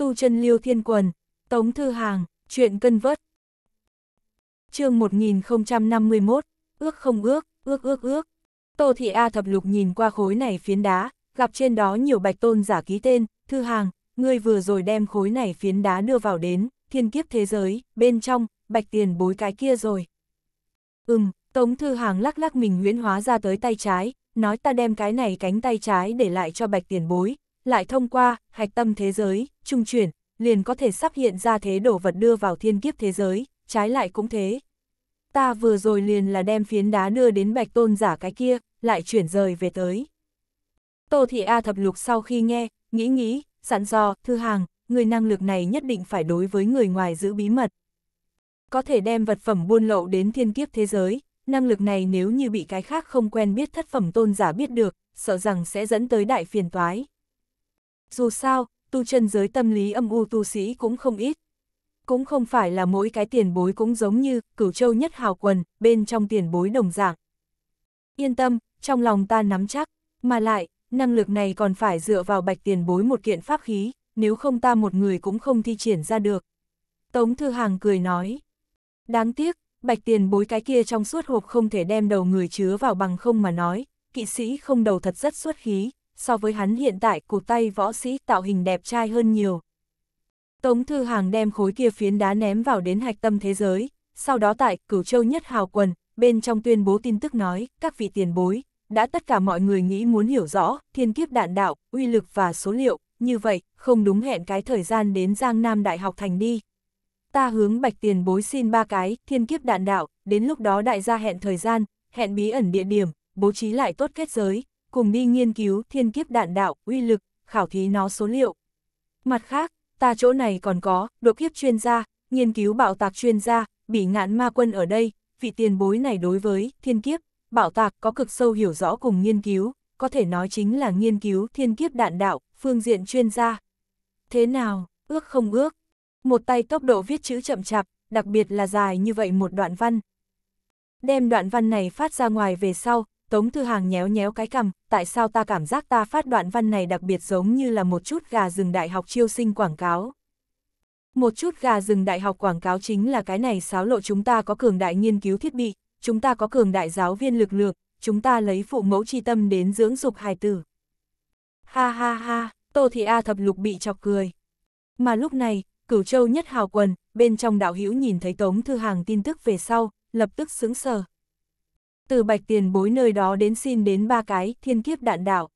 tu chân liêu thiên quần, tống thư hàng, chuyện cân vớt. chương 1051, ước không ước, ước ước ước. Tô Thị A thập lục nhìn qua khối này phiến đá, gặp trên đó nhiều bạch tôn giả ký tên, thư hàng, ngươi vừa rồi đem khối này phiến đá đưa vào đến, thiên kiếp thế giới, bên trong, bạch tiền bối cái kia rồi. Ừm, Tống Thư Hàng lắc lắc mình huyễn hóa ra tới tay trái, nói ta đem cái này cánh tay trái để lại cho bạch tiền bối, lại thông qua hạch tâm thế giới, trung chuyển, liền có thể sắp hiện ra thế đổ vật đưa vào thiên kiếp thế giới, trái lại cũng thế. Ta vừa rồi liền là đem phiến đá đưa đến bạch tôn giả cái kia, lại chuyển rời về tới. Tô Thị A thập lục sau khi nghe, nghĩ nghĩ, sẵn do thư hàng, người năng lực này nhất định phải đối với người ngoài giữ bí mật. Có thể đem vật phẩm buôn lậu đến thiên kiếp thế giới, năng lực này nếu như bị cái khác không quen biết thất phẩm tôn giả biết được, sợ rằng sẽ dẫn tới đại phiền toái. Dù sao, tu chân giới tâm lý âm u tu sĩ cũng không ít. Cũng không phải là mỗi cái tiền bối cũng giống như cửu châu nhất hào quần, bên trong tiền bối đồng dạng. Yên tâm, trong lòng ta nắm chắc, mà lại, năng lực này còn phải dựa vào bạch tiền bối một kiện pháp khí, nếu không ta một người cũng không thi triển ra được. Tống Thư Hàng cười nói. Đáng tiếc, bạch tiền bối cái kia trong suốt hộp không thể đem đầu người chứa vào bằng không mà nói, kỵ sĩ không đầu thật rất xuất khí, so với hắn hiện tại cụt tay võ sĩ tạo hình đẹp trai hơn nhiều. Tống Thư Hàng đem khối kia phiến đá ném vào đến hạch tâm thế giới, sau đó tại cửu châu nhất hào quần, bên trong tuyên bố tin tức nói, các vị tiền bối, đã tất cả mọi người nghĩ muốn hiểu rõ, thiên kiếp đạn đạo, uy lực và số liệu, như vậy, không đúng hẹn cái thời gian đến Giang Nam Đại học Thành đi. Ta hướng bạch tiền bối xin ba cái, thiên kiếp đạn đạo, đến lúc đó đại gia hẹn thời gian, hẹn bí ẩn địa điểm, bố trí lại tốt kết giới, cùng đi nghiên cứu thiên kiếp đạn đạo, uy lực, khảo thí nó số liệu. Mặt khác, ta chỗ này còn có, độ kiếp chuyên gia, nghiên cứu bảo tạc chuyên gia, bị ngạn ma quân ở đây, vị tiền bối này đối với thiên kiếp, bảo tạc có cực sâu hiểu rõ cùng nghiên cứu, có thể nói chính là nghiên cứu thiên kiếp đạn đạo, phương diện chuyên gia. Thế nào, ước không ước? Một tay tốc độ viết chữ chậm chạp, đặc biệt là dài như vậy một đoạn văn. Đem đoạn văn này phát ra ngoài về sau, Tống Thư Hàng nhéo nhéo cái cằm, tại sao ta cảm giác ta phát đoạn văn này đặc biệt giống như là một chút gà rừng đại học chiêu sinh quảng cáo. Một chút gà rừng đại học quảng cáo chính là cái này xáo lộ chúng ta có cường đại nghiên cứu thiết bị, chúng ta có cường đại giáo viên lực lượng, chúng ta lấy phụ mẫu tri tâm đến dưỡng dục hài tử. Ha ha ha, Tô Thị A thập lục bị chọc cười. Mà lúc này, cửu châu nhất hào quần, bên trong đạo hữu nhìn thấy Tống Thư Hàng tin tức về sau, lập tức sững sờ từ bạch tiền bối nơi đó đến xin đến ba cái, thiên kiếp đạn đạo.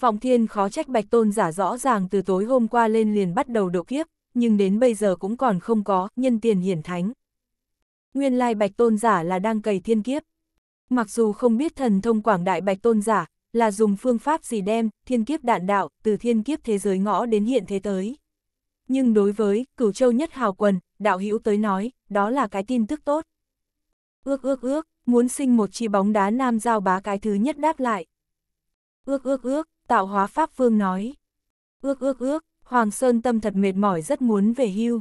vọng thiên khó trách bạch tôn giả rõ ràng từ tối hôm qua lên liền bắt đầu độ kiếp, nhưng đến bây giờ cũng còn không có, nhân tiền hiển thánh. Nguyên lai bạch tôn giả là đang cầy thiên kiếp. Mặc dù không biết thần thông quảng đại bạch tôn giả, là dùng phương pháp gì đem, thiên kiếp đạn đạo, từ thiên kiếp thế giới ngõ đến hiện thế tới. Nhưng đối với, cửu châu nhất hào quần, đạo hữu tới nói, đó là cái tin tức tốt. Ước ước ước, muốn sinh một chi bóng đá nam giao bá cái thứ nhất đáp lại. Ước ước ước, tạo hóa Pháp Vương nói. Ước ước ước, Hoàng Sơn tâm thật mệt mỏi rất muốn về hưu.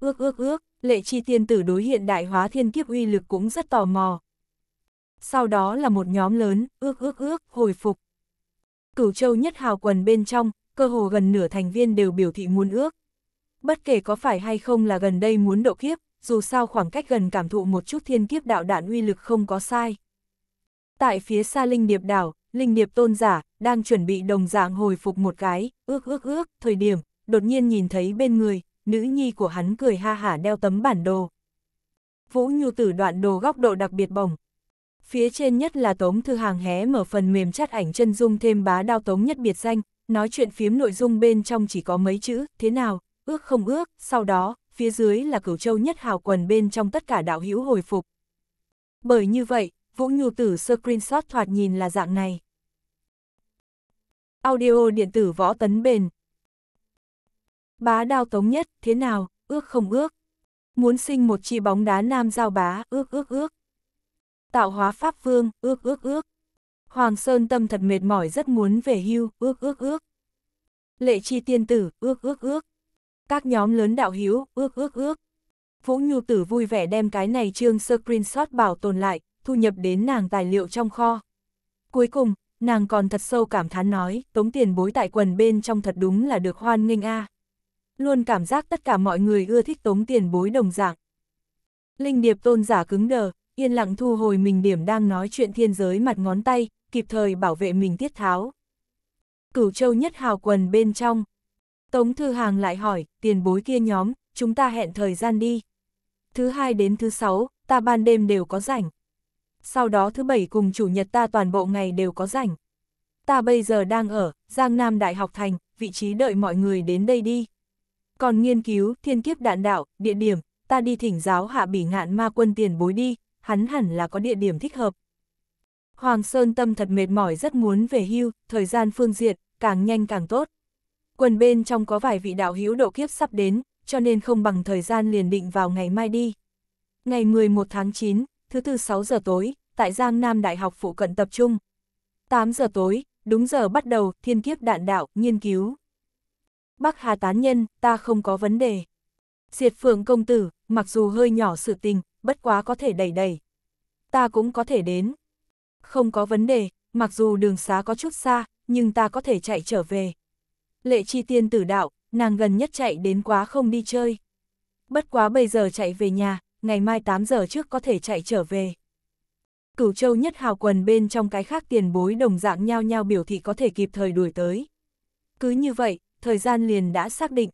Ước ước ước, lệ chi tiên tử đối hiện đại hóa thiên kiếp uy lực cũng rất tò mò. Sau đó là một nhóm lớn, ước ước ước, hồi phục. Cửu châu nhất hào quần bên trong, cơ hồ gần nửa thành viên đều biểu thị muốn ước. Bất kể có phải hay không là gần đây muốn độ kiếp, dù sao khoảng cách gần cảm thụ một chút thiên kiếp đạo đạn uy lực không có sai. Tại phía xa linh điệp đảo, linh điệp tôn giả, đang chuẩn bị đồng dạng hồi phục một cái, ước ước ước, thời điểm, đột nhiên nhìn thấy bên người, nữ nhi của hắn cười ha hả đeo tấm bản đồ. Vũ nhu tử đoạn đồ góc độ đặc biệt bồng Phía trên nhất là tống thư hàng hé mở phần mềm chất ảnh chân dung thêm bá đao tống nhất biệt danh, nói chuyện phím nội dung bên trong chỉ có mấy chữ, thế nào, ước không ước, sau đó, phía dưới là cửu châu nhất hào quần bên trong tất cả đạo hữu hồi phục. Bởi như vậy, Vũ Nhu Tử screenshot thoạt nhìn là dạng này. Audio điện tử võ tấn bền. Bá đao tống nhất, thế nào, ước không ước. Muốn sinh một chi bóng đá nam giao bá, ước ước ước. Tạo hóa pháp vương, ước ước ước. Hoàng Sơn tâm thật mệt mỏi rất muốn về hưu, ước ước ước. Lệ chi tiên tử, ước ước ước các nhóm lớn đạo hiếu, ước ước ước. Vũ Nhu Tử vui vẻ đem cái này chương screenshot bảo tồn lại, thu nhập đến nàng tài liệu trong kho. Cuối cùng, nàng còn thật sâu cảm thán nói, tống tiền bối tại quần bên trong thật đúng là được hoan nghênh a. Luôn cảm giác tất cả mọi người ưa thích tống tiền bối đồng dạng. Linh điệp tôn giả cứng đờ, yên lặng thu hồi mình điểm đang nói chuyện thiên giới mặt ngón tay, kịp thời bảo vệ mình tiết tháo. Cửu châu nhất hào quần bên trong, Tống Thư Hàng lại hỏi, tiền bối kia nhóm, chúng ta hẹn thời gian đi. Thứ hai đến thứ sáu, ta ban đêm đều có rảnh. Sau đó thứ bảy cùng chủ nhật ta toàn bộ ngày đều có rảnh. Ta bây giờ đang ở, Giang Nam Đại học Thành, vị trí đợi mọi người đến đây đi. Còn nghiên cứu, thiên kiếp đạn đạo, địa điểm, ta đi thỉnh giáo hạ bỉ ngạn ma quân tiền bối đi, hắn hẳn là có địa điểm thích hợp. Hoàng Sơn tâm thật mệt mỏi rất muốn về hưu, thời gian phương diệt càng nhanh càng tốt quần bên trong có vài vị đạo hữu độ kiếp sắp đến, cho nên không bằng thời gian liền định vào ngày mai đi. Ngày 11 tháng 9, thứ tư 6 giờ tối, tại Giang Nam Đại học phụ cận tập trung. 8 giờ tối, đúng giờ bắt đầu, thiên kiếp đạn đạo, nghiên cứu. Bắc Hà tán nhân, ta không có vấn đề. Diệt phượng công tử, mặc dù hơi nhỏ sự tình, bất quá có thể đẩy đẩy. Ta cũng có thể đến. Không có vấn đề, mặc dù đường xá có chút xa, nhưng ta có thể chạy trở về lệ chi tiên tử đạo, nàng gần nhất chạy đến quá không đi chơi. Bất quá bây giờ chạy về nhà, ngày mai 8 giờ trước có thể chạy trở về. Cửu châu nhất hào quần bên trong cái khác tiền bối đồng dạng nhau nhau biểu thị có thể kịp thời đuổi tới. Cứ như vậy, thời gian liền đã xác định.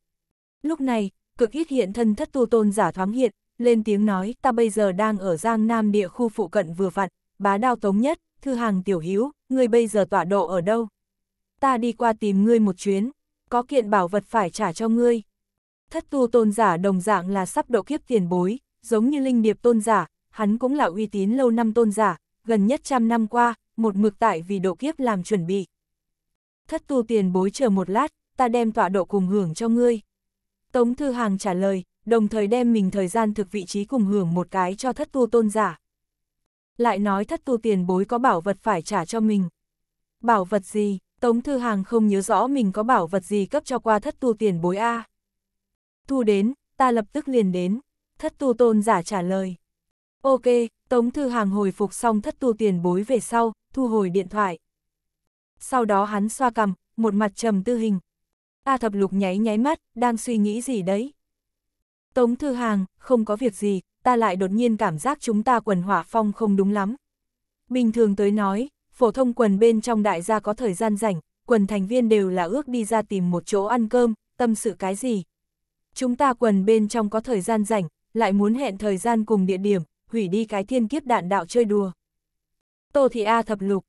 Lúc này, cực ít hiện thân thất tu tôn giả thoáng hiện, lên tiếng nói ta bây giờ đang ở Giang Nam địa khu phụ cận vừa vặn, bá đao tống nhất, thư hàng tiểu hiếu người bây giờ tọa độ ở đâu? ta đi qua tìm ngươi một chuyến, có kiện bảo vật phải trả cho ngươi. Thất tu tôn giả đồng dạng là sắp độ kiếp tiền bối, giống như linh điệp tôn giả, hắn cũng là uy tín lâu năm tôn giả, gần nhất trăm năm qua, một mực tại vì độ kiếp làm chuẩn bị. Thất tu tiền bối chờ một lát, ta đem tọa độ cùng hưởng cho ngươi. Tống Thư Hàng trả lời, đồng thời đem mình thời gian thực vị trí cùng hưởng một cái cho thất tu tôn giả. Lại nói thất tu tiền bối có bảo vật phải trả cho mình. Bảo vật gì? Tống Thư Hàng không nhớ rõ mình có bảo vật gì cấp cho qua thất tu tiền bối A. Thu đến, ta lập tức liền đến. Thất tu tôn giả trả lời. Ok, Tống Thư Hàng hồi phục xong thất tu tiền bối về sau, thu hồi điện thoại. Sau đó hắn xoa cầm, một mặt trầm tư hình. A thập lục nháy nháy mắt, đang suy nghĩ gì đấy. Tống Thư Hàng, không có việc gì, ta lại đột nhiên cảm giác chúng ta quần hỏa phong không đúng lắm. Bình thường tới nói, phổ thông quần bên trong đại gia có thời gian rảnh, quần thành viên đều là ước đi ra tìm một chỗ ăn cơm, tâm sự cái gì. Chúng ta quần bên trong có thời gian rảnh, lại muốn hẹn thời gian cùng địa điểm, hủy đi cái thiên kiếp đạn đạo chơi đùa. Tô Thị A thập lục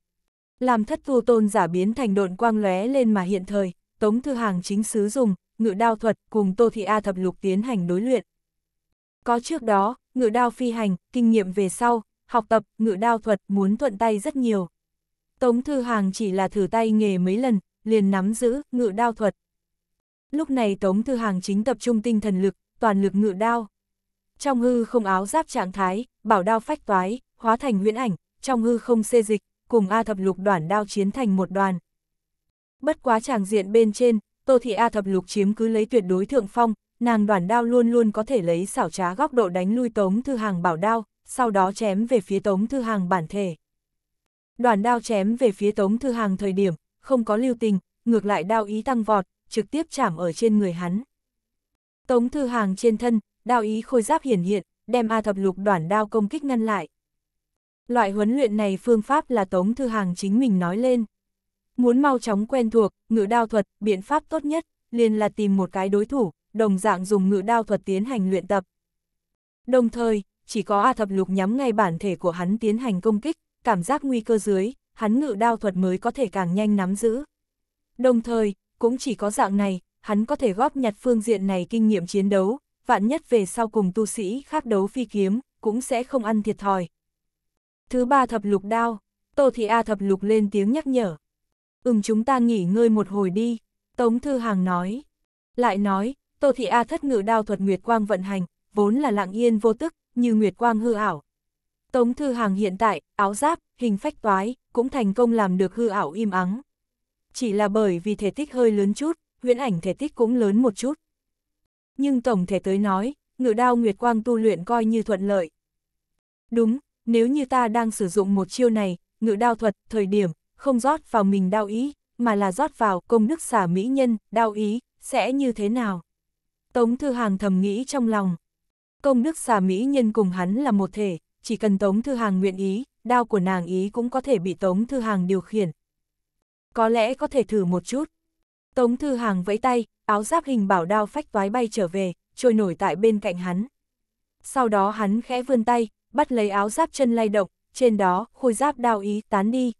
Làm thất tu tôn giả biến thành độn quang lóe lên mà hiện thời, Tống Thư Hàng chính sứ dùng, ngự đao thuật cùng Tô Thị A thập lục tiến hành đối luyện. Có trước đó, ngự đao phi hành, kinh nghiệm về sau, học tập, ngự đao thuật muốn thuận tay rất nhiều. Tống Thư Hàng chỉ là thử tay nghề mấy lần, liền nắm giữ, ngự đao thuật. Lúc này Tống Thư Hàng chính tập trung tinh thần lực, toàn lực ngự đao. Trong hư không áo giáp trạng thái, bảo đao phách toái, hóa thành huyễn ảnh, trong hư không xê dịch, cùng A thập lục đoàn đao chiến thành một đoàn. Bất quá tràng diện bên trên, Tô Thị A thập lục chiếm cứ lấy tuyệt đối thượng phong, nàng đoàn đao luôn luôn có thể lấy xảo trá góc độ đánh lui Tống Thư Hàng bảo đao, sau đó chém về phía Tống Thư Hàng bản thể. Đoàn đao chém về phía Tống Thư Hàng thời điểm, không có lưu tình, ngược lại đao ý tăng vọt, trực tiếp chạm ở trên người hắn. Tống Thư Hàng trên thân, đao ý khôi giáp hiển hiện, đem A thập lục đoàn đao công kích ngăn lại. Loại huấn luyện này phương pháp là Tống Thư Hàng chính mình nói lên. Muốn mau chóng quen thuộc, ngự đao thuật, biện pháp tốt nhất, liền là tìm một cái đối thủ, đồng dạng dùng ngự đao thuật tiến hành luyện tập. Đồng thời, chỉ có A thập lục nhắm ngay bản thể của hắn tiến hành công kích, cảm giác nguy cơ dưới, hắn ngự đao thuật mới có thể càng nhanh nắm giữ. Đồng thời, cũng chỉ có dạng này, hắn có thể góp nhặt phương diện này kinh nghiệm chiến đấu, vạn nhất về sau cùng tu sĩ khác đấu phi kiếm, cũng sẽ không ăn thiệt thòi. Thứ ba thập lục đao, Tô Thị A thập lục lên tiếng nhắc nhở. Ừm chúng ta nghỉ ngơi một hồi đi, Tống Thư Hàng nói. Lại nói, Tô Thị A thất ngự đao thuật Nguyệt Quang vận hành, vốn là lặng yên vô tức, như Nguyệt Quang hư ảo, Tống Thư Hàng hiện tại, áo giáp, hình phách toái, cũng thành công làm được hư ảo im ắng. Chỉ là bởi vì thể tích hơi lớn chút, huyễn ảnh thể tích cũng lớn một chút. Nhưng tổng thể tới nói, ngự đao Nguyệt Quang tu luyện coi như thuận lợi. Đúng, nếu như ta đang sử dụng một chiêu này, ngự đao thuật, thời điểm, không rót vào mình đao ý, mà là rót vào công đức xả mỹ nhân, đao ý, sẽ như thế nào? Tống Thư Hàng thầm nghĩ trong lòng. Công đức xả mỹ nhân cùng hắn là một thể, chỉ cần Tống Thư Hàng nguyện ý, đao của nàng ý cũng có thể bị Tống Thư Hàng điều khiển. Có lẽ có thể thử một chút. Tống Thư Hàng vẫy tay, áo giáp hình bảo đao phách toái bay trở về, trôi nổi tại bên cạnh hắn. Sau đó hắn khẽ vươn tay, bắt lấy áo giáp chân lay động, trên đó khôi giáp đao ý tán đi.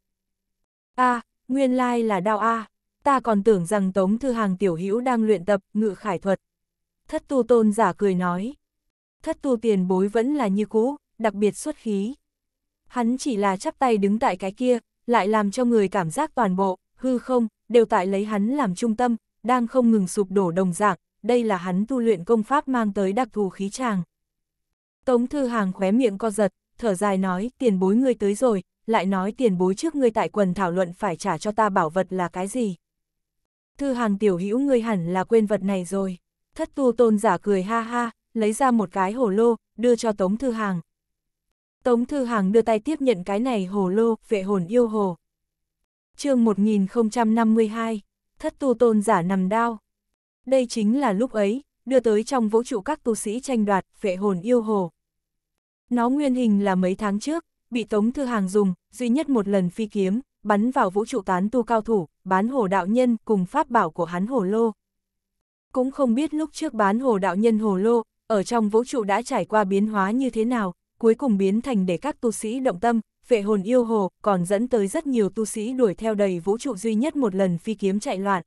A, à, nguyên lai là đao A, ta còn tưởng rằng Tống Thư Hàng tiểu hữu đang luyện tập ngự khải thuật. Thất tu tôn giả cười nói. Thất tu tiền bối vẫn là như cũ, đặc biệt xuất khí. Hắn chỉ là chắp tay đứng tại cái kia, lại làm cho người cảm giác toàn bộ, hư không, đều tại lấy hắn làm trung tâm, đang không ngừng sụp đổ đồng dạng, đây là hắn tu luyện công pháp mang tới đặc thù khí tràng. Tống Thư Hàng khóe miệng co giật, thở dài nói tiền bối ngươi tới rồi, lại nói tiền bối trước ngươi tại quần thảo luận phải trả cho ta bảo vật là cái gì. Thư Hàng tiểu hữu ngươi hẳn là quên vật này rồi. Thất tu tôn giả cười ha ha, lấy ra một cái hổ lô, đưa cho Tống Thư Hàng. Tống Thư Hàng đưa tay tiếp nhận cái này hồ lô, vệ hồn yêu hồ. chương 1052, thất tu tôn giả nằm đao. Đây chính là lúc ấy, đưa tới trong vũ trụ các tu sĩ tranh đoạt, vệ hồn yêu hồ. Nó nguyên hình là mấy tháng trước, bị Tống Thư Hàng dùng, duy nhất một lần phi kiếm, bắn vào vũ trụ tán tu cao thủ, bán hồ đạo nhân cùng pháp bảo của hắn hồ lô. Cũng không biết lúc trước bán hồ đạo nhân hồ lô, ở trong vũ trụ đã trải qua biến hóa như thế nào, cuối cùng biến thành để các tu sĩ động tâm, vệ hồn yêu hồ, còn dẫn tới rất nhiều tu sĩ đuổi theo đầy vũ trụ duy nhất một lần phi kiếm chạy loạn.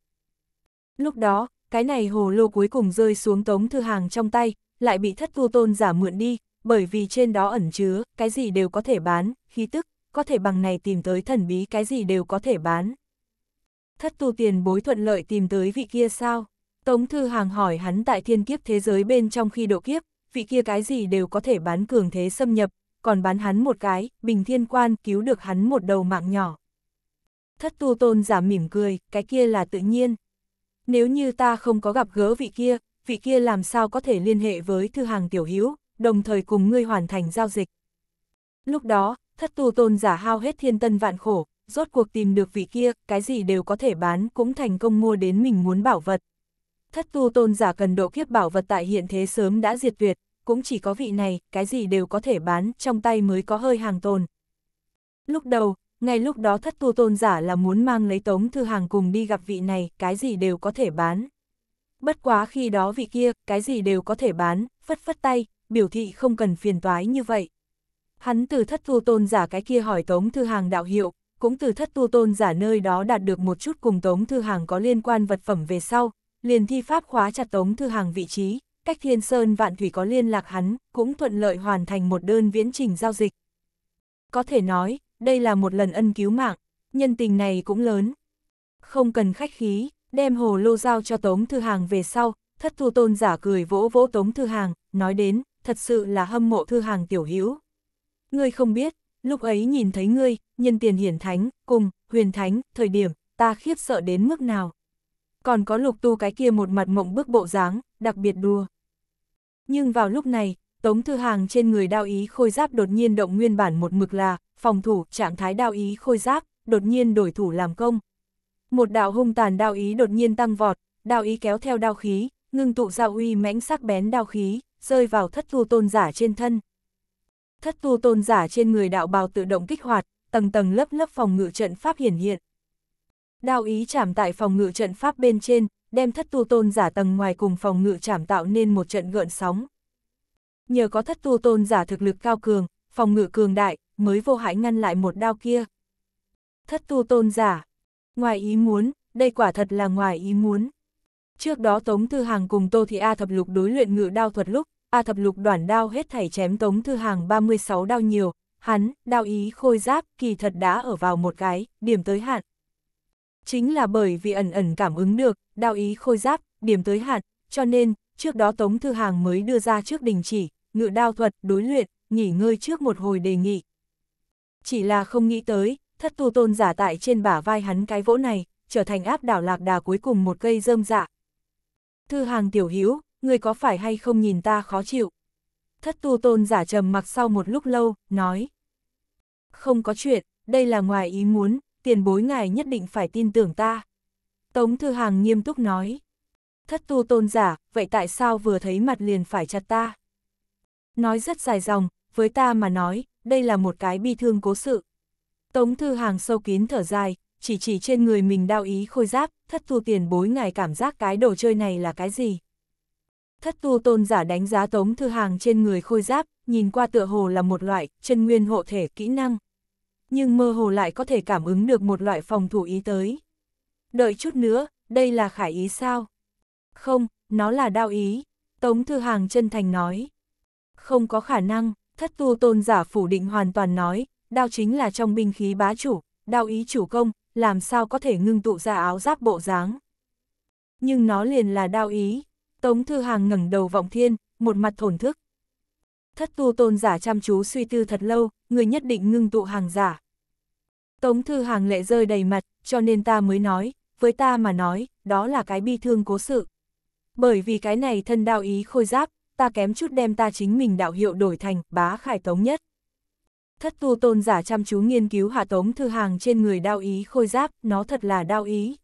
Lúc đó, cái này hồ lô cuối cùng rơi xuống tống thư hàng trong tay, lại bị thất tu tôn giả mượn đi, bởi vì trên đó ẩn chứa, cái gì đều có thể bán, khí tức, có thể bằng này tìm tới thần bí cái gì đều có thể bán. Thất tu tiền bối thuận lợi tìm tới vị kia sao? Tống Thư Hàng hỏi hắn tại thiên kiếp thế giới bên trong khi độ kiếp, vị kia cái gì đều có thể bán cường thế xâm nhập, còn bán hắn một cái, bình thiên quan cứu được hắn một đầu mạng nhỏ. Thất tu tôn giả mỉm cười, cái kia là tự nhiên. Nếu như ta không có gặp gỡ vị kia, vị kia làm sao có thể liên hệ với thư hàng tiểu hữu đồng thời cùng ngươi hoàn thành giao dịch. Lúc đó, thất tu tôn giả hao hết thiên tân vạn khổ, rốt cuộc tìm được vị kia, cái gì đều có thể bán cũng thành công mua đến mình muốn bảo vật. Thất tu tôn giả cần độ kiếp bảo vật tại hiện thế sớm đã diệt tuyệt, cũng chỉ có vị này, cái gì đều có thể bán, trong tay mới có hơi hàng tồn. Lúc đầu, ngay lúc đó thất tu tôn giả là muốn mang lấy tống thư hàng cùng đi gặp vị này, cái gì đều có thể bán. Bất quá khi đó vị kia, cái gì đều có thể bán, phất phất tay, biểu thị không cần phiền toái như vậy. Hắn từ thất tu tôn giả cái kia hỏi tống thư hàng đạo hiệu, cũng từ thất tu tôn giả nơi đó đạt được một chút cùng tống thư hàng có liên quan vật phẩm về sau, liền thi pháp khóa chặt Tống Thư Hàng vị trí, cách Thiên Sơn Vạn Thủy có liên lạc hắn, cũng thuận lợi hoàn thành một đơn viễn trình giao dịch. Có thể nói, đây là một lần ân cứu mạng, nhân tình này cũng lớn. Không cần khách khí, đem hồ lô giao cho Tống Thư Hàng về sau, thất thu tôn giả cười vỗ vỗ Tống Thư Hàng, nói đến, thật sự là hâm mộ Thư Hàng tiểu hữu. Ngươi không biết, lúc ấy nhìn thấy ngươi, nhân tiền hiển thánh, cùng, huyền thánh, thời điểm, ta khiếp sợ đến mức nào còn có lục tu cái kia một mặt mộng bức bộ dáng, đặc biệt đùa. Nhưng vào lúc này, Tống Thư Hàng trên người đao ý khôi giáp đột nhiên động nguyên bản một mực là, phòng thủ, trạng thái đao ý khôi giáp, đột nhiên đổi thủ làm công. Một đạo hung tàn đao ý đột nhiên tăng vọt, đao ý kéo theo đao khí, ngưng tụ ra uy mãnh sắc bén đao khí, rơi vào thất tu tôn giả trên thân. Thất tu tôn giả trên người đạo bào tự động kích hoạt, tầng tầng lớp lớp phòng ngự trận pháp hiển hiện. Đao ý chạm tại phòng ngự trận pháp bên trên, đem thất tu tôn giả tầng ngoài cùng phòng ngự chạm tạo nên một trận gợn sóng. Nhờ có thất tu tôn giả thực lực cao cường, phòng ngự cường đại, mới vô hại ngăn lại một đao kia. Thất tu tôn giả. Ngoài ý muốn, đây quả thật là ngoài ý muốn. Trước đó Tống Thư Hàng cùng Tô Thị A Thập Lục đối luyện ngự đao thuật lúc, A Thập Lục đoản đao hết thảy chém Tống Thư Hàng 36 đao nhiều, hắn, đao ý khôi giáp, kỳ thật đã ở vào một cái, điểm tới hạn, Chính là bởi vì ẩn ẩn cảm ứng được, đạo ý khôi giáp, điểm tới hạn, cho nên, trước đó Tống Thư Hàng mới đưa ra trước đình chỉ, ngự đao thuật, đối luyện, nghỉ ngơi trước một hồi đề nghị. Chỉ là không nghĩ tới, thất tu tôn giả tại trên bả vai hắn cái vỗ này, trở thành áp đảo lạc đà cuối cùng một cây rơm dạ. Thư Hàng tiểu hiếu, người có phải hay không nhìn ta khó chịu? Thất tu tôn giả trầm mặc sau một lúc lâu, nói. Không có chuyện, đây là ngoài ý muốn, tiền bối ngài nhất định phải tin tưởng ta. Tống Thư Hàng nghiêm túc nói. Thất tu tôn giả, vậy tại sao vừa thấy mặt liền phải chặt ta? Nói rất dài dòng, với ta mà nói, đây là một cái bi thương cố sự. Tống Thư Hàng sâu kín thở dài, chỉ chỉ trên người mình đau ý khôi giáp, thất tu tiền bối ngài cảm giác cái đồ chơi này là cái gì? Thất tu tôn giả đánh giá Tống Thư Hàng trên người khôi giáp, nhìn qua tựa hồ là một loại chân nguyên hộ thể kỹ năng nhưng mơ hồ lại có thể cảm ứng được một loại phòng thủ ý tới. Đợi chút nữa, đây là khải ý sao? Không, nó là đao ý, Tống Thư Hàng chân thành nói. Không có khả năng, thất tu tôn giả phủ định hoàn toàn nói, đao chính là trong binh khí bá chủ, đao ý chủ công, làm sao có thể ngưng tụ ra áo giáp bộ dáng. Nhưng nó liền là đao ý, Tống Thư Hàng ngẩng đầu vọng thiên, một mặt thổn thức, thất tu tôn giả chăm chú suy tư thật lâu, người nhất định ngưng tụ hàng giả. Tống thư hàng lệ rơi đầy mặt, cho nên ta mới nói, với ta mà nói, đó là cái bi thương cố sự. Bởi vì cái này thân đạo ý khôi giáp, ta kém chút đem ta chính mình đạo hiệu đổi thành bá khải tống nhất. Thất tu tôn giả chăm chú nghiên cứu hạ tống thư hàng trên người đao ý khôi giáp, nó thật là đao ý.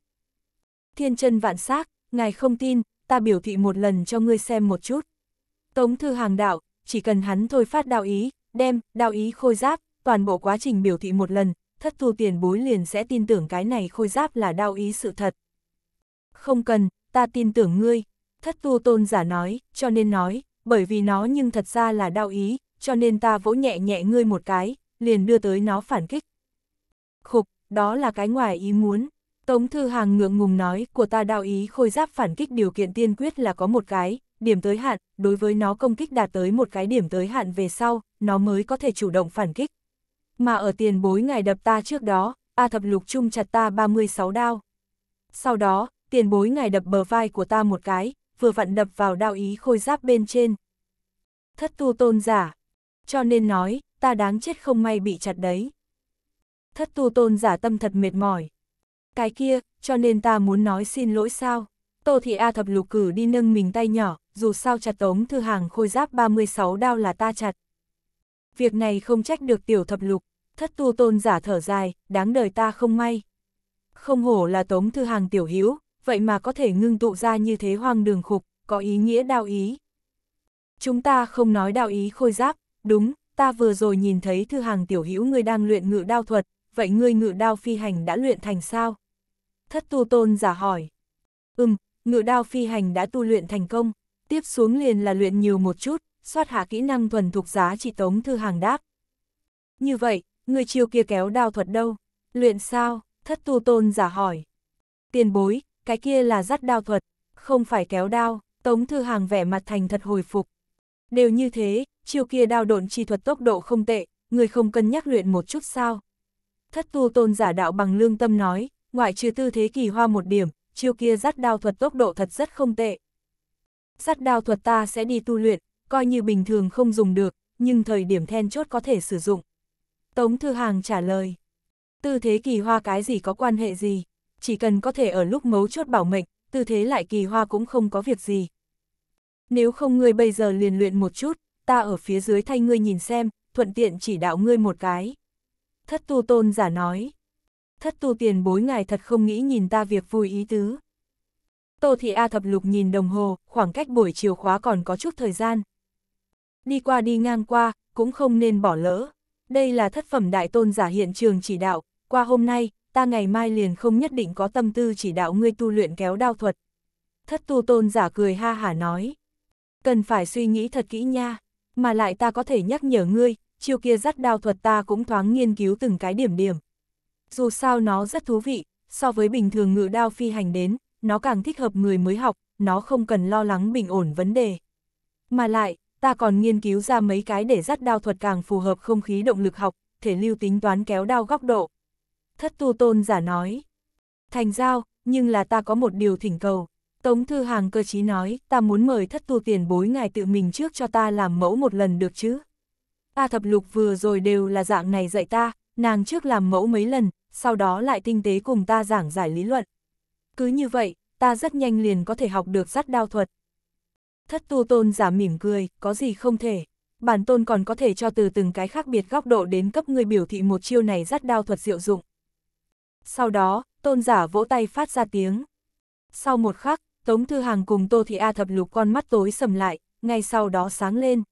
Thiên chân vạn sắc ngài không tin, ta biểu thị một lần cho ngươi xem một chút. Tống thư hàng đạo, chỉ cần hắn thôi phát đạo ý, đem, đạo ý khôi giáp, toàn bộ quá trình biểu thị một lần, thất thu tiền bối liền sẽ tin tưởng cái này khôi giáp là đạo ý sự thật. Không cần, ta tin tưởng ngươi, thất thu tôn giả nói, cho nên nói, bởi vì nó nhưng thật ra là đạo ý, cho nên ta vỗ nhẹ nhẹ ngươi một cái, liền đưa tới nó phản kích. Khục, đó là cái ngoài ý muốn. Tống Thư Hàng ngượng ngùng nói của ta đạo ý khôi giáp phản kích điều kiện tiên quyết là có một cái, điểm tới hạn, đối với nó công kích đạt tới một cái điểm tới hạn về sau, nó mới có thể chủ động phản kích. Mà ở tiền bối ngài đập ta trước đó, A thập lục trung chặt ta 36 đao. Sau đó, tiền bối ngài đập bờ vai của ta một cái, vừa vặn đập vào đao ý khôi giáp bên trên. Thất tu tôn giả. Cho nên nói, ta đáng chết không may bị chặt đấy. Thất tu tôn giả tâm thật mệt mỏi. Cái kia, cho nên ta muốn nói xin lỗi sao. Tô thị A thập lục cử đi nâng mình tay nhỏ, dù sao chặt tống thư hàng khôi giáp 36 đao là ta chặt. Việc này không trách được tiểu thập lục, thất tu tôn giả thở dài, đáng đời ta không may. Không hổ là tống thư hàng tiểu hữu vậy mà có thể ngưng tụ ra như thế hoang đường khục, có ý nghĩa đạo ý. Chúng ta không nói đạo ý khôi giáp, đúng, ta vừa rồi nhìn thấy thư hàng tiểu hữu ngươi đang luyện ngự đao thuật, vậy ngươi ngự đao phi hành đã luyện thành sao? Thất tu tôn giả hỏi. Ừm, ngự đao phi hành đã tu luyện thành công, Tiếp xuống liền là luyện nhiều một chút, soát hạ kỹ năng thuần thuộc giá trị tống thư hàng đáp. Như vậy, người chiều kia kéo đao thuật đâu? Luyện sao? Thất tu tôn giả hỏi. Tiền bối, cái kia là dắt đao thuật, không phải kéo đao, tống thư hàng vẻ mặt thành thật hồi phục. Đều như thế, chiều kia đao độn chi thuật tốc độ không tệ, người không cân nhắc luyện một chút sao? Thất tu tôn giả đạo bằng lương tâm nói, ngoại trừ tư thế kỳ hoa một điểm, chiêu kia dắt đao thuật tốc độ thật rất không tệ. Sắt đao thuật ta sẽ đi tu luyện, coi như bình thường không dùng được, nhưng thời điểm then chốt có thể sử dụng. Tống Thư Hàng trả lời. Tư thế kỳ hoa cái gì có quan hệ gì, chỉ cần có thể ở lúc mấu chốt bảo mệnh, tư thế lại kỳ hoa cũng không có việc gì. Nếu không ngươi bây giờ liền luyện một chút, ta ở phía dưới thay ngươi nhìn xem, thuận tiện chỉ đạo ngươi một cái. Thất tu tôn giả nói. Thất tu tiền bối ngài thật không nghĩ nhìn ta việc vui ý tứ. Tô Thị A thập lục nhìn đồng hồ, khoảng cách buổi chiều khóa còn có chút thời gian. Đi qua đi ngang qua, cũng không nên bỏ lỡ. Đây là thất phẩm đại tôn giả hiện trường chỉ đạo, qua hôm nay, ta ngày mai liền không nhất định có tâm tư chỉ đạo ngươi tu luyện kéo đao thuật. Thất tu tôn giả cười ha hả nói. Cần phải suy nghĩ thật kỹ nha, mà lại ta có thể nhắc nhở ngươi, chiều kia dắt đao thuật ta cũng thoáng nghiên cứu từng cái điểm điểm. Dù sao nó rất thú vị, so với bình thường ngự đao phi hành đến, nó càng thích hợp người mới học, nó không cần lo lắng bình ổn vấn đề. Mà lại, ta còn nghiên cứu ra mấy cái để dắt đao thuật càng phù hợp không khí động lực học, thể lưu tính toán kéo đao góc độ. Thất tu tôn giả nói. Thành giao, nhưng là ta có một điều thỉnh cầu. Tống Thư Hàng cơ chí nói, ta muốn mời thất tu tiền bối ngài tự mình trước cho ta làm mẫu một lần được chứ. A thập lục vừa rồi đều là dạng này dạy ta, nàng trước làm mẫu mấy lần, sau đó lại tinh tế cùng ta giảng giải lý luận cứ như vậy, ta rất nhanh liền có thể học được sát đao thuật. Thất tu tôn giả mỉm cười, có gì không thể. Bản tôn còn có thể cho từ từng cái khác biệt góc độ đến cấp người biểu thị một chiêu này rắt đao thuật diệu dụng. Sau đó, tôn giả vỗ tay phát ra tiếng. Sau một khắc, Tống Thư Hàng cùng Tô Thị A thập lục con mắt tối sầm lại, ngay sau đó sáng lên.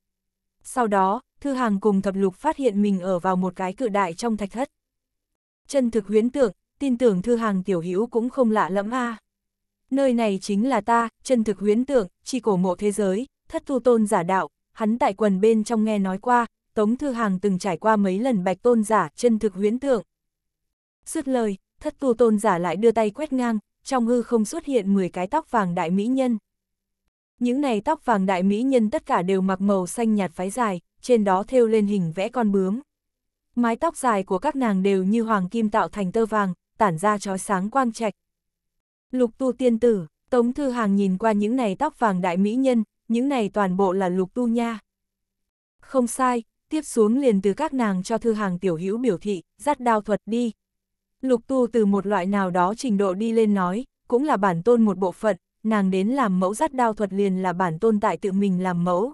Sau đó, Thư Hàng cùng thập lục phát hiện mình ở vào một cái cự đại trong thạch thất. Chân thực huyến tượng, tin tưởng thư hàng tiểu hữu cũng không lạ lẫm a. À. Nơi này chính là ta, chân thực huyến tượng, chi cổ mộ thế giới, thất tu tôn giả đạo, hắn tại quần bên trong nghe nói qua, Tống Thư Hàng từng trải qua mấy lần bạch tôn giả chân thực huyến tượng. Dứt lời, thất tu tôn giả lại đưa tay quét ngang, trong hư không xuất hiện 10 cái tóc vàng đại mỹ nhân. Những này tóc vàng đại mỹ nhân tất cả đều mặc màu xanh nhạt phái dài, trên đó thêu lên hình vẽ con bướm. Mái tóc dài của các nàng đều như hoàng kim tạo thành tơ vàng, tản ra chói sáng quang trạch. Lục tu tiên tử, Tống Thư Hàng nhìn qua những này tóc vàng đại mỹ nhân, những này toàn bộ là lục tu nha. Không sai, tiếp xuống liền từ các nàng cho Thư Hàng tiểu hữu biểu thị, dắt đao thuật đi. Lục tu từ một loại nào đó trình độ đi lên nói, cũng là bản tôn một bộ phận, nàng đến làm mẫu dắt đao thuật liền là bản tôn tại tự mình làm mẫu.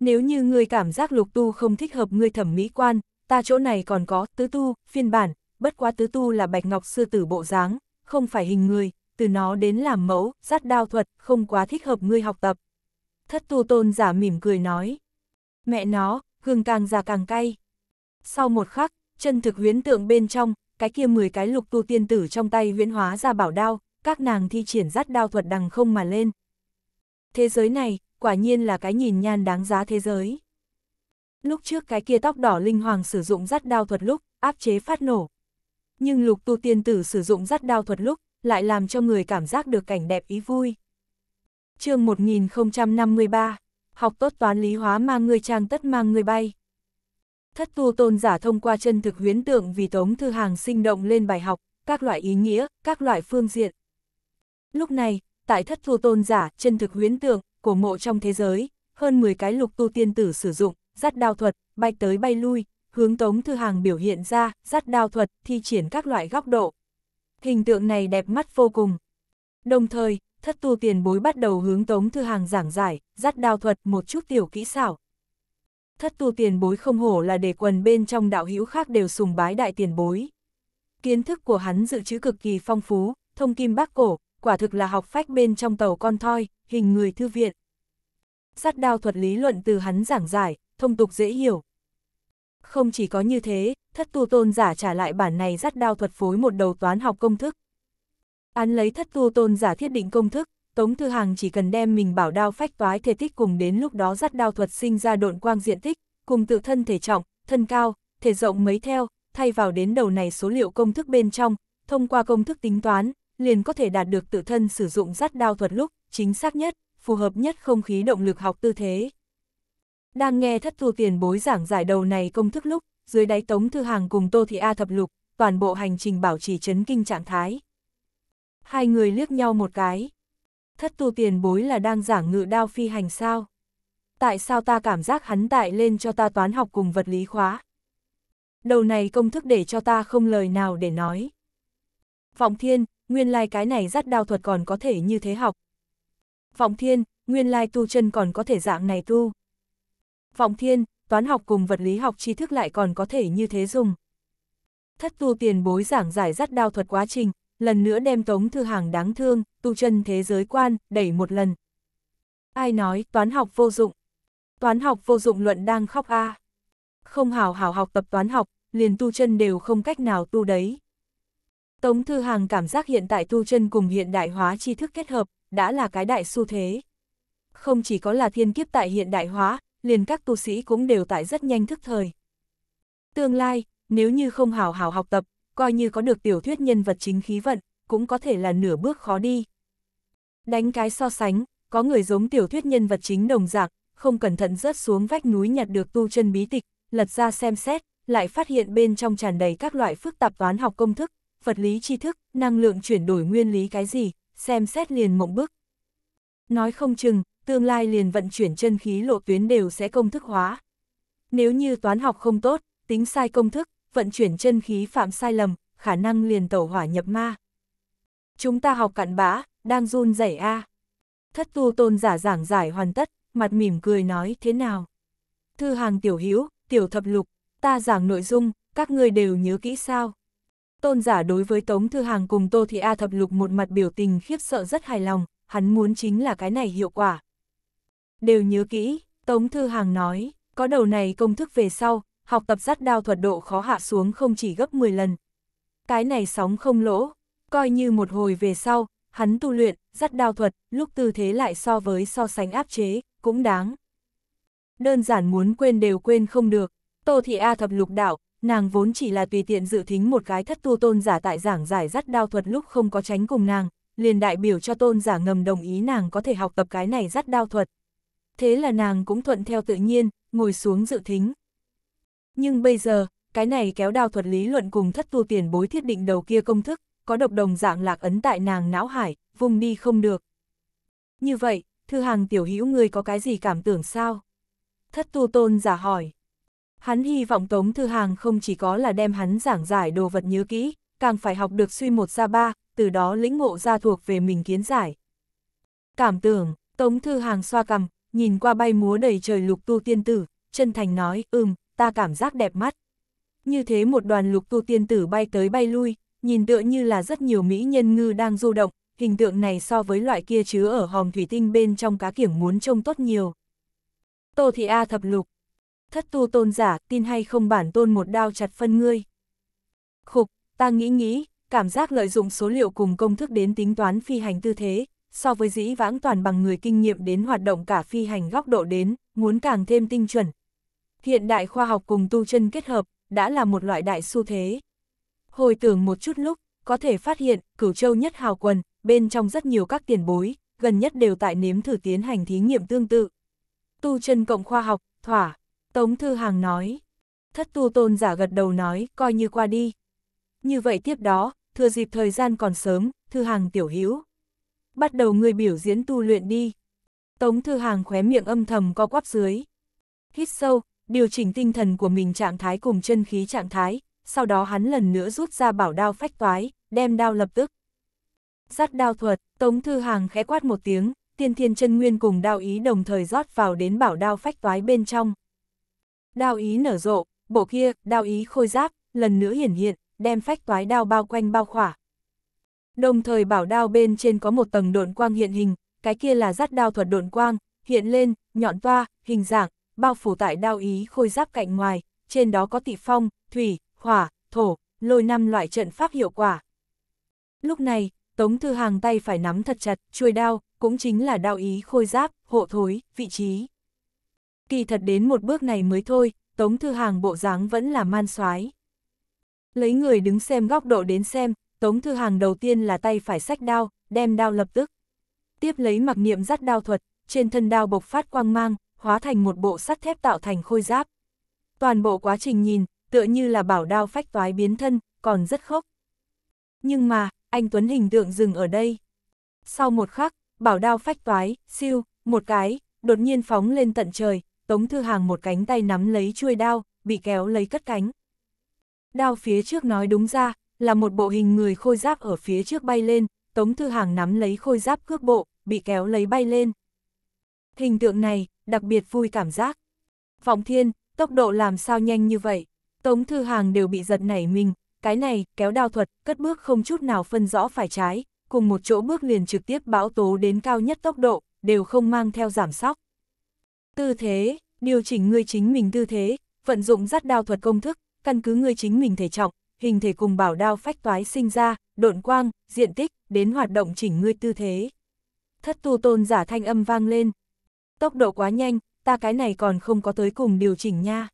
Nếu như ngươi cảm giác lục tu không thích hợp ngươi thẩm mỹ quan, ta chỗ này còn có tứ tu, phiên bản, bất quá tứ tu là bạch ngọc sư tử bộ dáng, không phải hình người, từ nó đến làm mẫu, sát đao thuật, không quá thích hợp ngươi học tập. Thất tu tôn giả mỉm cười nói. Mẹ nó, gương càng già càng cay. Sau một khắc, chân thực huyến tượng bên trong, cái kia 10 cái lục tu tiên tử trong tay huyễn hóa ra bảo đao, các nàng thi triển rát đao thuật đằng không mà lên. Thế giới này, quả nhiên là cái nhìn nhan đáng giá thế giới. Lúc trước cái kia tóc đỏ linh hoàng sử dụng rát đao thuật lúc, áp chế phát nổ, nhưng lục tu tiên tử sử dụng rắt đao thuật lúc, lại làm cho người cảm giác được cảnh đẹp ý vui. chương 1053, học tốt toán lý hóa mang người trang tất mang người bay. Thất tu tôn giả thông qua chân thực huyến tượng vì tống thư hàng sinh động lên bài học, các loại ý nghĩa, các loại phương diện. Lúc này, tại thất tu tôn giả, chân thực huyến tượng, cổ mộ trong thế giới, hơn 10 cái lục tu tiên tử sử dụng, dắt đao thuật, bay tới bay lui, hướng Tống Thư Hàng biểu hiện ra, dắt đao thuật, thi triển các loại góc độ. Hình tượng này đẹp mắt vô cùng. Đồng thời, thất tu tiền bối bắt đầu hướng Tống Thư Hàng giảng giải, dắt đao thuật một chút tiểu kỹ xảo. Thất tu tiền bối không hổ là để quần bên trong đạo hữu khác đều sùng bái đại tiền bối. Kiến thức của hắn dự trữ cực kỳ phong phú, thông kim bác cổ, quả thực là học phách bên trong tàu con thoi, hình người thư viện. Sát đao thuật lý luận từ hắn giảng giải, thông tục dễ hiểu, không chỉ có như thế, thất tu tôn giả trả lại bản này dắt đao thuật phối một đầu toán học công thức. Án lấy thất tu tôn giả thiết định công thức, Tống Thư Hàng chỉ cần đem mình bảo đao phách toái thể tích cùng đến lúc đó dắt đao thuật sinh ra độn quang diện tích, cùng tự thân thể trọng, thân cao, thể rộng mấy theo, thay vào đến đầu này số liệu công thức bên trong, thông qua công thức tính toán, liền có thể đạt được tự thân sử dụng dắt đao thuật lúc, chính xác nhất, phù hợp nhất không khí động lực học tư thế. Đang nghe thất thu tiền bối giảng giải đầu này công thức lúc, dưới đáy tống thư hàng cùng Tô Thị A thập lục, toàn bộ hành trình bảo trì chấn kinh trạng thái. Hai người liếc nhau một cái. Thất tu tiền bối là đang giảng ngự đao phi hành sao? Tại sao ta cảm giác hắn tại lên cho ta toán học cùng vật lý khóa? Đầu này công thức để cho ta không lời nào để nói. Vọng thiên, nguyên lai cái này dắt đao thuật còn có thể như thế học. Vọng thiên, nguyên lai tu chân còn có thể dạng này tu vọng thiên, toán học cùng vật lý học tri thức lại còn có thể như thế dùng. Thất tu tiền bối giảng giải dắt đao thuật quá trình, lần nữa đem tống thư hàng đáng thương, tu chân thế giới quan, đẩy một lần. Ai nói toán học vô dụng? Toán học vô dụng luận đang khóc a. À. Không hào hào học tập toán học, liền tu chân đều không cách nào tu đấy. Tống Thư Hàng cảm giác hiện tại tu chân cùng hiện đại hóa tri thức kết hợp, đã là cái đại xu thế. Không chỉ có là thiên kiếp tại hiện đại hóa, liền các tu sĩ cũng đều tại rất nhanh thức thời. Tương lai, nếu như không hào hào học tập, coi như có được tiểu thuyết nhân vật chính khí vận, cũng có thể là nửa bước khó đi. Đánh cái so sánh, có người giống tiểu thuyết nhân vật chính đồng dạng, không cẩn thận rớt xuống vách núi nhặt được tu chân bí tịch, lật ra xem xét, lại phát hiện bên trong tràn đầy các loại phức tạp toán học công thức, vật lý tri thức, năng lượng chuyển đổi nguyên lý cái gì, xem xét liền mộng bức. Nói không chừng, tương lai liền vận chuyển chân khí lộ tuyến đều sẽ công thức hóa. Nếu như toán học không tốt, tính sai công thức, vận chuyển chân khí phạm sai lầm, khả năng liền tẩu hỏa nhập ma. Chúng ta học cặn bã, đang run rẩy a. Thất tu tôn giả giảng giải hoàn tất, mặt mỉm cười nói thế nào. Thư hàng tiểu hữu tiểu thập lục, ta giảng nội dung, các người đều nhớ kỹ sao. Tôn giả đối với Tống Thư Hàng cùng Tô Thị A Thập Lục một mặt biểu tình khiếp sợ rất hài lòng, hắn muốn chính là cái này hiệu quả. Đều nhớ kỹ, Tống Thư Hàng nói, có đầu này công thức về sau, học tập dắt đao thuật độ khó hạ xuống không chỉ gấp 10 lần. Cái này sóng không lỗ, coi như một hồi về sau, hắn tu luyện, dắt đao thuật, lúc tư thế lại so với so sánh áp chế, cũng đáng. Đơn giản muốn quên đều quên không được, Tô Thị A thập lục đạo, nàng vốn chỉ là tùy tiện dự thính một cái thất tu tôn giả tại giảng giải dắt đao thuật lúc không có tránh cùng nàng, liền đại biểu cho tôn giả ngầm đồng ý nàng có thể học tập cái này dắt đao thuật thế là nàng cũng thuận theo tự nhiên, ngồi xuống dự thính. Nhưng bây giờ, cái này kéo đao thuật lý luận cùng thất tu tiền bối thiết định đầu kia công thức, có độc đồng dạng lạc ấn tại nàng não hải, vùng đi không được. Như vậy, thư hàng tiểu hữu người có cái gì cảm tưởng sao? Thất tu tôn giả hỏi. Hắn hy vọng tống thư hàng không chỉ có là đem hắn giảng giải đồ vật nhớ kỹ, càng phải học được suy một ra ba, từ đó lĩnh ngộ ra thuộc về mình kiến giải. Cảm tưởng, tống thư hàng xoa cầm, nhìn qua bay múa đầy trời lục tu tiên tử, chân thành nói, ừm, ta cảm giác đẹp mắt. Như thế một đoàn lục tu tiên tử bay tới bay lui, nhìn tựa như là rất nhiều mỹ nhân ngư đang du động, hình tượng này so với loại kia chứa ở hòm thủy tinh bên trong cá kiểng muốn trông tốt nhiều. Tô thị A thập lục, thất tu tôn giả, tin hay không bản tôn một đao chặt phân ngươi. Khục, ta nghĩ nghĩ, cảm giác lợi dụng số liệu cùng công thức đến tính toán phi hành tư thế, so với dĩ vãng toàn bằng người kinh nghiệm đến hoạt động cả phi hành góc độ đến, muốn càng thêm tinh chuẩn. Hiện đại khoa học cùng tu chân kết hợp, đã là một loại đại xu thế. Hồi tưởng một chút lúc, có thể phát hiện, cửu châu nhất hào quần, bên trong rất nhiều các tiền bối, gần nhất đều tại nếm thử tiến hành thí nghiệm tương tự. Tu chân cộng khoa học, thỏa, Tống Thư Hàng nói. Thất tu tôn giả gật đầu nói, coi như qua đi. Như vậy tiếp đó, thừa dịp thời gian còn sớm, Thư Hàng tiểu hữu bắt đầu người biểu diễn tu luyện đi. Tống Thư Hàng khóe miệng âm thầm co quắp dưới. Hít sâu, điều chỉnh tinh thần của mình trạng thái cùng chân khí trạng thái, sau đó hắn lần nữa rút ra bảo đao phách toái, đem đao lập tức. Sát đao thuật, Tống Thư Hàng khẽ quát một tiếng, tiên thiên chân nguyên cùng đao ý đồng thời rót vào đến bảo đao phách toái bên trong. Đao ý nở rộ, bộ kia, đao ý khôi giáp, lần nữa hiển hiện, đem phách toái đao bao quanh bao khỏa, đồng thời bảo đao bên trên có một tầng độn quang hiện hình, cái kia là rát đao thuật độn quang, hiện lên, nhọn toa, hình dạng, bao phủ tại đao ý khôi giáp cạnh ngoài, trên đó có tị phong, thủy, hỏa, thổ, lôi năm loại trận pháp hiệu quả. Lúc này, Tống Thư Hàng tay phải nắm thật chặt, chuôi đao, cũng chính là đao ý khôi giáp, hộ thối, vị trí. Kỳ thật đến một bước này mới thôi, Tống Thư Hàng bộ dáng vẫn là man soái Lấy người đứng xem góc độ đến xem, Tống Thư Hàng đầu tiên là tay phải sách đao, đem đao lập tức. Tiếp lấy mặc niệm dắt đao thuật, trên thân đao bộc phát quang mang, hóa thành một bộ sắt thép tạo thành khôi giáp. Toàn bộ quá trình nhìn, tựa như là bảo đao phách toái biến thân, còn rất khốc. Nhưng mà, anh Tuấn hình tượng dừng ở đây. Sau một khắc, bảo đao phách toái, siêu, một cái, đột nhiên phóng lên tận trời, Tống Thư Hàng một cánh tay nắm lấy chuôi đao, bị kéo lấy cất cánh. Đao phía trước nói đúng ra, là một bộ hình người khôi giáp ở phía trước bay lên, Tống Thư Hàng nắm lấy khôi giáp cước bộ, bị kéo lấy bay lên. Hình tượng này, đặc biệt vui cảm giác. Phóng thiên, tốc độ làm sao nhanh như vậy? Tống Thư Hàng đều bị giật nảy mình, cái này, kéo đao thuật, cất bước không chút nào phân rõ phải trái, cùng một chỗ bước liền trực tiếp bão tố đến cao nhất tốc độ, đều không mang theo giảm sóc. Tư thế, điều chỉnh người chính mình tư thế, vận dụng dắt đao thuật công thức, căn cứ người chính mình thể trọng, hình thể cùng bảo đao phách toái sinh ra, độn quang, diện tích, đến hoạt động chỉnh ngươi tư thế. Thất tu tôn giả thanh âm vang lên. Tốc độ quá nhanh, ta cái này còn không có tới cùng điều chỉnh nha.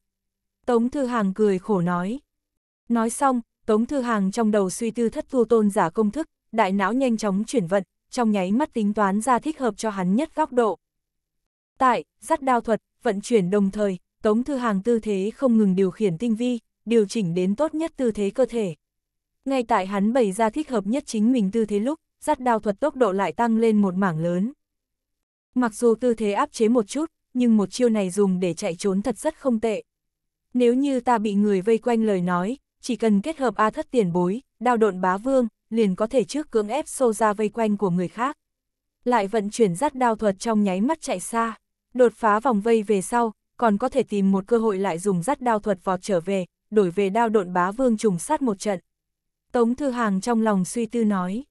Tống Thư Hàng cười khổ nói. Nói xong, Tống Thư Hàng trong đầu suy tư thất tu tôn giả công thức, đại não nhanh chóng chuyển vận, trong nháy mắt tính toán ra thích hợp cho hắn nhất góc độ. Tại, dắt đao thuật, vận chuyển đồng thời, Tống Thư Hàng tư thế không ngừng điều khiển tinh vi, điều chỉnh đến tốt nhất tư thế cơ thể. Ngay tại hắn bày ra thích hợp nhất chính mình tư thế lúc, dắt đao thuật tốc độ lại tăng lên một mảng lớn. Mặc dù tư thế áp chế một chút, nhưng một chiêu này dùng để chạy trốn thật rất không tệ. Nếu như ta bị người vây quanh lời nói, chỉ cần kết hợp A thất tiền bối, đao độn bá vương, liền có thể trước cưỡng ép xô ra vây quanh của người khác. Lại vận chuyển dắt đao thuật trong nháy mắt chạy xa, đột phá vòng vây về sau, còn có thể tìm một cơ hội lại dùng dắt đao thuật vọt trở về, đổi về đao độn bá vương trùng sát một trận. Tống Thư Hàng trong lòng suy tư nói.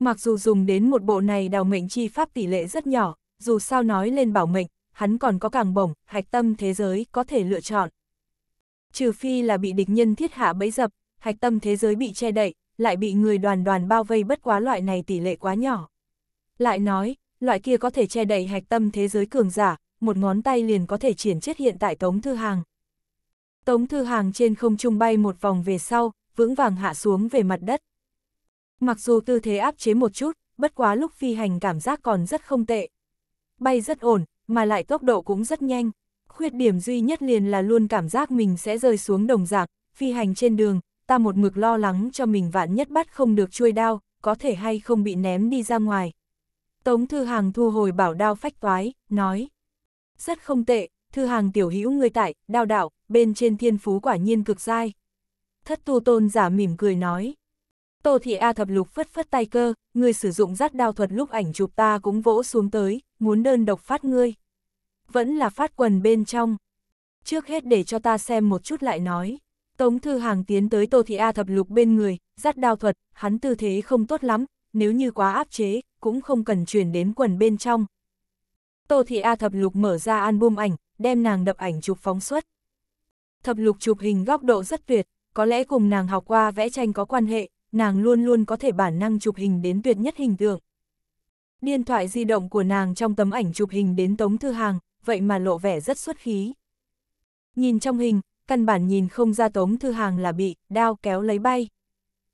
Mặc dù dùng đến một bộ này đào mệnh chi pháp tỷ lệ rất nhỏ, dù sao nói lên bảo mệnh, hắn còn có càng bổng, hạch tâm thế giới có thể lựa chọn. Trừ phi là bị địch nhân thiết hạ bẫy dập, hạch tâm thế giới bị che đậy, lại bị người đoàn đoàn bao vây bất quá loại này tỷ lệ quá nhỏ. Lại nói, loại kia có thể che đậy hạch tâm thế giới cường giả, một ngón tay liền có thể triển chết hiện tại Tống Thư Hàng. Tống Thư Hàng trên không trung bay một vòng về sau, vững vàng hạ xuống về mặt đất. Mặc dù tư thế áp chế một chút, bất quá lúc phi hành cảm giác còn rất không tệ. Bay rất ổn, mà lại tốc độ cũng rất nhanh. Khuyết điểm duy nhất liền là luôn cảm giác mình sẽ rơi xuống đồng dạng phi hành trên đường, ta một mực lo lắng cho mình vạn nhất bắt không được chui đao, có thể hay không bị ném đi ra ngoài. Tống Thư Hàng thu hồi bảo đao phách toái, nói. Rất không tệ, Thư Hàng tiểu hữu người tại, đao đạo, bên trên thiên phú quả nhiên cực dai. Thất tu tôn giả mỉm cười nói. Tô thị A thập lục phất phất tay cơ, người sử dụng rát đao thuật lúc ảnh chụp ta cũng vỗ xuống tới, muốn đơn độc phát ngươi. Vẫn là phát quần bên trong. Trước hết để cho ta xem một chút lại nói. Tống Thư Hàng tiến tới Tô Thị A thập lục bên người, rát đao thuật, hắn tư thế không tốt lắm, nếu như quá áp chế, cũng không cần chuyển đến quần bên trong. Tô Thị A thập lục mở ra album ảnh, đem nàng đập ảnh chụp phóng xuất thập lục chụp hình góc độ rất tuyệt, có lẽ cùng nàng học qua vẽ tranh có quan hệ, nàng luôn luôn có thể bản năng chụp hình đến tuyệt nhất hình tượng. Điện thoại di động của nàng trong tấm ảnh chụp hình đến Tống Thư Hàng, vậy mà lộ vẻ rất xuất khí. Nhìn trong hình, căn bản nhìn không ra Tống Thư Hàng là bị đao kéo lấy bay.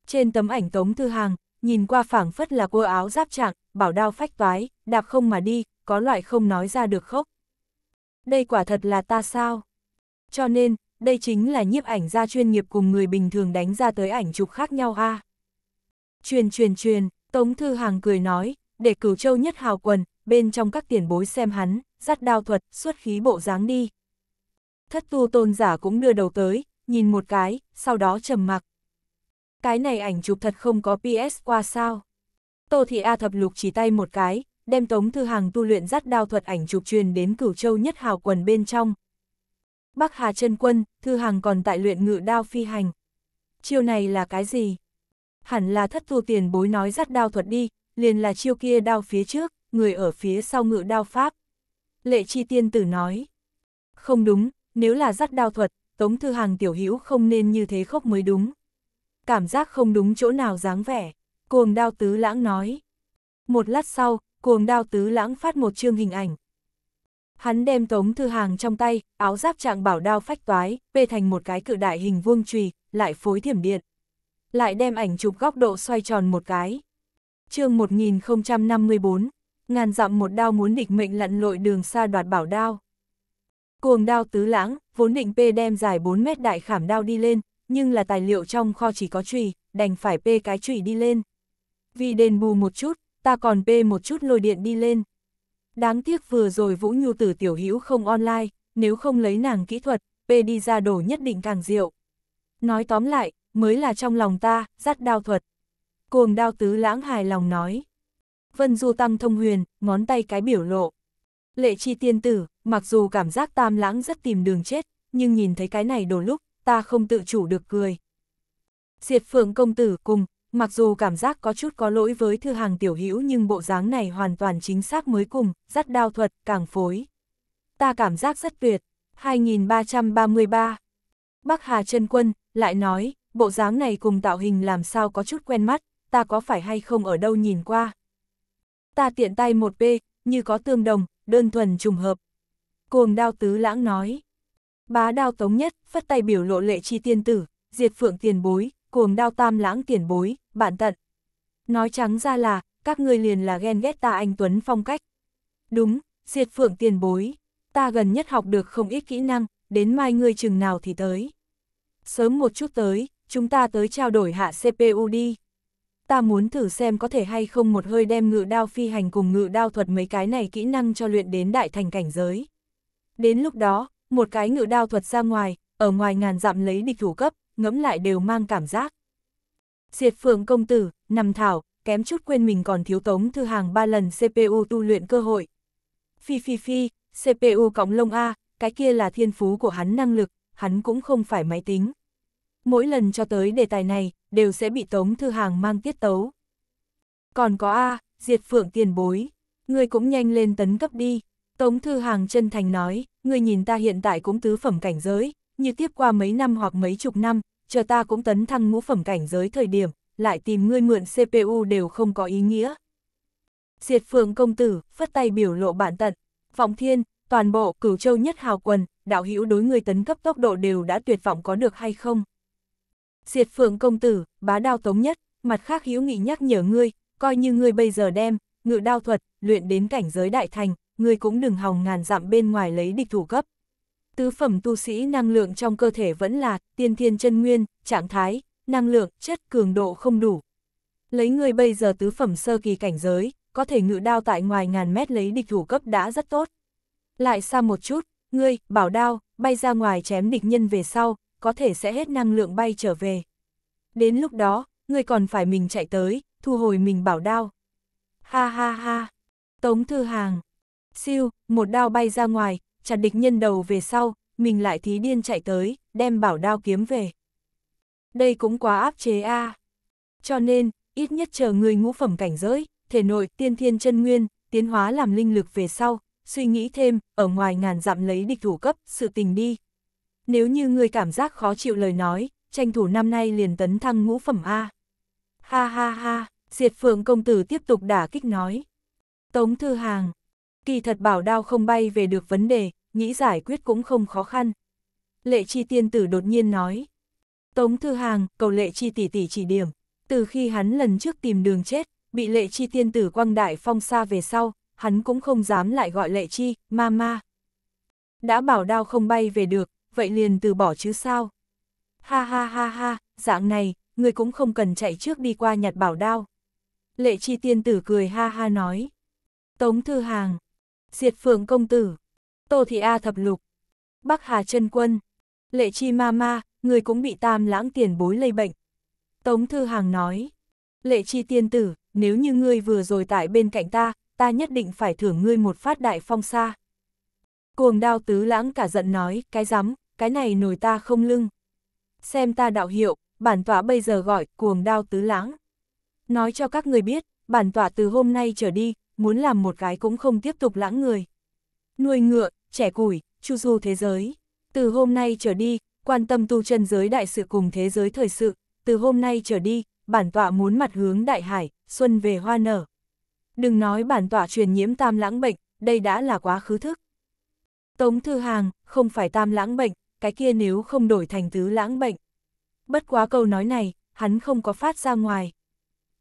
Trên tấm ảnh Tống Thư Hàng, nhìn qua phảng phất là cô áo giáp trạng, bảo đao phách toái, đạp không mà đi, có loại không nói ra được khóc. Đây quả thật là ta sao? Cho nên, đây chính là nhiếp ảnh gia chuyên nghiệp cùng người bình thường đánh ra tới ảnh chụp khác nhau a. À. Truyền truyền truyền, Tống Thư Hàng cười nói, để cửu châu nhất hào quần, bên trong các tiền bối xem hắn, dắt đao thuật, xuất khí bộ dáng đi. Thất tu tôn giả cũng đưa đầu tới, nhìn một cái, sau đó trầm mặc. Cái này ảnh chụp thật không có PS qua sao. Tô Thị A thập lục chỉ tay một cái, đem Tống Thư Hàng tu luyện dắt đao thuật ảnh chụp truyền đến cửu châu nhất hào quần bên trong, Bắc Hà chân quân, Thư hàng còn tại luyện ngự đao phi hành. Chiêu này là cái gì? Hẳn là thất tu tiền bối nói dắt đao thuật đi, liền là chiêu kia đao phía trước, người ở phía sau ngự đao pháp. Lệ chi tiên tử nói. Không đúng, nếu là dắt đao thuật, Tống Thư hàng tiểu hữu không nên như thế khốc mới đúng. Cảm giác không đúng chỗ nào dáng vẻ, cuồng đao tứ lãng nói. Một lát sau, cuồng đao tứ lãng phát một chương hình ảnh, Hắn đem tống thư hàng trong tay, áo giáp trạng bảo đao phách toái, bê thành một cái cự đại hình vuông trùy, lại phối thiểm điện. Lại đem ảnh chụp góc độ xoay tròn một cái. chương 1054, ngàn dặm một đao muốn địch mệnh lặn lội đường xa đoạt bảo đao. Cuồng đao tứ lãng, vốn định P đem dài 4 mét đại khảm đao đi lên, nhưng là tài liệu trong kho chỉ có chùy, đành phải P cái chùy đi lên. Vì đền bù một chút, ta còn P một chút lôi điện đi lên. Đáng tiếc vừa rồi Vũ Nhu Tử Tiểu Hữu không online, nếu không lấy nàng kỹ thuật, P đi ra đổ nhất định càng diệu. Nói tóm lại, mới là trong lòng ta, dắt đao thuật. Cuồng đao tứ lãng hài lòng nói. Vân Du Tăng thông huyền, ngón tay cái biểu lộ. Lệ chi tiên tử, mặc dù cảm giác tam lãng rất tìm đường chết, nhưng nhìn thấy cái này đổ lúc, ta không tự chủ được cười. Diệt phượng công tử cùng, mặc dù cảm giác có chút có lỗi với thư hàng tiểu hữu nhưng bộ dáng này hoàn toàn chính xác mới cùng, dắt đao thuật, càng phối. Ta cảm giác rất tuyệt. 2333 Bắc Hà chân Quân, lại nói, bộ dáng này cùng tạo hình làm sao có chút quen mắt, ta có phải hay không ở đâu nhìn qua. Ta tiện tay một p như có tương đồng, đơn thuần trùng hợp. Cuồng đao tứ lãng nói. Bá đao tống nhất, phất tay biểu lộ lệ chi tiên tử, diệt phượng tiền bối, cuồng đao tam lãng tiền bối, bạn tận. Nói trắng ra là, các ngươi liền là ghen ghét ta anh Tuấn phong cách. Đúng, diệt phượng tiền bối, ta gần nhất học được không ít kỹ năng, đến mai ngươi chừng nào thì tới. Sớm một chút tới, chúng ta tới trao đổi hạ CPU đi. Ta muốn thử xem có thể hay không một hơi đem ngự đao phi hành cùng ngự đao thuật mấy cái này kỹ năng cho luyện đến đại thành cảnh giới. Đến lúc đó, một cái ngự đao thuật ra ngoài, ở ngoài ngàn dặm lấy địch thủ cấp, ngẫm lại đều mang cảm giác. Diệt Phượng công tử, nằm thảo, kém chút quên mình còn thiếu tống thư hàng ba lần CPU tu luyện cơ hội. Phi phi phi, CPU cọng lông A, cái kia là thiên phú của hắn năng lực, hắn cũng không phải máy tính. Mỗi lần cho tới đề tài này, đều sẽ bị tống thư hàng mang tiết tấu. Còn có A, diệt phượng tiền bối, người cũng nhanh lên tấn cấp đi. Tống Thư Hàng chân thành nói, người nhìn ta hiện tại cũng tứ phẩm cảnh giới, như tiếp qua mấy năm hoặc mấy chục năm, chờ ta cũng tấn thăng ngũ phẩm cảnh giới thời điểm, lại tìm ngươi mượn CPU đều không có ý nghĩa. Diệt phượng công tử, phất tay biểu lộ bản tận, vọng thiên, toàn bộ cửu châu nhất hào quần, đạo hữu đối người tấn cấp tốc độ đều đã tuyệt vọng có được hay không? Diệt phượng công tử, bá đao tống nhất, mặt khác hữu nghị nhắc nhở ngươi, coi như ngươi bây giờ đem, ngự đao thuật, luyện đến cảnh giới đại thành, ngươi cũng đừng hòng ngàn dặm bên ngoài lấy địch thủ cấp. Tứ phẩm tu sĩ năng lượng trong cơ thể vẫn là tiên thiên chân nguyên, trạng thái, năng lượng, chất cường độ không đủ. Lấy người bây giờ tứ phẩm sơ kỳ cảnh giới, có thể ngự đao tại ngoài ngàn mét lấy địch thủ cấp đã rất tốt. Lại xa một chút, ngươi, bảo đao, bay ra ngoài chém địch nhân về sau, có thể sẽ hết năng lượng bay trở về. Đến lúc đó, ngươi còn phải mình chạy tới, thu hồi mình bảo đao. Ha ha ha, Tống Thư Hàng, siêu, một đao bay ra ngoài, chặt địch nhân đầu về sau, mình lại thí điên chạy tới, đem bảo đao kiếm về. Đây cũng quá áp chế a. À. Cho nên, ít nhất chờ người ngũ phẩm cảnh giới, thể nội tiên thiên chân nguyên, tiến hóa làm linh lực về sau, suy nghĩ thêm, ở ngoài ngàn dặm lấy địch thủ cấp, sự tình đi. Nếu như người cảm giác khó chịu lời nói, tranh thủ năm nay liền tấn thăng ngũ phẩm A. Ha ha ha, Diệt Phượng công tử tiếp tục đả kích nói. Tống Thư Hàng, kỳ thật bảo đao không bay về được vấn đề, nghĩ giải quyết cũng không khó khăn. Lệ chi tiên tử đột nhiên nói. Tống thư hàng, cầu lệ chi tỷ tỷ chỉ điểm. Từ khi hắn lần trước tìm đường chết, bị lệ chi tiên tử quang đại phong xa về sau, hắn cũng không dám lại gọi lệ chi, ma ma. Đã bảo đao không bay về được, vậy liền từ bỏ chứ sao? Ha ha ha ha, dạng này, người cũng không cần chạy trước đi qua nhặt bảo đao. Lệ chi tiên tử cười ha ha nói. Tống thư hàng, Diệt phường công tử, Tô Thị A thập lục, Bắc Hà Trân quân, Lệ Chi Ma Ma, người cũng bị tam lãng tiền bối lây bệnh. Tống Thư Hàng nói, Lệ Chi tiên tử, nếu như ngươi vừa rồi tại bên cạnh ta, ta nhất định phải thưởng ngươi một phát đại phong xa. Cuồng đao tứ lãng cả giận nói, cái rắm cái này nổi ta không lưng. Xem ta đạo hiệu, bản tọa bây giờ gọi cuồng đao tứ lãng. Nói cho các người biết, bản tọa từ hôm nay trở đi, muốn làm một cái cũng không tiếp tục lãng người. Nuôi ngựa, trẻ củi, chu du thế giới. Từ hôm nay trở đi, quan tâm tu chân giới đại sự cùng thế giới thời sự, từ hôm nay trở đi, bản tọa muốn mặt hướng đại hải, xuân về hoa nở. Đừng nói bản tọa truyền nhiễm tam lãng bệnh, đây đã là quá khứ thức. Tống Thư Hàng, không phải tam lãng bệnh, cái kia nếu không đổi thành tứ lãng bệnh. Bất quá câu nói này, hắn không có phát ra ngoài.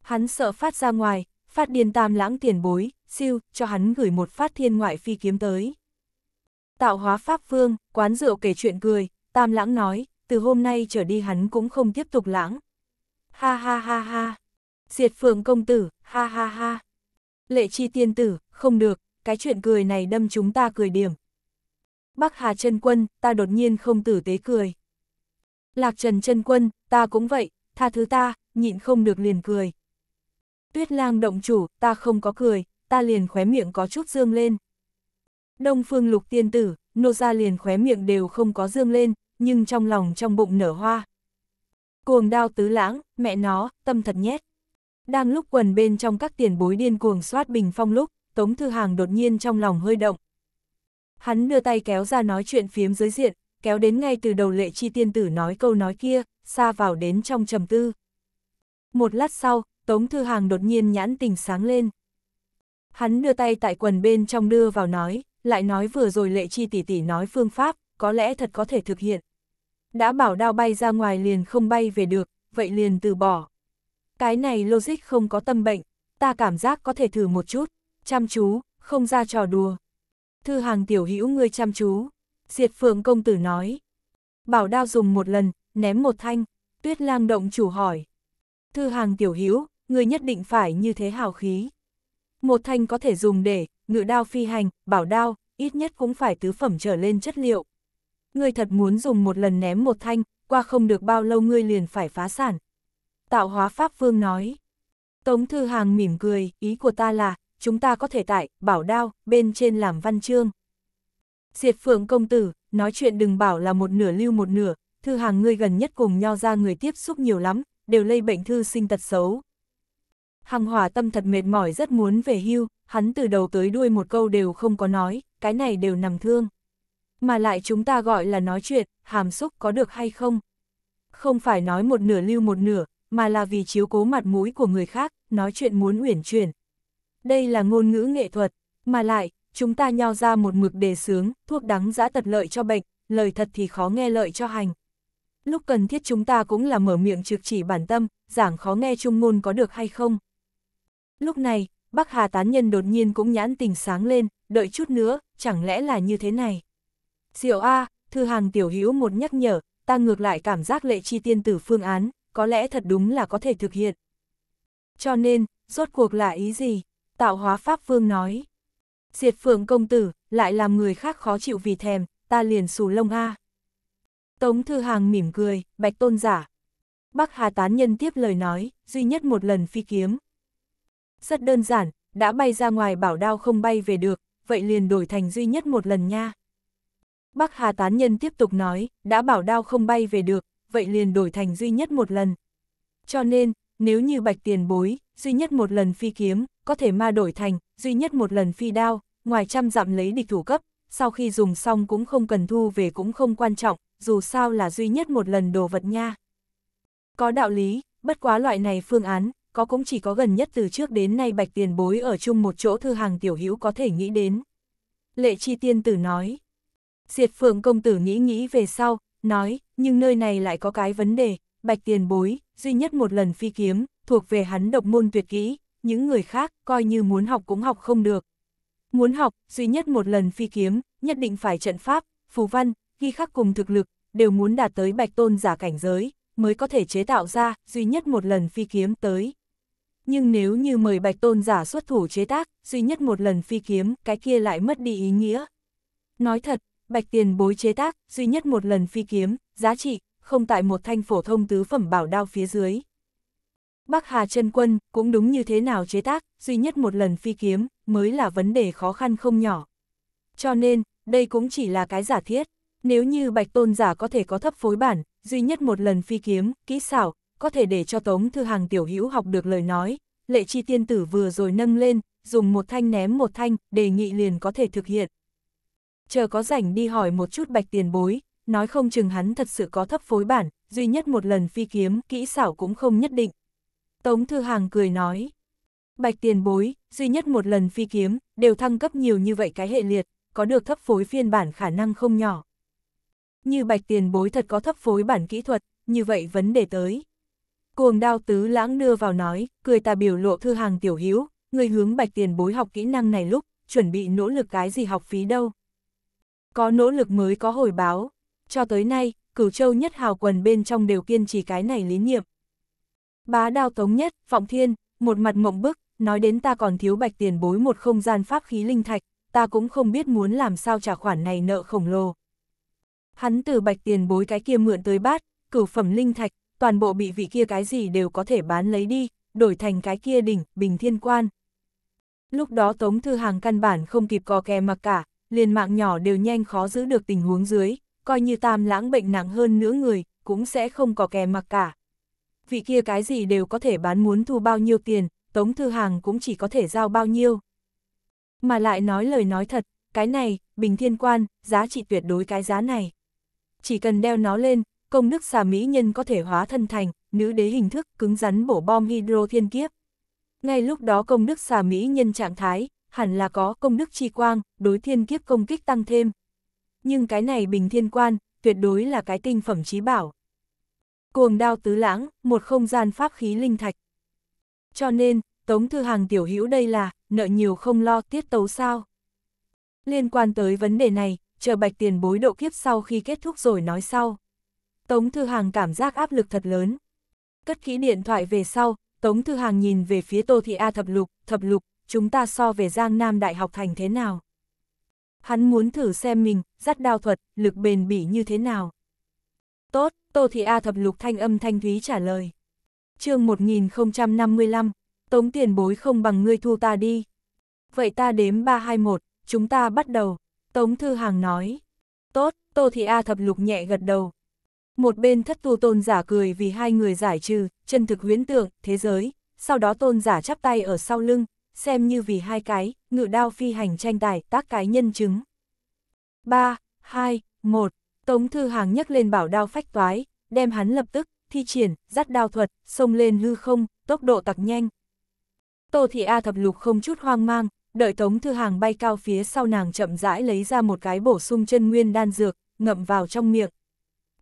Hắn sợ phát ra ngoài, phát điên tam lãng tiền bối, siêu, cho hắn gửi một phát thiên ngoại phi kiếm tới. Tạo hóa pháp vương, quán rượu kể chuyện cười, tam lãng nói, từ hôm nay trở đi hắn cũng không tiếp tục lãng. Ha ha ha ha, diệt phượng công tử, ha ha ha. Lệ chi tiên tử, không được, cái chuyện cười này đâm chúng ta cười điểm. Bắc Hà chân quân, ta đột nhiên không tử tế cười. Lạc Trần chân quân, ta cũng vậy, tha thứ ta, nhịn không được liền cười tuyết lang động chủ, ta không có cười, ta liền khóe miệng có chút dương lên. Đông phương lục tiên tử, nô ra liền khóe miệng đều không có dương lên, nhưng trong lòng trong bụng nở hoa. Cuồng đao tứ lãng, mẹ nó, tâm thật nhét. Đang lúc quần bên trong các tiền bối điên cuồng soát bình phong lúc, Tống Thư Hàng đột nhiên trong lòng hơi động. Hắn đưa tay kéo ra nói chuyện phiếm dưới diện, kéo đến ngay từ đầu lệ chi tiên tử nói câu nói kia, xa vào đến trong trầm tư. Một lát sau, Tống Thư Hàng đột nhiên nhãn tình sáng lên. Hắn đưa tay tại quần bên trong đưa vào nói, lại nói vừa rồi lệ chi tỷ tỷ nói phương pháp, có lẽ thật có thể thực hiện. Đã bảo đao bay ra ngoài liền không bay về được, vậy liền từ bỏ. Cái này logic không có tâm bệnh, ta cảm giác có thể thử một chút, chăm chú, không ra trò đùa. Thư hàng tiểu hữu ngươi chăm chú, diệt phượng công tử nói. Bảo đao dùng một lần, ném một thanh, tuyết lang động chủ hỏi. Thư hàng tiểu hữu người nhất định phải như thế hào khí. Một thanh có thể dùng để, ngự đao phi hành, bảo đao, ít nhất cũng phải tứ phẩm trở lên chất liệu. Người thật muốn dùng một lần ném một thanh, qua không được bao lâu ngươi liền phải phá sản. Tạo hóa Pháp Vương nói. Tống Thư Hàng mỉm cười, ý của ta là, chúng ta có thể tại, bảo đao, bên trên làm văn chương. Diệt Phượng Công Tử, nói chuyện đừng bảo là một nửa lưu một nửa, Thư Hàng ngươi gần nhất cùng nho ra người tiếp xúc nhiều lắm, đều lây bệnh thư sinh tật xấu, Hằng hỏa tâm thật mệt mỏi rất muốn về hưu, hắn từ đầu tới đuôi một câu đều không có nói, cái này đều nằm thương. Mà lại chúng ta gọi là nói chuyện, hàm xúc có được hay không? Không phải nói một nửa lưu một nửa, mà là vì chiếu cố mặt mũi của người khác, nói chuyện muốn uyển chuyển. Đây là ngôn ngữ nghệ thuật, mà lại, chúng ta nho ra một mực đề sướng, thuốc đắng giã tật lợi cho bệnh, lời thật thì khó nghe lợi cho hành. Lúc cần thiết chúng ta cũng là mở miệng trực chỉ bản tâm, giảng khó nghe chung ngôn có được hay không. Lúc này, Bắc Hà tán nhân đột nhiên cũng nhãn tình sáng lên, đợi chút nữa, chẳng lẽ là như thế này. Diệu A, thư hàng tiểu hữu một nhắc nhở, ta ngược lại cảm giác lệ chi tiên tử phương án, có lẽ thật đúng là có thể thực hiện. Cho nên, rốt cuộc là ý gì? Tạo hóa Pháp vương nói. Diệt phượng công tử, lại làm người khác khó chịu vì thèm, ta liền xù lông A. Tống Thư Hàng mỉm cười, bạch tôn giả. Bắc Hà Tán Nhân tiếp lời nói, duy nhất một lần phi kiếm, rất đơn giản, đã bay ra ngoài bảo đao không bay về được, vậy liền đổi thành duy nhất một lần nha. Bắc Hà Tán Nhân tiếp tục nói, đã bảo đao không bay về được, vậy liền đổi thành duy nhất một lần. Cho nên, nếu như bạch tiền bối, duy nhất một lần phi kiếm, có thể ma đổi thành, duy nhất một lần phi đao, ngoài trăm dặm lấy địch thủ cấp, sau khi dùng xong cũng không cần thu về cũng không quan trọng, dù sao là duy nhất một lần đồ vật nha. Có đạo lý, bất quá loại này phương án, có cũng chỉ có gần nhất từ trước đến nay bạch tiền bối ở chung một chỗ thư hàng tiểu hữu có thể nghĩ đến. Lệ chi tiên tử nói. Diệt phượng công tử nghĩ nghĩ về sau, nói, nhưng nơi này lại có cái vấn đề, bạch tiền bối, duy nhất một lần phi kiếm, thuộc về hắn độc môn tuyệt kỹ, những người khác, coi như muốn học cũng học không được. Muốn học, duy nhất một lần phi kiếm, nhất định phải trận pháp, phù văn, ghi khắc cùng thực lực, đều muốn đạt tới bạch tôn giả cảnh giới, mới có thể chế tạo ra duy nhất một lần phi kiếm tới nhưng nếu như mời bạch tôn giả xuất thủ chế tác, duy nhất một lần phi kiếm, cái kia lại mất đi ý nghĩa. Nói thật, bạch tiền bối chế tác, duy nhất một lần phi kiếm, giá trị, không tại một thanh phổ thông tứ phẩm bảo đao phía dưới. Bắc Hà chân Quân, cũng đúng như thế nào chế tác, duy nhất một lần phi kiếm, mới là vấn đề khó khăn không nhỏ. Cho nên, đây cũng chỉ là cái giả thiết. Nếu như Bạch Tôn giả có thể có thấp phối bản, duy nhất một lần phi kiếm, kỹ xảo, có thể để cho Tống Thư Hàng tiểu hữu học được lời nói, lệ chi tiên tử vừa rồi nâng lên, dùng một thanh ném một thanh, đề nghị liền có thể thực hiện. Chờ có rảnh đi hỏi một chút bạch tiền bối, nói không chừng hắn thật sự có thấp phối bản, duy nhất một lần phi kiếm, kỹ xảo cũng không nhất định. Tống Thư Hàng cười nói, bạch tiền bối, duy nhất một lần phi kiếm, đều thăng cấp nhiều như vậy cái hệ liệt, có được thấp phối phiên bản khả năng không nhỏ. Như bạch tiền bối thật có thấp phối bản kỹ thuật, như vậy vấn đề tới. Cuồng đao tứ lãng đưa vào nói, cười ta biểu lộ thư hàng tiểu hiếu người hướng bạch tiền bối học kỹ năng này lúc, chuẩn bị nỗ lực cái gì học phí đâu. Có nỗ lực mới có hồi báo, cho tới nay, cửu châu nhất hào quần bên trong đều kiên trì cái này lý niệm. Bá đao tống nhất, vọng thiên, một mặt mộng bức, nói đến ta còn thiếu bạch tiền bối một không gian pháp khí linh thạch, ta cũng không biết muốn làm sao trả khoản này nợ khổng lồ. Hắn từ bạch tiền bối cái kia mượn tới bát, cửu phẩm linh thạch, toàn bộ bị vị kia cái gì đều có thể bán lấy đi, đổi thành cái kia đỉnh, bình thiên quan. Lúc đó Tống Thư Hàng căn bản không kịp co kè mặc cả, liền mạng nhỏ đều nhanh khó giữ được tình huống dưới, coi như tam lãng bệnh nặng hơn nữa người, cũng sẽ không có kè mặc cả. Vị kia cái gì đều có thể bán muốn thu bao nhiêu tiền, Tống Thư Hàng cũng chỉ có thể giao bao nhiêu. Mà lại nói lời nói thật, cái này, bình thiên quan, giá trị tuyệt đối cái giá này. Chỉ cần đeo nó lên, công đức xà mỹ nhân có thể hóa thân thành, nữ đế hình thức cứng rắn bổ bom hydro thiên kiếp. Ngay lúc đó công đức xà mỹ nhân trạng thái, hẳn là có công đức chi quang, đối thiên kiếp công kích tăng thêm. Nhưng cái này bình thiên quan, tuyệt đối là cái tinh phẩm trí bảo. Cuồng đao tứ lãng, một không gian pháp khí linh thạch. Cho nên, Tống Thư Hàng tiểu hữu đây là, nợ nhiều không lo tiết tấu sao. Liên quan tới vấn đề này, chờ bạch tiền bối độ kiếp sau khi kết thúc rồi nói sau. Tống Thư Hàng cảm giác áp lực thật lớn. Cất kỹ điện thoại về sau, Tống Thư Hàng nhìn về phía Tô Thị A Thập Lục, Thập Lục, chúng ta so về Giang Nam Đại học thành thế nào. Hắn muốn thử xem mình, dắt đao thuật, lực bền bỉ như thế nào. Tốt, Tô Thị A Thập Lục thanh âm thanh thúy trả lời. chương 1055, Tống tiền bối không bằng ngươi thu ta đi. Vậy ta đếm 321, chúng ta bắt đầu. Tống Thư Hàng nói. Tốt, Tô Thị A Thập Lục nhẹ gật đầu, một bên thất tu tôn giả cười vì hai người giải trừ, chân thực huyễn tượng, thế giới, sau đó tôn giả chắp tay ở sau lưng, xem như vì hai cái, ngự đao phi hành tranh tài, tác cái nhân chứng. 3, 2, 1, Tống Thư Hàng nhấc lên bảo đao phách toái, đem hắn lập tức, thi triển, dắt đao thuật, xông lên hư không, tốc độ tặc nhanh. Tô Thị A thập lục không chút hoang mang, đợi Tống Thư Hàng bay cao phía sau nàng chậm rãi lấy ra một cái bổ sung chân nguyên đan dược, ngậm vào trong miệng,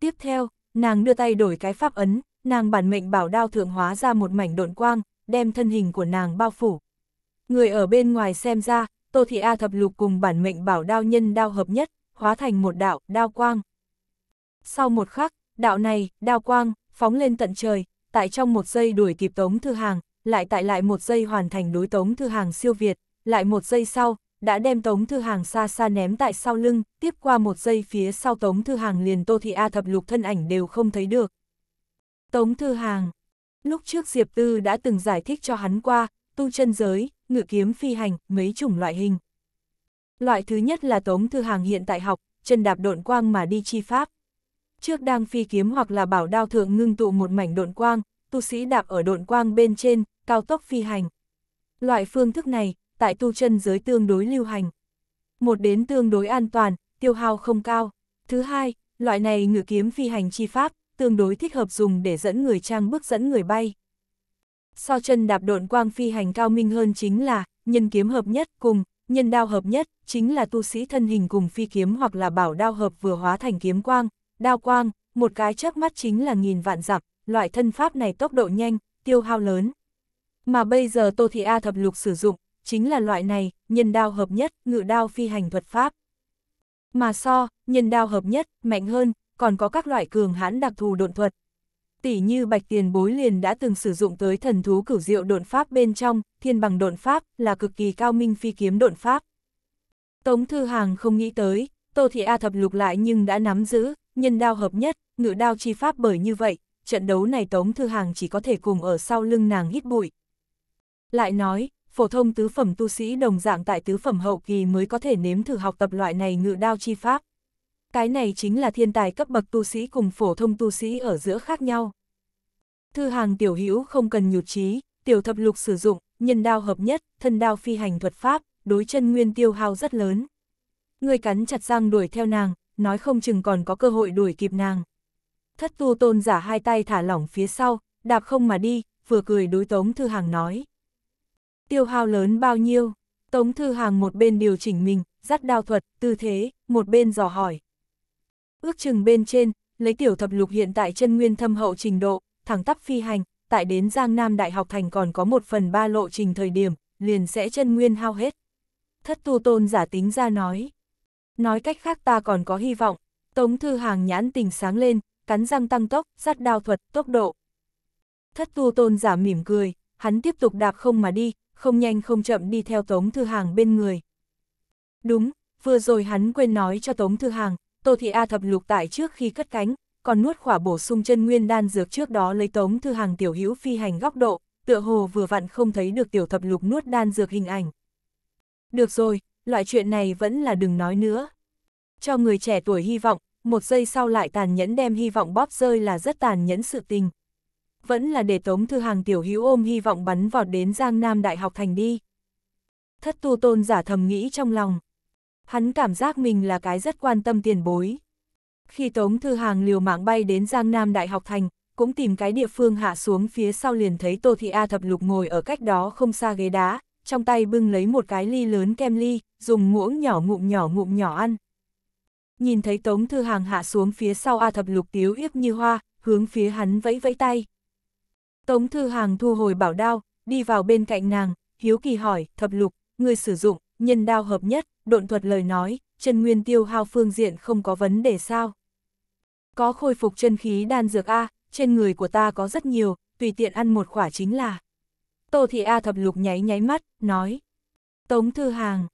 Tiếp theo, nàng đưa tay đổi cái pháp ấn, nàng bản mệnh bảo đao thượng hóa ra một mảnh độn quang, đem thân hình của nàng bao phủ. Người ở bên ngoài xem ra, Tô Thị A thập lục cùng bản mệnh bảo đao nhân đao hợp nhất, hóa thành một đạo, đao quang. Sau một khắc, đạo này, đao quang, phóng lên tận trời, tại trong một giây đuổi kịp tống thư hàng, lại tại lại một giây hoàn thành đối tống thư hàng siêu việt, lại một giây sau, đã đem Tống Thư Hàng xa xa ném tại sau lưng, tiếp qua một giây phía sau Tống Thư Hàng liền Tô Thị A thập lục thân ảnh đều không thấy được. Tống Thư Hàng Lúc trước Diệp Tư đã từng giải thích cho hắn qua, tu chân giới, ngự kiếm phi hành, mấy chủng loại hình. Loại thứ nhất là Tống Thư Hàng hiện tại học, chân đạp độn quang mà đi chi pháp. Trước đang phi kiếm hoặc là bảo đao thượng ngưng tụ một mảnh độn quang, tu sĩ đạp ở độn quang bên trên, cao tốc phi hành. Loại phương thức này, tại tu chân giới tương đối lưu hành. Một đến tương đối an toàn, tiêu hao không cao. Thứ hai, loại này ngự kiếm phi hành chi pháp, tương đối thích hợp dùng để dẫn người trang bước dẫn người bay. So chân đạp độn quang phi hành cao minh hơn chính là, nhân kiếm hợp nhất cùng, nhân đao hợp nhất, chính là tu sĩ thân hình cùng phi kiếm hoặc là bảo đao hợp vừa hóa thành kiếm quang, đao quang, một cái chớp mắt chính là nghìn vạn dặm, loại thân pháp này tốc độ nhanh, tiêu hao lớn. Mà bây giờ Tô Thị A thập lục sử dụng, chính là loại này, nhân đao hợp nhất, ngự đao phi hành thuật pháp. Mà so, nhân đao hợp nhất, mạnh hơn, còn có các loại cường hãn đặc thù độn thuật. Tỷ như Bạch Tiền Bối liền đã từng sử dụng tới thần thú cửu diệu độn pháp bên trong, thiên bằng độn pháp là cực kỳ cao minh phi kiếm độn pháp. Tống Thư Hàng không nghĩ tới, Tô Thị A thập lục lại nhưng đã nắm giữ, nhân đao hợp nhất, ngự đao chi pháp bởi như vậy, trận đấu này Tống Thư Hàng chỉ có thể cùng ở sau lưng nàng hít bụi. Lại nói, phổ thông tứ phẩm tu sĩ đồng dạng tại tứ phẩm hậu kỳ mới có thể nếm thử học tập loại này ngự đao chi pháp. Cái này chính là thiên tài cấp bậc tu sĩ cùng phổ thông tu sĩ ở giữa khác nhau. Thư hàng tiểu hữu không cần nhụt trí, tiểu thập lục sử dụng, nhân đao hợp nhất, thân đao phi hành thuật pháp, đối chân nguyên tiêu hao rất lớn. Người cắn chặt răng đuổi theo nàng, nói không chừng còn có cơ hội đuổi kịp nàng. Thất tu tôn giả hai tay thả lỏng phía sau, đạp không mà đi, vừa cười đối tống thư hàng nói. Tiêu hao lớn bao nhiêu? Tống Thư Hàng một bên điều chỉnh mình, dắt đao thuật, tư thế, một bên dò hỏi. Ước chừng bên trên, lấy tiểu thập lục hiện tại chân nguyên thâm hậu trình độ, thẳng tắp phi hành, tại đến Giang Nam Đại học Thành còn có một phần ba lộ trình thời điểm, liền sẽ chân nguyên hao hết. Thất tu tôn giả tính ra nói. Nói cách khác ta còn có hy vọng, Tống Thư Hàng nhãn tình sáng lên, cắn răng tăng tốc, dắt đao thuật, tốc độ. Thất tu tôn giả mỉm cười, hắn tiếp tục đạp không mà đi, không nhanh không chậm đi theo Tống Thư Hàng bên người. Đúng, vừa rồi hắn quên nói cho Tống Thư Hàng, Tô Thị A thập lục tại trước khi cất cánh, còn nuốt khỏa bổ sung chân nguyên đan dược trước đó lấy Tống Thư Hàng tiểu hữu phi hành góc độ, tựa hồ vừa vặn không thấy được tiểu thập lục nuốt đan dược hình ảnh. Được rồi, loại chuyện này vẫn là đừng nói nữa. Cho người trẻ tuổi hy vọng, một giây sau lại tàn nhẫn đem hy vọng bóp rơi là rất tàn nhẫn sự tình vẫn là để Tống Thư Hàng tiểu hữu ôm hy vọng bắn vọt đến Giang Nam Đại học thành đi. Thất tu tôn giả thầm nghĩ trong lòng. Hắn cảm giác mình là cái rất quan tâm tiền bối. Khi Tống Thư Hàng liều mạng bay đến Giang Nam Đại học thành, cũng tìm cái địa phương hạ xuống phía sau liền thấy Tô Thị A thập lục ngồi ở cách đó không xa ghế đá, trong tay bưng lấy một cái ly lớn kem ly, dùng muỗng nhỏ ngụm nhỏ ngụm nhỏ ăn. Nhìn thấy Tống Thư Hàng hạ xuống phía sau A thập lục tiếu yếp như hoa, hướng phía hắn vẫy vẫy tay. Tống Thư Hàng thu hồi bảo đao, đi vào bên cạnh nàng, hiếu kỳ hỏi, thập lục, người sử dụng, nhân đao hợp nhất, độn thuật lời nói, chân nguyên tiêu hao phương diện không có vấn đề sao. Có khôi phục chân khí đan dược A, trên người của ta có rất nhiều, tùy tiện ăn một quả chính là. Tô Thị A thập lục nháy nháy mắt, nói. Tống Thư Hàng,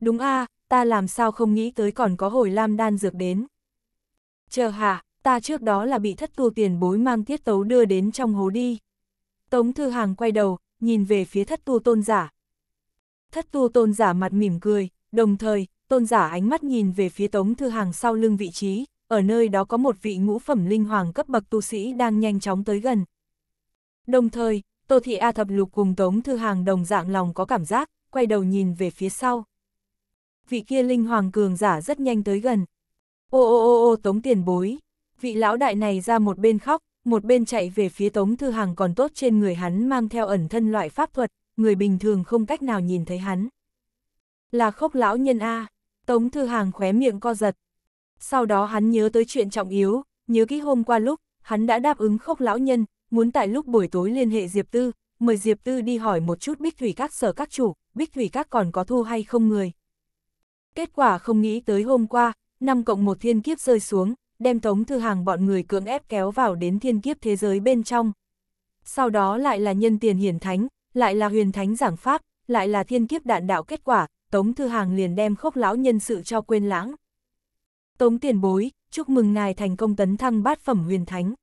đúng A, ta làm sao không nghĩ tới còn có hồi lam đan dược đến. Chờ hạ, ta trước đó là bị thất tu tiền bối mang tiết tấu đưa đến trong hố đi. Tống Thư Hàng quay đầu, nhìn về phía thất tu tôn giả. Thất tu tôn giả mặt mỉm cười, đồng thời, tôn giả ánh mắt nhìn về phía Tống Thư Hàng sau lưng vị trí, ở nơi đó có một vị ngũ phẩm linh hoàng cấp bậc tu sĩ đang nhanh chóng tới gần. Đồng thời, Tô Thị A Thập Lục cùng Tống Thư Hàng đồng dạng lòng có cảm giác, quay đầu nhìn về phía sau. Vị kia linh hoàng cường giả rất nhanh tới gần. Ô ô ô ô Tống tiền bối, vị lão đại này ra một bên khóc, một bên chạy về phía Tống Thư Hằng còn tốt trên người hắn mang theo ẩn thân loại pháp thuật, người bình thường không cách nào nhìn thấy hắn. Là khốc lão nhân A, Tống Thư Hằng khóe miệng co giật. Sau đó hắn nhớ tới chuyện trọng yếu, nhớ kỹ hôm qua lúc, hắn đã đáp ứng khốc lão nhân, muốn tại lúc buổi tối liên hệ Diệp Tư, mời Diệp Tư đi hỏi một chút Bích Thủy Các sở các chủ, Bích Thủy Các còn có thu hay không người. Kết quả không nghĩ tới hôm qua, năm cộng một thiên kiếp rơi xuống, đem Tống Thư Hàng bọn người cưỡng ép kéo vào đến thiên kiếp thế giới bên trong. Sau đó lại là nhân tiền hiển thánh, lại là huyền thánh giảng pháp, lại là thiên kiếp đạn đạo kết quả, Tống Thư Hàng liền đem khốc lão nhân sự cho quên lãng. Tống tiền bối, chúc mừng ngài thành công tấn thăng bát phẩm huyền thánh.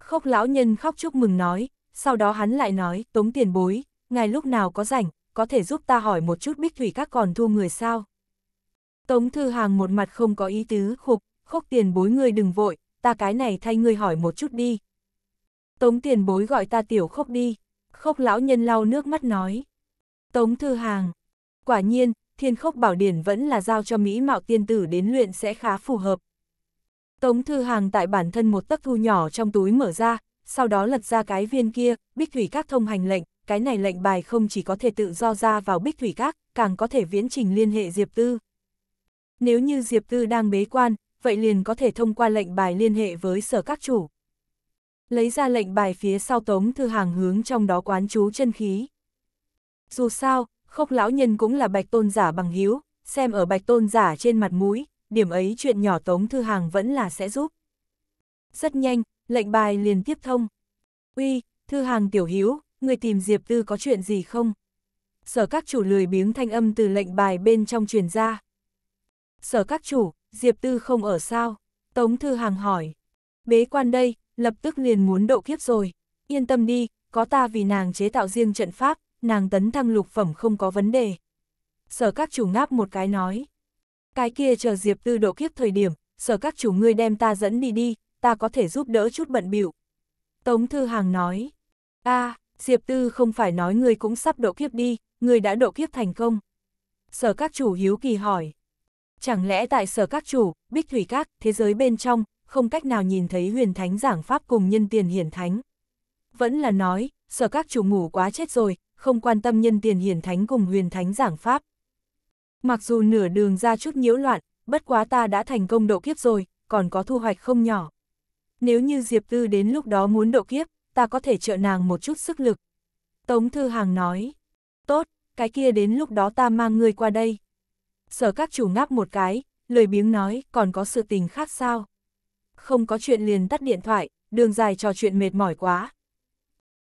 Khốc lão nhân khóc chúc mừng nói, sau đó hắn lại nói, Tống tiền bối, ngài lúc nào có rảnh, có thể giúp ta hỏi một chút bích thủy các còn thua người sao? Tống Thư Hàng một mặt không có ý tứ khục, khúc tiền bối ngươi đừng vội, ta cái này thay ngươi hỏi một chút đi. Tống tiền bối gọi ta tiểu khốc đi, khốc lão nhân lau nước mắt nói. Tống thư hàng, quả nhiên, thiên khốc bảo điển vẫn là giao cho Mỹ mạo tiên tử đến luyện sẽ khá phù hợp. Tống thư hàng tại bản thân một tấc thu nhỏ trong túi mở ra, sau đó lật ra cái viên kia, bích thủy các thông hành lệnh, cái này lệnh bài không chỉ có thể tự do ra vào bích thủy các, càng có thể viễn trình liên hệ Diệp Tư. Nếu như Diệp Tư đang bế quan, vậy liền có thể thông qua lệnh bài liên hệ với sở các chủ. Lấy ra lệnh bài phía sau tống thư hàng hướng trong đó quán chú chân khí. Dù sao, khốc lão nhân cũng là bạch tôn giả bằng hiếu, xem ở bạch tôn giả trên mặt mũi, điểm ấy chuyện nhỏ tống thư hàng vẫn là sẽ giúp. Rất nhanh, lệnh bài liền tiếp thông. Uy, thư hàng tiểu hiếu, người tìm Diệp Tư có chuyện gì không? Sở các chủ lười biếng thanh âm từ lệnh bài bên trong truyền ra. Sở các chủ, Diệp Tư không ở sao? Tống Thư Hàng hỏi. Bế quan đây, lập tức liền muốn độ kiếp rồi. Yên tâm đi, có ta vì nàng chế tạo riêng trận pháp, nàng tấn thăng lục phẩm không có vấn đề. Sở các chủ ngáp một cái nói. Cái kia chờ Diệp Tư độ kiếp thời điểm, sở các chủ ngươi đem ta dẫn đi đi, ta có thể giúp đỡ chút bận bịu. Tống Thư Hàng nói. a à, Diệp Tư không phải nói ngươi cũng sắp độ kiếp đi, ngươi đã độ kiếp thành công. Sở các chủ hiếu kỳ hỏi. Chẳng lẽ tại sở các chủ, bích thủy các, thế giới bên trong, không cách nào nhìn thấy huyền thánh giảng pháp cùng nhân tiền hiển thánh. Vẫn là nói, sở các chủ ngủ quá chết rồi, không quan tâm nhân tiền hiển thánh cùng huyền thánh giảng pháp. Mặc dù nửa đường ra chút nhiễu loạn, bất quá ta đã thành công độ kiếp rồi, còn có thu hoạch không nhỏ. Nếu như Diệp Tư đến lúc đó muốn độ kiếp, ta có thể trợ nàng một chút sức lực. Tống Thư Hàng nói, tốt, cái kia đến lúc đó ta mang người qua đây sở các chủ ngáp một cái, lời biếng nói, còn có sự tình khác sao? Không có chuyện liền tắt điện thoại, đường dài trò chuyện mệt mỏi quá.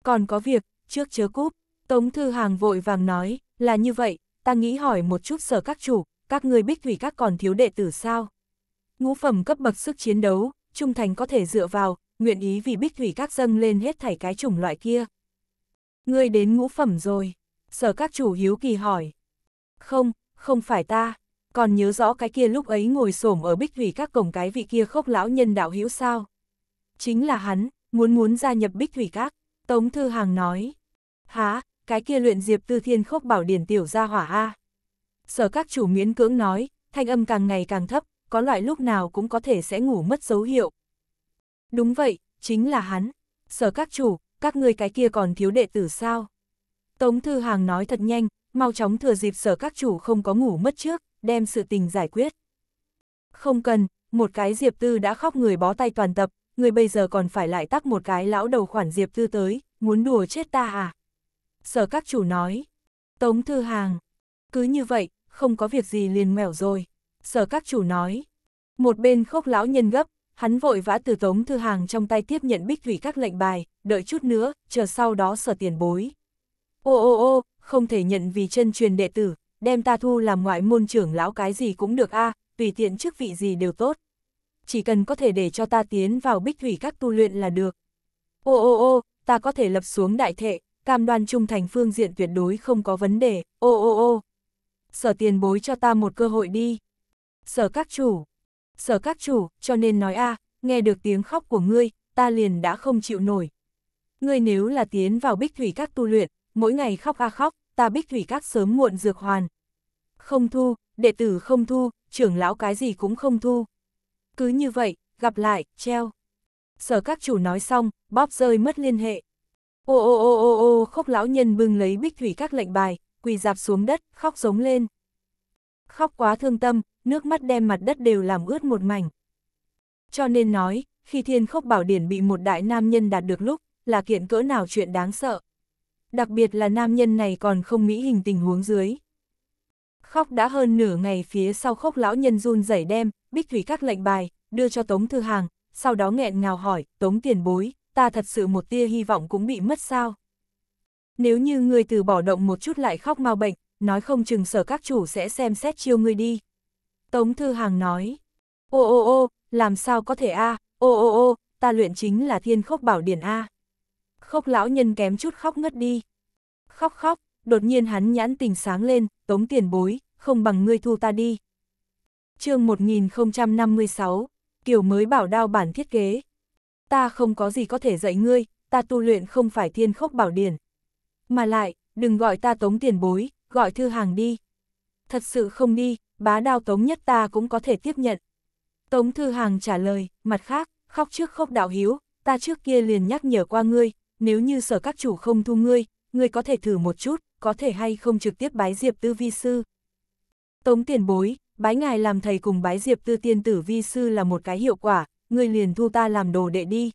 Còn có việc, trước chớ cúp, Tống Thư Hàng vội vàng nói, là như vậy, ta nghĩ hỏi một chút sở các chủ, các người bích thủy các còn thiếu đệ tử sao? Ngũ phẩm cấp bậc sức chiến đấu, trung thành có thể dựa vào, nguyện ý vì bích thủy các dâng lên hết thảy cái chủng loại kia. Ngươi đến ngũ phẩm rồi, sở các chủ hiếu kỳ hỏi. Không, không phải ta, còn nhớ rõ cái kia lúc ấy ngồi xổm ở bích thủy các cổng cái vị kia khốc lão nhân đạo hữu sao. Chính là hắn, muốn muốn gia nhập bích thủy các, Tống Thư Hàng nói. Há, cái kia luyện diệp tư thiên khốc bảo điển tiểu gia hỏa A. Sở các chủ miễn cưỡng nói, thanh âm càng ngày càng thấp, có loại lúc nào cũng có thể sẽ ngủ mất dấu hiệu. Đúng vậy, chính là hắn. Sở các chủ, các ngươi cái kia còn thiếu đệ tử sao? Tống Thư Hàng nói thật nhanh, mau chóng thừa dịp sở các chủ không có ngủ mất trước, đem sự tình giải quyết. Không cần, một cái Diệp Tư đã khóc người bó tay toàn tập, người bây giờ còn phải lại tắc một cái lão đầu khoản Diệp Tư tới, muốn đùa chết ta à? Sở các chủ nói, Tống Thư Hàng, cứ như vậy, không có việc gì liền mẻo rồi. Sở các chủ nói, một bên khóc lão nhân gấp, hắn vội vã từ Tống Thư Hàng trong tay tiếp nhận bích thủy các lệnh bài, đợi chút nữa, chờ sau đó sở tiền bối. Ô ô ô, không thể nhận vì chân truyền đệ tử, đem ta thu làm ngoại môn trưởng lão cái gì cũng được a, tùy tiện chức vị gì đều tốt. Chỉ cần có thể để cho ta tiến vào bích thủy các tu luyện là được. Ô ô ô, ta có thể lập xuống đại thệ, cam đoan trung thành phương diện tuyệt đối không có vấn đề, ô ô ô. Sở tiền bối cho ta một cơ hội đi. Sở các chủ, sở các chủ, cho nên nói a, nghe được tiếng khóc của ngươi, ta liền đã không chịu nổi. Ngươi nếu là tiến vào bích thủy các tu luyện, mỗi ngày khóc a khóc, ta bích thủy các sớm muộn dược hoàn. Không thu, đệ tử không thu, trưởng lão cái gì cũng không thu. Cứ như vậy, gặp lại, treo. Sở các chủ nói xong, bóp rơi mất liên hệ. Ô ô ô ô ô khóc lão nhân bưng lấy bích thủy các lệnh bài, quỳ dạp xuống đất, khóc giống lên. Khóc quá thương tâm, nước mắt đem mặt đất đều làm ướt một mảnh. Cho nên nói, khi thiên khốc bảo điển bị một đại nam nhân đạt được lúc, là kiện cỡ nào chuyện đáng sợ đặc biệt là nam nhân này còn không nghĩ hình tình huống dưới. Khóc đã hơn nửa ngày phía sau khóc lão nhân run rẩy đem, bích thủy các lệnh bài, đưa cho Tống Thư Hàng, sau đó nghẹn ngào hỏi, Tống tiền bối, ta thật sự một tia hy vọng cũng bị mất sao. Nếu như người từ bỏ động một chút lại khóc mau bệnh, nói không chừng sở các chủ sẽ xem xét chiêu người đi. Tống Thư Hàng nói, ô ô ô, làm sao có thể a à? ô ô ô, ta luyện chính là thiên khốc bảo điển a à khóc lão nhân kém chút khóc ngất đi. Khóc khóc, đột nhiên hắn nhãn tình sáng lên, tống tiền bối, không bằng ngươi thu ta đi. chương 1056, kiểu mới bảo đao bản thiết kế. Ta không có gì có thể dạy ngươi, ta tu luyện không phải thiên khốc bảo điển. Mà lại, đừng gọi ta tống tiền bối, gọi thư hàng đi. Thật sự không đi, bá đao tống nhất ta cũng có thể tiếp nhận. Tống thư hàng trả lời, mặt khác, khóc trước khóc đạo hiếu, ta trước kia liền nhắc nhở qua ngươi, nếu như sở các chủ không thu ngươi, ngươi có thể thử một chút, có thể hay không trực tiếp bái Diệp Tư Vi Sư. Tống tiền bối, bái ngài làm thầy cùng bái Diệp Tư Tiên Tử Vi Sư là một cái hiệu quả, ngươi liền thu ta làm đồ đệ đi.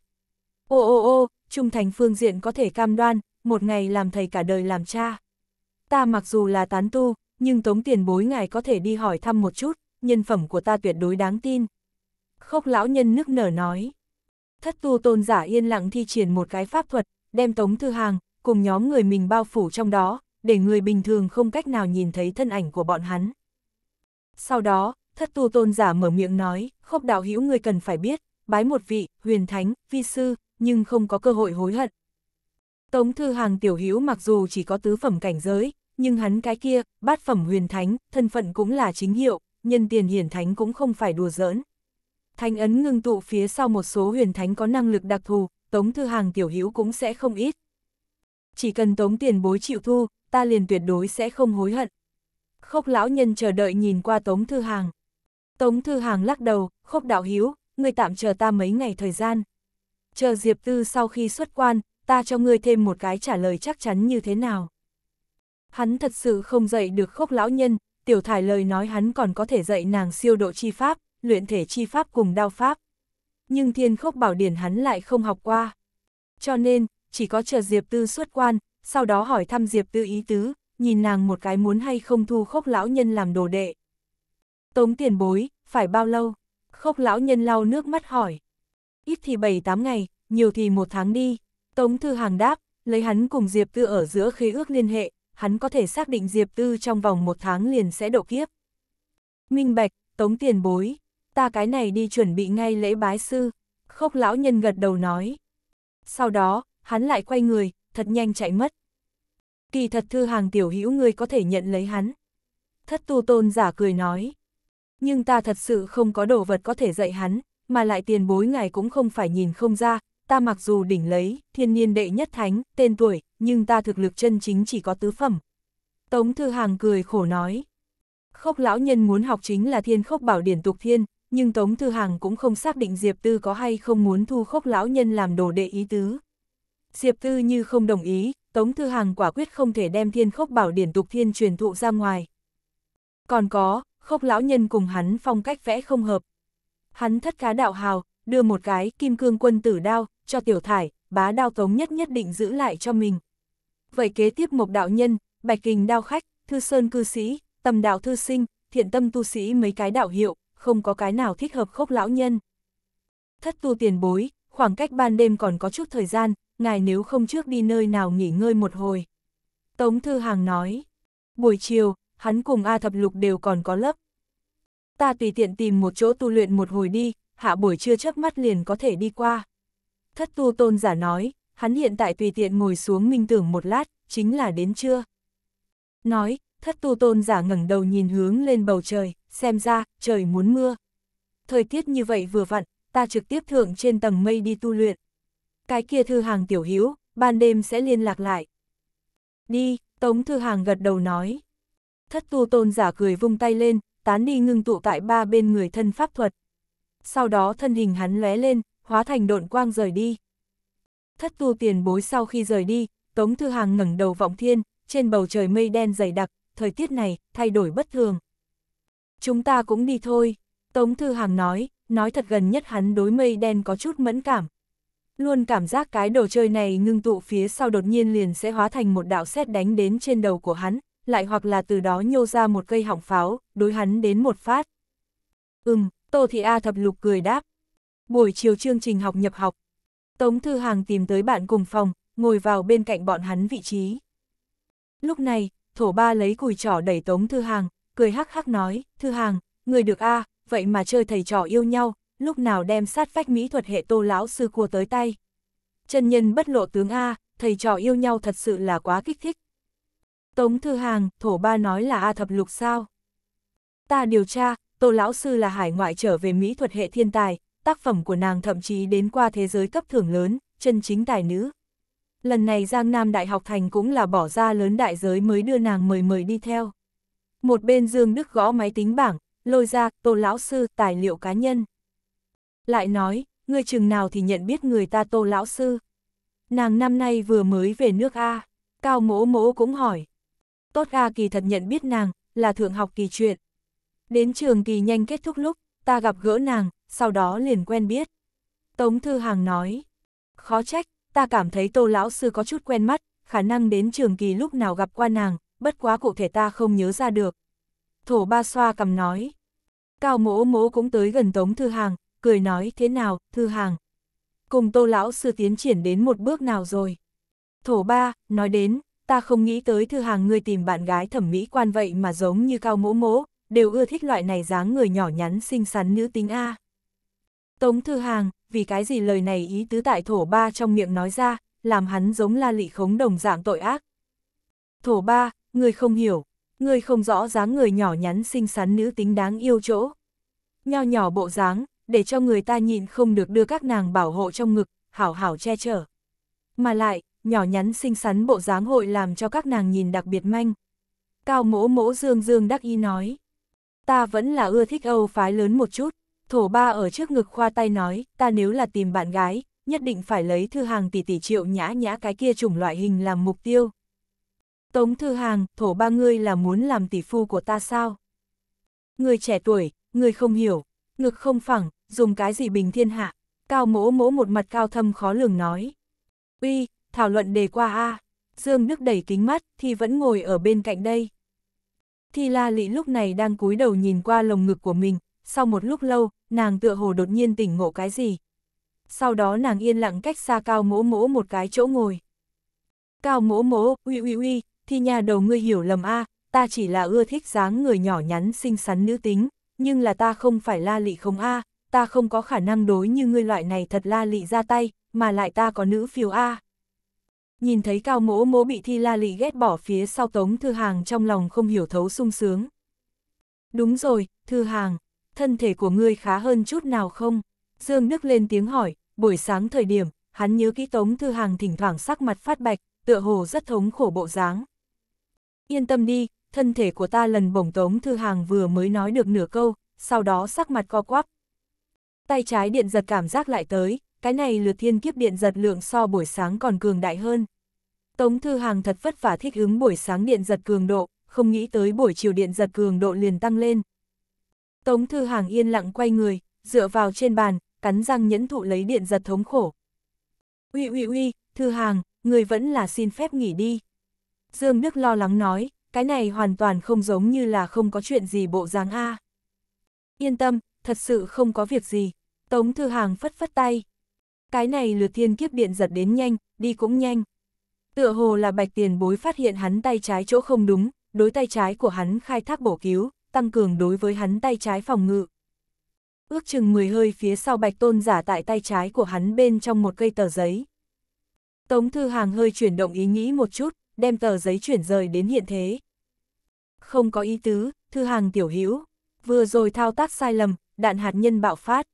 Ô ô ô, trung thành phương diện có thể cam đoan, một ngày làm thầy cả đời làm cha. Ta mặc dù là tán tu, nhưng tống tiền bối ngài có thể đi hỏi thăm một chút, nhân phẩm của ta tuyệt đối đáng tin. Khốc lão nhân nức nở nói thất tu tôn giả yên lặng thi triển một cái pháp thuật, đem tống thư hàng, cùng nhóm người mình bao phủ trong đó, để người bình thường không cách nào nhìn thấy thân ảnh của bọn hắn. Sau đó, thất tu tôn giả mở miệng nói, khốc đạo hữu người cần phải biết, bái một vị, huyền thánh, vi sư, nhưng không có cơ hội hối hận. Tống thư hàng tiểu hữu mặc dù chỉ có tứ phẩm cảnh giới, nhưng hắn cái kia, bát phẩm huyền thánh, thân phận cũng là chính hiệu, nhân tiền hiển thánh cũng không phải đùa giỡn. Thanh ấn ngưng tụ phía sau một số huyền thánh có năng lực đặc thù, tống thư hàng tiểu hữu cũng sẽ không ít. Chỉ cần tống tiền bối chịu thu, ta liền tuyệt đối sẽ không hối hận. Khốc lão nhân chờ đợi nhìn qua tống thư hàng. Tống thư hàng lắc đầu, khốc đạo hữu người tạm chờ ta mấy ngày thời gian. Chờ Diệp Tư sau khi xuất quan, ta cho ngươi thêm một cái trả lời chắc chắn như thế nào. Hắn thật sự không dạy được khốc lão nhân, tiểu thải lời nói hắn còn có thể dạy nàng siêu độ chi pháp, luyện thể chi pháp cùng đao pháp. Nhưng thiên khốc bảo điển hắn lại không học qua. Cho nên, chỉ có chờ Diệp Tư xuất quan, sau đó hỏi thăm Diệp Tư ý tứ, nhìn nàng một cái muốn hay không thu khốc lão nhân làm đồ đệ. Tống tiền bối, phải bao lâu? Khốc lão nhân lau nước mắt hỏi. Ít thì 7-8 ngày, nhiều thì một tháng đi. Tống Thư Hàng đáp, lấy hắn cùng Diệp Tư ở giữa khế ước liên hệ, hắn có thể xác định Diệp Tư trong vòng một tháng liền sẽ độ kiếp. Minh Bạch, Tống tiền bối ta cái này đi chuẩn bị ngay lễ bái sư. Khốc lão nhân gật đầu nói. Sau đó, hắn lại quay người, thật nhanh chạy mất. Kỳ thật thư hàng tiểu hữu ngươi có thể nhận lấy hắn. Thất tu tôn giả cười nói. Nhưng ta thật sự không có đồ vật có thể dạy hắn, mà lại tiền bối ngài cũng không phải nhìn không ra, ta mặc dù đỉnh lấy, thiên niên đệ nhất thánh, tên tuổi, nhưng ta thực lực chân chính chỉ có tứ phẩm. Tống Thư Hàng cười khổ nói. Khốc lão nhân muốn học chính là thiên khốc bảo điển tục thiên, nhưng Tống Thư Hàng cũng không xác định Diệp Tư có hay không muốn thu khốc lão nhân làm đồ đệ ý tứ. Diệp Tư như không đồng ý, Tống Thư Hàng quả quyết không thể đem thiên khốc bảo điển tục thiên truyền thụ ra ngoài. Còn có, khốc lão nhân cùng hắn phong cách vẽ không hợp. Hắn thất cá đạo hào, đưa một cái kim cương quân tử đao, cho tiểu thải, bá đao tống nhất nhất định giữ lại cho mình. Vậy kế tiếp một đạo nhân, bạch kình đao khách, thư sơn cư sĩ, tầm đạo thư sinh, thiện tâm tu sĩ mấy cái đạo hiệu, không có cái nào thích hợp khốc lão nhân. Thất tu tiền bối, khoảng cách ban đêm còn có chút thời gian, ngài nếu không trước đi nơi nào nghỉ ngơi một hồi. Tống Thư Hàng nói, buổi chiều, hắn cùng A Thập Lục đều còn có lớp. Ta tùy tiện tìm một chỗ tu luyện một hồi đi, hạ buổi trưa chớp mắt liền có thể đi qua. Thất tu tôn giả nói, hắn hiện tại tùy tiện ngồi xuống minh tưởng một lát, chính là đến trưa. Nói, thất tu tôn giả ngẩng đầu nhìn hướng lên bầu trời, xem ra, trời muốn mưa. Thời tiết như vậy vừa vặn, ta trực tiếp thượng trên tầng mây đi tu luyện. Cái kia thư hàng tiểu hữu ban đêm sẽ liên lạc lại. Đi, Tống Thư Hàng gật đầu nói. Thất tu tôn giả cười vung tay lên, tán đi ngưng tụ tại ba bên người thân pháp thuật. Sau đó thân hình hắn lóe lên, hóa thành độn quang rời đi. Thất tu tiền bối sau khi rời đi, Tống Thư Hàng ngẩng đầu vọng thiên, trên bầu trời mây đen dày đặc, thời tiết này, thay đổi bất thường. Chúng ta cũng đi thôi, Tống Thư Hàng nói, nói thật gần nhất hắn đối mây đen có chút mẫn cảm. Luôn cảm giác cái đồ chơi này ngưng tụ phía sau đột nhiên liền sẽ hóa thành một đạo sét đánh đến trên đầu của hắn, lại hoặc là từ đó nhô ra một cây hỏng pháo, đối hắn đến một phát. Ừm, Tô Thị A thập lục cười đáp. Buổi chiều chương trình học nhập học. Tống Thư Hàng tìm tới bạn cùng phòng, ngồi vào bên cạnh bọn hắn vị trí. Lúc này, thổ ba lấy cùi trỏ đẩy Tống Thư Hàng, cười hắc hắc nói, Thư Hàng, người được a à, vậy mà chơi thầy trò yêu nhau, lúc nào đem sát vách mỹ thuật hệ tô lão sư cua tới tay. Chân nhân bất lộ tướng A, thầy trò yêu nhau thật sự là quá kích thích. Tống Thư Hàng, thổ ba nói là A thập lục sao. Ta điều tra, tô lão sư là hải ngoại trở về mỹ thuật hệ thiên tài, tác phẩm của nàng thậm chí đến qua thế giới cấp thưởng lớn, chân chính tài nữ lần này Giang Nam Đại học Thành cũng là bỏ ra lớn đại giới mới đưa nàng mời mời đi theo. Một bên Dương Đức gõ máy tính bảng, lôi ra, tô lão sư, tài liệu cá nhân. Lại nói, người chừng nào thì nhận biết người ta tô lão sư. Nàng năm nay vừa mới về nước A, cao mỗ mỗ cũng hỏi. Tốt A kỳ thật nhận biết nàng, là thượng học kỳ chuyện. Đến trường kỳ nhanh kết thúc lúc, ta gặp gỡ nàng, sau đó liền quen biết. Tống Thư Hàng nói, khó trách, ta cảm thấy tô lão sư có chút quen mắt, khả năng đến trường kỳ lúc nào gặp qua nàng, bất quá cụ thể ta không nhớ ra được. Thổ ba xoa cầm nói. Cao mỗ mỗ cũng tới gần tống thư hàng, cười nói thế nào, thư hàng. Cùng tô lão sư tiến triển đến một bước nào rồi. Thổ ba, nói đến, ta không nghĩ tới thư hàng ngươi tìm bạn gái thẩm mỹ quan vậy mà giống như cao mỗ mỗ, đều ưa thích loại này dáng người nhỏ nhắn xinh xắn nữ tính A. Tống thư hàng, vì cái gì lời này ý tứ tại thổ ba trong miệng nói ra, làm hắn giống la lị khống đồng dạng tội ác. Thổ ba, người không hiểu, người không rõ dáng người nhỏ nhắn xinh xắn nữ tính đáng yêu chỗ. Nho nhỏ bộ dáng, để cho người ta nhịn không được đưa các nàng bảo hộ trong ngực, hảo hảo che chở. Mà lại, nhỏ nhắn xinh xắn bộ dáng hội làm cho các nàng nhìn đặc biệt manh. Cao mỗ mỗ dương dương đắc ý nói. Ta vẫn là ưa thích Âu phái lớn một chút. Thổ ba ở trước ngực khoa tay nói, ta nếu là tìm bạn gái, nhất định phải lấy thư hàng tỷ tỷ triệu nhã nhã cái kia chủng loại hình làm mục tiêu. Tống thư hàng, thổ ba ngươi là muốn làm tỷ phu của ta sao? Người trẻ tuổi, người không hiểu, ngực không phẳng, dùng cái gì bình thiên hạ, cao mỗ mỗ một mặt cao thâm khó lường nói. Uy, thảo luận đề qua a Dương Đức đẩy kính mắt, thì vẫn ngồi ở bên cạnh đây. Thi La Lị lúc này đang cúi đầu nhìn qua lồng ngực của mình, sau một lúc lâu, nàng tựa hồ đột nhiên tỉnh ngộ cái gì. Sau đó nàng yên lặng cách xa cao mỗ mỗ một cái chỗ ngồi. Cao mỗ mỗ, uy uy uy, thì nhà đầu ngươi hiểu lầm a ta chỉ là ưa thích dáng người nhỏ nhắn xinh xắn nữ tính, nhưng là ta không phải la lị không a ta không có khả năng đối như ngươi loại này thật la lị ra tay, mà lại ta có nữ phiêu a Nhìn thấy cao mỗ mỗ bị thi la lị ghét bỏ phía sau tống thư hàng trong lòng không hiểu thấu sung sướng. Đúng rồi, thư hàng, thân thể của ngươi khá hơn chút nào không? Dương Đức lên tiếng hỏi, buổi sáng thời điểm, hắn nhớ kỹ Tống Thư Hàng thỉnh thoảng sắc mặt phát bạch, tựa hồ rất thống khổ bộ dáng. Yên tâm đi, thân thể của ta lần bổng Tống Thư Hàng vừa mới nói được nửa câu, sau đó sắc mặt co quắp. Tay trái điện giật cảm giác lại tới, cái này lượt thiên kiếp điện giật lượng so buổi sáng còn cường đại hơn. Tống Thư Hàng thật vất vả thích ứng buổi sáng điện giật cường độ, không nghĩ tới buổi chiều điện giật cường độ liền tăng lên. Tống Thư Hàng yên lặng quay người, dựa vào trên bàn, cắn răng nhẫn thụ lấy điện giật thống khổ. Uy uy uy, Thư Hàng, người vẫn là xin phép nghỉ đi. Dương Đức lo lắng nói, cái này hoàn toàn không giống như là không có chuyện gì bộ dáng A. Yên tâm, thật sự không có việc gì. Tống Thư Hàng phất phất tay. Cái này lừa thiên kiếp điện giật đến nhanh, đi cũng nhanh. Tựa hồ là bạch tiền bối phát hiện hắn tay trái chỗ không đúng, đối tay trái của hắn khai thác bổ cứu, tăng cường đối với hắn tay trái phòng ngự. Ước chừng 10 hơi phía sau bạch tôn giả tại tay trái của hắn bên trong một cây tờ giấy. Tống Thư Hàng hơi chuyển động ý nghĩ một chút, đem tờ giấy chuyển rời đến hiện thế. Không có ý tứ, Thư Hàng tiểu hữu vừa rồi thao tác sai lầm, đạn hạt nhân bạo phát.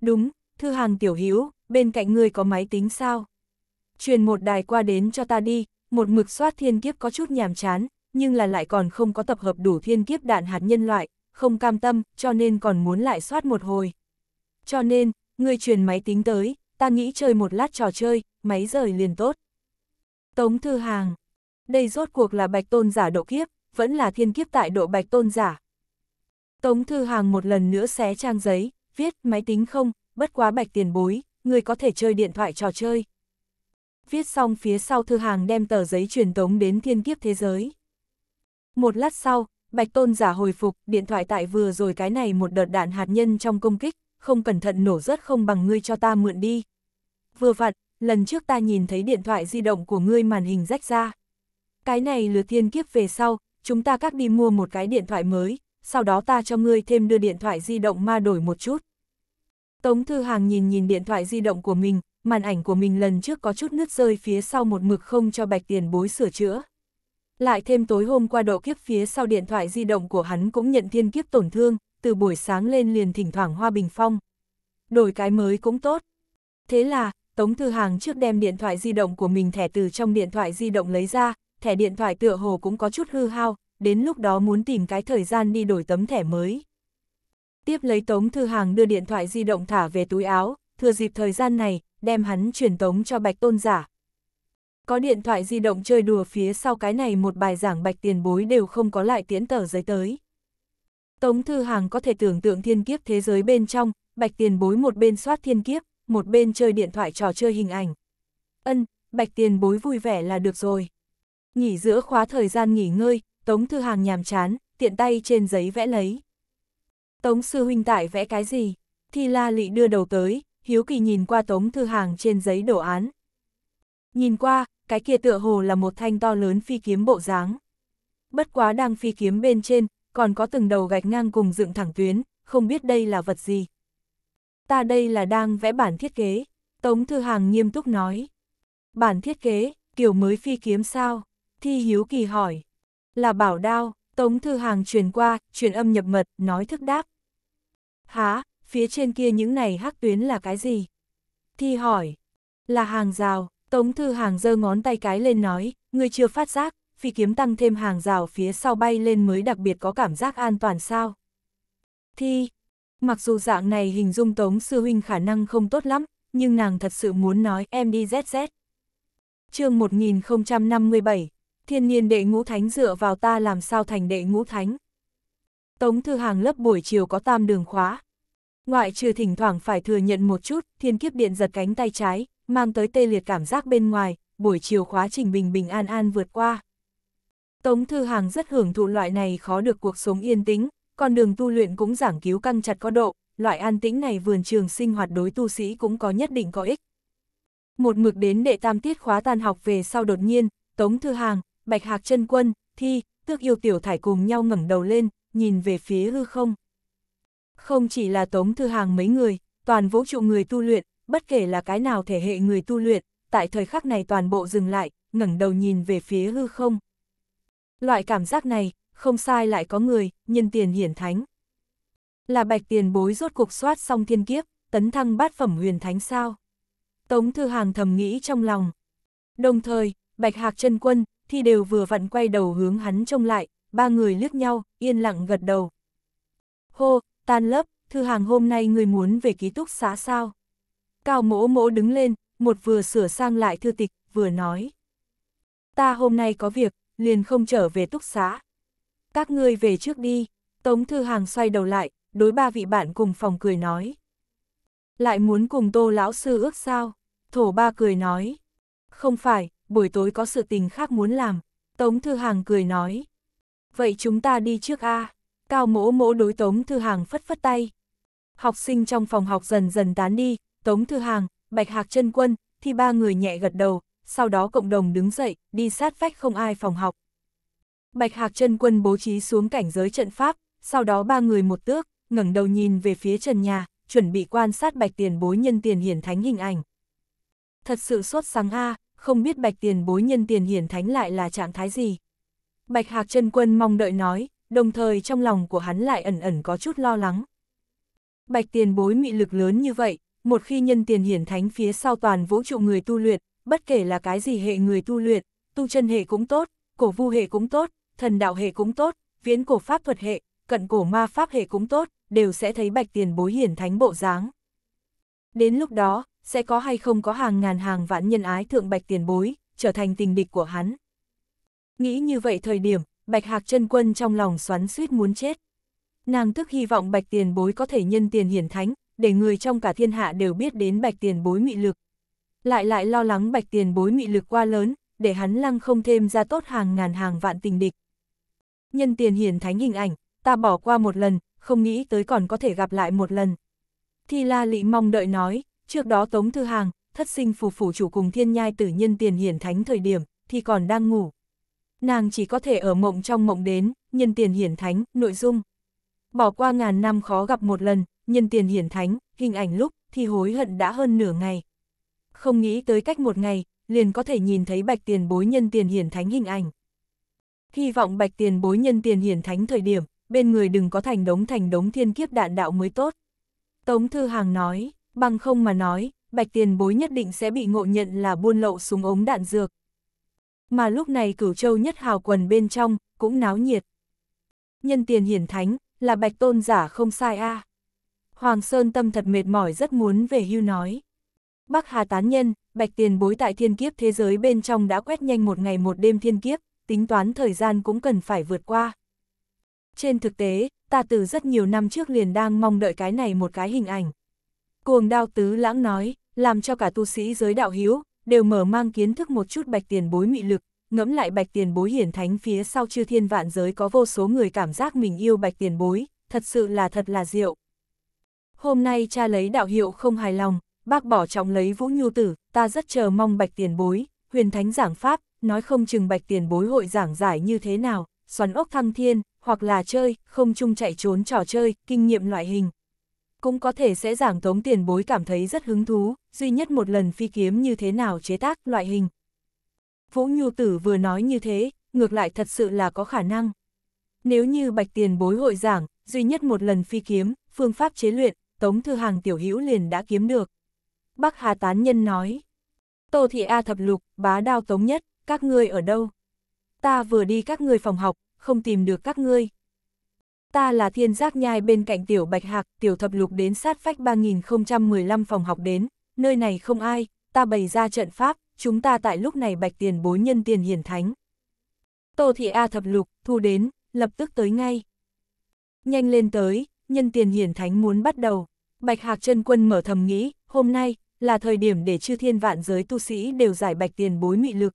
Đúng, Thư Hàng tiểu hữu bên cạnh người có máy tính sao? Truyền một đài qua đến cho ta đi, một mực soát thiên kiếp có chút nhàm chán, nhưng là lại còn không có tập hợp đủ thiên kiếp đạn hạt nhân loại, không cam tâm, cho nên còn muốn lại soát một hồi. Cho nên, người truyền máy tính tới, ta nghĩ chơi một lát trò chơi, máy rời liền tốt. Tống Thư Hàng Đây rốt cuộc là bạch tôn giả độ kiếp, vẫn là thiên kiếp tại độ bạch tôn giả. Tống Thư Hàng một lần nữa xé trang giấy, viết máy tính không, bất quá bạch tiền bối, người có thể chơi điện thoại trò chơi. Viết xong phía sau Thư Hàng đem tờ giấy truyền tống đến thiên kiếp thế giới. Một lát sau, Bạch Tôn giả hồi phục, điện thoại tại vừa rồi cái này một đợt đạn hạt nhân trong công kích, không cẩn thận nổ rớt không bằng ngươi cho ta mượn đi. Vừa vặn, lần trước ta nhìn thấy điện thoại di động của ngươi màn hình rách ra. Cái này lừa thiên kiếp về sau, chúng ta các đi mua một cái điện thoại mới, sau đó ta cho ngươi thêm đưa điện thoại di động ma đổi một chút. Tống Thư Hàng nhìn nhìn điện thoại di động của mình, màn ảnh của mình lần trước có chút nứt rơi phía sau một mực không cho bạch tiền bối sửa chữa. Lại thêm tối hôm qua độ kiếp phía sau điện thoại di động của hắn cũng nhận thiên kiếp tổn thương, từ buổi sáng lên liền thỉnh thoảng hoa bình phong. Đổi cái mới cũng tốt. Thế là, Tống Thư Hàng trước đem điện thoại di động của mình thẻ từ trong điện thoại di động lấy ra, thẻ điện thoại tựa hồ cũng có chút hư hao, đến lúc đó muốn tìm cái thời gian đi đổi tấm thẻ mới. Tiếp lấy Tống Thư Hàng đưa điện thoại di động thả về túi áo, thừa dịp thời gian này, đem hắn chuyển tống cho Bạch Tôn Giả, có điện thoại di động chơi đùa phía sau cái này một bài giảng bạch tiền bối đều không có lại tiễn tờ giấy tới. Tống Thư Hàng có thể tưởng tượng thiên kiếp thế giới bên trong, bạch tiền bối một bên soát thiên kiếp, một bên chơi điện thoại trò chơi hình ảnh. Ân, bạch tiền bối vui vẻ là được rồi. Nghỉ giữa khóa thời gian nghỉ ngơi, Tống Thư Hàng nhàm chán, tiện tay trên giấy vẽ lấy. Tống Sư Huynh tại vẽ cái gì? Thi La Lị đưa đầu tới, Hiếu Kỳ nhìn qua Tống Thư Hàng trên giấy đồ án. Nhìn qua, cái kia tựa hồ là một thanh to lớn phi kiếm bộ dáng. Bất quá đang phi kiếm bên trên, còn có từng đầu gạch ngang cùng dựng thẳng tuyến, không biết đây là vật gì. Ta đây là đang vẽ bản thiết kế, Tống Thư Hàng nghiêm túc nói. Bản thiết kế, kiểu mới phi kiếm sao? Thi Hiếu Kỳ hỏi. Là bảo đao, Tống Thư Hàng truyền qua, truyền âm nhập mật, nói thức đáp. hả, phía trên kia những này hắc tuyến là cái gì? Thi hỏi. Là hàng rào, Tống Thư Hàng giơ ngón tay cái lên nói, người chưa phát giác, phi kiếm tăng thêm hàng rào phía sau bay lên mới đặc biệt có cảm giác an toàn sao. Thi, mặc dù dạng này hình dung Tống Sư Huynh khả năng không tốt lắm, nhưng nàng thật sự muốn nói em đi ZZ. chương 1057, thiên nhiên đệ ngũ thánh dựa vào ta làm sao thành đệ ngũ thánh. Tống Thư Hàng lớp buổi chiều có tam đường khóa. Ngoại trừ thỉnh thoảng phải thừa nhận một chút, thiên kiếp điện giật cánh tay trái, mang tới tê liệt cảm giác bên ngoài, buổi chiều khóa trình bình bình an an vượt qua. Tống Thư Hàng rất hưởng thụ loại này khó được cuộc sống yên tĩnh, con đường tu luyện cũng giảng cứu căng chặt có độ, loại an tĩnh này vườn trường sinh hoạt đối tu sĩ cũng có nhất định có ích. Một mực đến đệ tam tiết khóa tan học về sau đột nhiên, Tống Thư Hàng, Bạch Hạc chân Quân, Thi, Tước Yêu Tiểu Thải cùng nhau ngẩng đầu lên, nhìn về phía hư không. Không chỉ là Tống Thư Hàng mấy người, toàn vũ trụ người tu luyện, bất kể là cái nào thể hệ người tu luyện, tại thời khắc này toàn bộ dừng lại, ngẩng đầu nhìn về phía hư không. Loại cảm giác này, không sai lại có người, nhân tiền hiển thánh. Là bạch tiền bối rốt cuộc soát xong thiên kiếp, tấn thăng bát phẩm huyền thánh sao. Tống Thư Hàng thầm nghĩ trong lòng. Đồng thời, bạch hạc chân quân, thì đều vừa vặn quay đầu hướng hắn trông lại, ba người liếc nhau, yên lặng gật đầu. Hô, tan lớp, Thư Hàng hôm nay người muốn về ký túc xá sao? Cao mỗ mỗ đứng lên, một vừa sửa sang lại thư tịch, vừa nói. Ta hôm nay có việc, liền không trở về túc xá. Các ngươi về trước đi, Tống Thư Hàng xoay đầu lại, đối ba vị bạn cùng phòng cười nói. Lại muốn cùng tô lão sư ước sao? Thổ ba cười nói. Không phải, buổi tối có sự tình khác muốn làm. Tống Thư Hàng cười nói. Vậy chúng ta đi trước a Cao mỗ mỗ đối Tống Thư Hàng phất phất tay. Học sinh trong phòng học dần dần tán đi, Tống Thư Hàng, Bạch Hạc chân Quân, thì ba người nhẹ gật đầu, sau đó cộng đồng đứng dậy, đi sát vách không ai phòng học. Bạch Hạc chân Quân bố trí xuống cảnh giới trận pháp, sau đó ba người một tước, ngẩng đầu nhìn về phía trần nhà, chuẩn bị quan sát Bạch Tiền Bối nhân tiền hiển thánh hình ảnh. Thật sự sốt sáng a, không biết Bạch Tiền Bối nhân tiền hiển thánh lại là trạng thái gì. Bạch Hạc chân Quân mong đợi nói, đồng thời trong lòng của hắn lại ẩn ẩn có chút lo lắng. Bạch Tiền Bối mị lực lớn như vậy, một khi nhân tiền hiển thánh phía sau toàn vũ trụ người tu luyện, bất kể là cái gì hệ người tu luyện, tu chân hệ cũng tốt, cổ vu hệ cũng tốt, thần đạo hệ cũng tốt, viễn cổ pháp thuật hệ, cận cổ ma pháp hệ cũng tốt, đều sẽ thấy bạch tiền bối hiển thánh bộ dáng. Đến lúc đó, sẽ có hay không có hàng ngàn hàng vạn nhân ái thượng bạch tiền bối, trở thành tình địch của hắn. Nghĩ như vậy thời điểm, bạch hạc chân quân trong lòng xoắn suýt muốn chết. Nàng tức hy vọng bạch tiền bối có thể nhân tiền hiển thánh, để người trong cả thiên hạ đều biết đến bạch tiền bối mị lực. Lại lại lo lắng bạch tiền bối mị lực quá lớn, để hắn lăng không thêm ra tốt hàng ngàn hàng vạn tình địch. Nhân tiền hiển thánh hình ảnh, ta bỏ qua một lần, không nghĩ tới còn có thể gặp lại một lần. Thi La Lị mong đợi nói, trước đó Tống Thư Hàng, thất sinh phù phủ chủ cùng thiên nhai tử nhân tiền hiển thánh thời điểm, thì còn đang ngủ. Nàng chỉ có thể ở mộng trong mộng đến, nhân tiền hiển thánh, nội dung. Bỏ qua ngàn năm khó gặp một lần, nhân tiền hiển thánh, hình ảnh lúc, thì hối hận đã hơn nửa ngày. Không nghĩ tới cách một ngày, liền có thể nhìn thấy bạch tiền bối nhân tiền hiển thánh hình ảnh. Hy vọng bạch tiền bối nhân tiền hiển thánh thời điểm, bên người đừng có thành đống thành đống thiên kiếp đạn đạo mới tốt. Tống Thư Hàng nói, bằng không mà nói, bạch tiền bối nhất định sẽ bị ngộ nhận là buôn lậu súng ống đạn dược. Mà lúc này cửu châu nhất hào quần bên trong, cũng náo nhiệt. Nhân tiền hiển thánh, là bạch tôn giả không sai a à. Hoàng Sơn tâm thật mệt mỏi rất muốn về hưu nói. Bắc Hà tán nhân, bạch tiền bối tại thiên kiếp thế giới bên trong đã quét nhanh một ngày một đêm thiên kiếp, tính toán thời gian cũng cần phải vượt qua. Trên thực tế, ta từ rất nhiều năm trước liền đang mong đợi cái này một cái hình ảnh. Cuồng đao tứ lãng nói, làm cho cả tu sĩ giới đạo hiếu, đều mở mang kiến thức một chút bạch tiền bối mị lực, ngẫm lại bạch tiền bối hiển thánh phía sau chư thiên vạn giới có vô số người cảm giác mình yêu bạch tiền bối, thật sự là thật là diệu hôm nay cha lấy đạo hiệu không hài lòng, bác bỏ trọng lấy Vũ Nhu Tử, ta rất chờ mong bạch tiền bối, huyền thánh giảng pháp, nói không chừng bạch tiền bối hội giảng giải như thế nào, xoắn ốc thăng thiên, hoặc là chơi, không chung chạy trốn trò chơi, kinh nghiệm loại hình. Cũng có thể sẽ giảng tống tiền bối cảm thấy rất hứng thú, duy nhất một lần phi kiếm như thế nào chế tác loại hình. Vũ Nhu Tử vừa nói như thế, ngược lại thật sự là có khả năng. Nếu như bạch tiền bối hội giảng, duy nhất một lần phi kiếm, phương pháp chế luyện, Tống Thư Hàng tiểu hữu liền đã kiếm được. Bắc Hà Tán Nhân nói, Tô Thị A Thập Lục, bá đao Tống Nhất, các ngươi ở đâu? Ta vừa đi các ngươi phòng học, không tìm được các ngươi. Ta là thiên giác nhai bên cạnh tiểu bạch hạc, tiểu thập lục đến sát phách 3015 phòng học đến, nơi này không ai, ta bày ra trận pháp, chúng ta tại lúc này bạch tiền bối nhân tiền hiển thánh. Tô thị A thập lục, thu đến, lập tức tới ngay. Nhanh lên tới, nhân tiền hiển thánh muốn bắt đầu. Bạch Hạc chân Quân mở thầm nghĩ, hôm nay, là thời điểm để chư thiên vạn giới tu sĩ đều giải bạch tiền bối mị lực.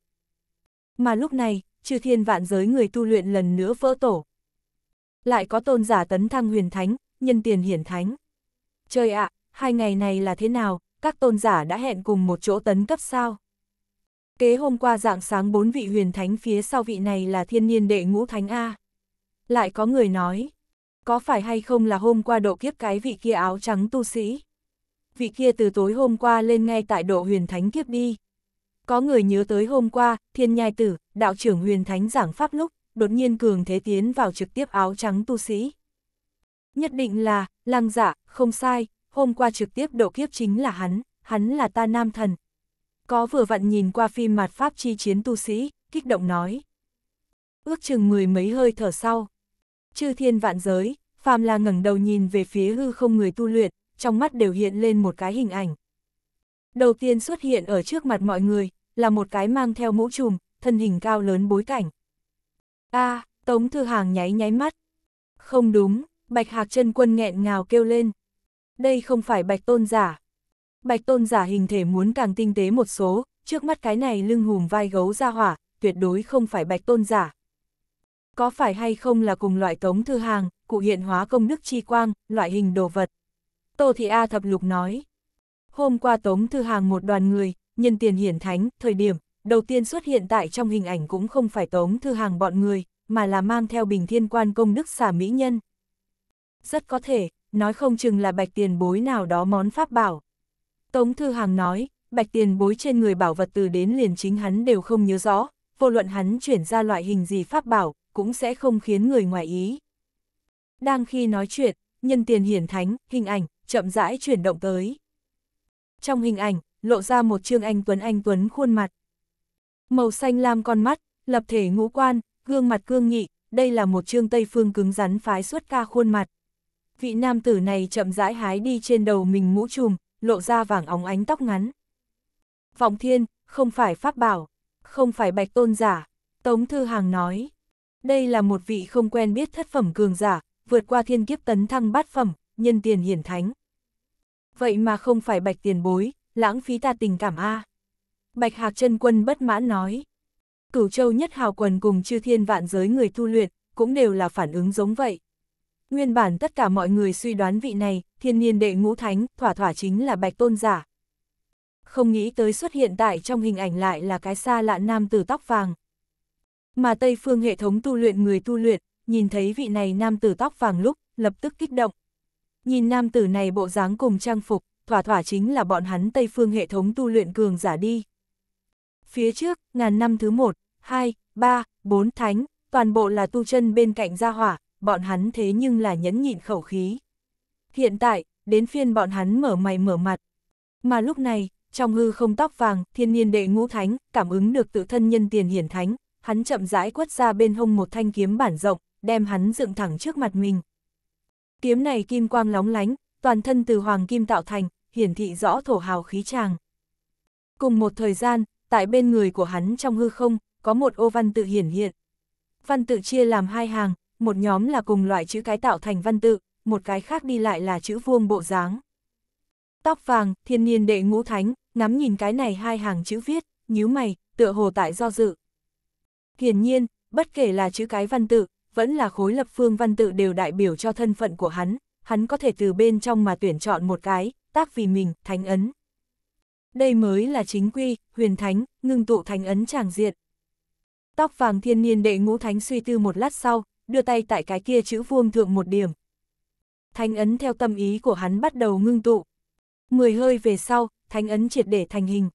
Mà lúc này, chư thiên vạn giới người tu luyện lần nữa vỡ tổ. Lại có tôn giả tấn thăng huyền thánh, nhân tiền hiển thánh. Trời ạ, hai ngày này là thế nào, các tôn giả đã hẹn cùng một chỗ tấn cấp sao? Kế hôm qua dạng sáng bốn vị huyền thánh phía sau vị này là thiên niên đệ ngũ thánh A. Lại có người nói, có phải hay không là hôm qua độ kiếp cái vị kia áo trắng tu sĩ? Vị kia từ tối hôm qua lên ngay tại độ huyền thánh kiếp đi. Có người nhớ tới hôm qua, thiên nhai tử, đạo trưởng huyền thánh giảng pháp lúc, đột nhiên cường thế tiến vào trực tiếp áo trắng tu sĩ. Nhất định là, lăng giả, dạ, không sai, hôm qua trực tiếp độ kiếp chính là hắn, hắn là ta nam thần. Có vừa vặn nhìn qua phim mặt pháp chi chiến tu sĩ, kích động nói. Ước chừng mười mấy hơi thở sau, chư thiên vạn giới, phàm là ngẩng đầu nhìn về phía hư không người tu luyện, trong mắt đều hiện lên một cái hình ảnh. Đầu tiên xuất hiện ở trước mặt mọi người, là một cái mang theo mũ trùm, thân hình cao lớn bối cảnh. a à, Tống Thư Hàng nháy nháy mắt. Không đúng, Bạch Hạc chân Quân nghẹn ngào kêu lên. Đây không phải Bạch Tôn giả. Bạch Tôn giả hình thể muốn càng tinh tế một số, trước mắt cái này lưng hùm vai gấu ra hỏa, tuyệt đối không phải Bạch Tôn giả. Có phải hay không là cùng loại tống thư hàng, cụ hiện hóa công đức chi quang, loại hình đồ vật? Tô Thị A thập lục nói. Hôm qua tống thư hàng một đoàn người, nhân tiền hiển thánh, thời điểm, đầu tiên xuất hiện tại trong hình ảnh cũng không phải tống thư hàng bọn người, mà là mang theo bình thiên quan công đức xả mỹ nhân. Rất có thể, nói không chừng là bạch tiền bối nào đó món pháp bảo. Tống Thư Hàng nói, bạch tiền bối trên người bảo vật từ đến liền chính hắn đều không nhớ rõ, vô luận hắn chuyển ra loại hình gì pháp bảo, cũng sẽ không khiến người ngoài ý. Đang khi nói chuyện, nhân tiền hiển thánh, hình ảnh, chậm rãi chuyển động tới. Trong hình ảnh, lộ ra một trương anh Tuấn anh Tuấn khuôn mặt. Màu xanh lam con mắt, lập thể ngũ quan, gương mặt cương nghị, đây là một trương Tây Phương cứng rắn phái xuất ca khuôn mặt. Vị nam tử này chậm rãi hái đi trên đầu mình mũ trùm, lộ ra vàng óng ánh tóc ngắn. Vọng thiên, không phải pháp bảo, không phải bạch tôn giả, Tống Thư Hàng nói đây là một vị không quen biết thất phẩm cường giả, vượt qua thiên kiếp tấn thăng bát phẩm, nhân tiền hiển thánh. Vậy mà không phải bạch tiền bối, lãng phí ta tình cảm a Bạch Hạc chân Quân bất mãn nói. Cửu Châu nhất hào quần cùng chư thiên vạn giới người tu luyện, cũng đều là phản ứng giống vậy. Nguyên bản tất cả mọi người suy đoán vị này, thiên niên đệ ngũ thánh, thỏa thỏa chính là bạch tôn giả. Không nghĩ tới xuất hiện tại trong hình ảnh lại là cái xa lạ nam tử tóc vàng. Mà Tây Phương hệ thống tu luyện người tu luyện, nhìn thấy vị này nam tử tóc vàng lúc, lập tức kích động. Nhìn nam tử này bộ dáng cùng trang phục, thỏa thỏa chính là bọn hắn Tây Phương hệ thống tu luyện cường giả đi. Phía trước, ngàn năm thứ 1, 2, 3, 4 thánh, toàn bộ là tu chân bên cạnh gia hỏa, bọn hắn thế nhưng là nhẫn nhịn khẩu khí. Hiện tại, đến phiên bọn hắn mở mày mở mặt. Mà lúc này, trong hư không tóc vàng, thiên niên đệ ngũ thánh, cảm ứng được tự thân nhân tiền hiển thánh, hắn chậm rãi quất ra bên hông một thanh kiếm bản rộng, đem hắn dựng thẳng trước mặt mình. Kiếm này kim quang lóng lánh, toàn thân từ hoàng kim tạo thành, hiển thị rõ thổ hào khí tràng. Cùng một thời gian, tại bên người của hắn trong hư không, có một ô văn tự hiển hiện. Văn tự chia làm hai hàng, một nhóm là cùng loại chữ cái tạo thành văn tự, một cái khác đi lại là chữ vuông bộ dáng. Tóc vàng, thiên niên đệ ngũ thánh, ngắm nhìn cái này hai hàng chữ viết, nhíu mày, tựa hồ tại do dự. Hiển nhiên, bất kể là chữ cái văn tự, vẫn là khối lập phương văn tự đều đại biểu cho thân phận của hắn, hắn có thể từ bên trong mà tuyển chọn một cái, tác vì mình, thánh ấn. Đây mới là chính quy, huyền thánh, ngưng tụ thánh ấn tràng diện. Tóc vàng thiên niên đệ ngũ thánh suy tư một lát sau, đưa tay tại cái kia chữ vuông thượng một điểm. Thánh ấn theo tâm ý của hắn bắt đầu ngưng tụ. Mười hơi về sau, thánh ấn triệt để thành hình.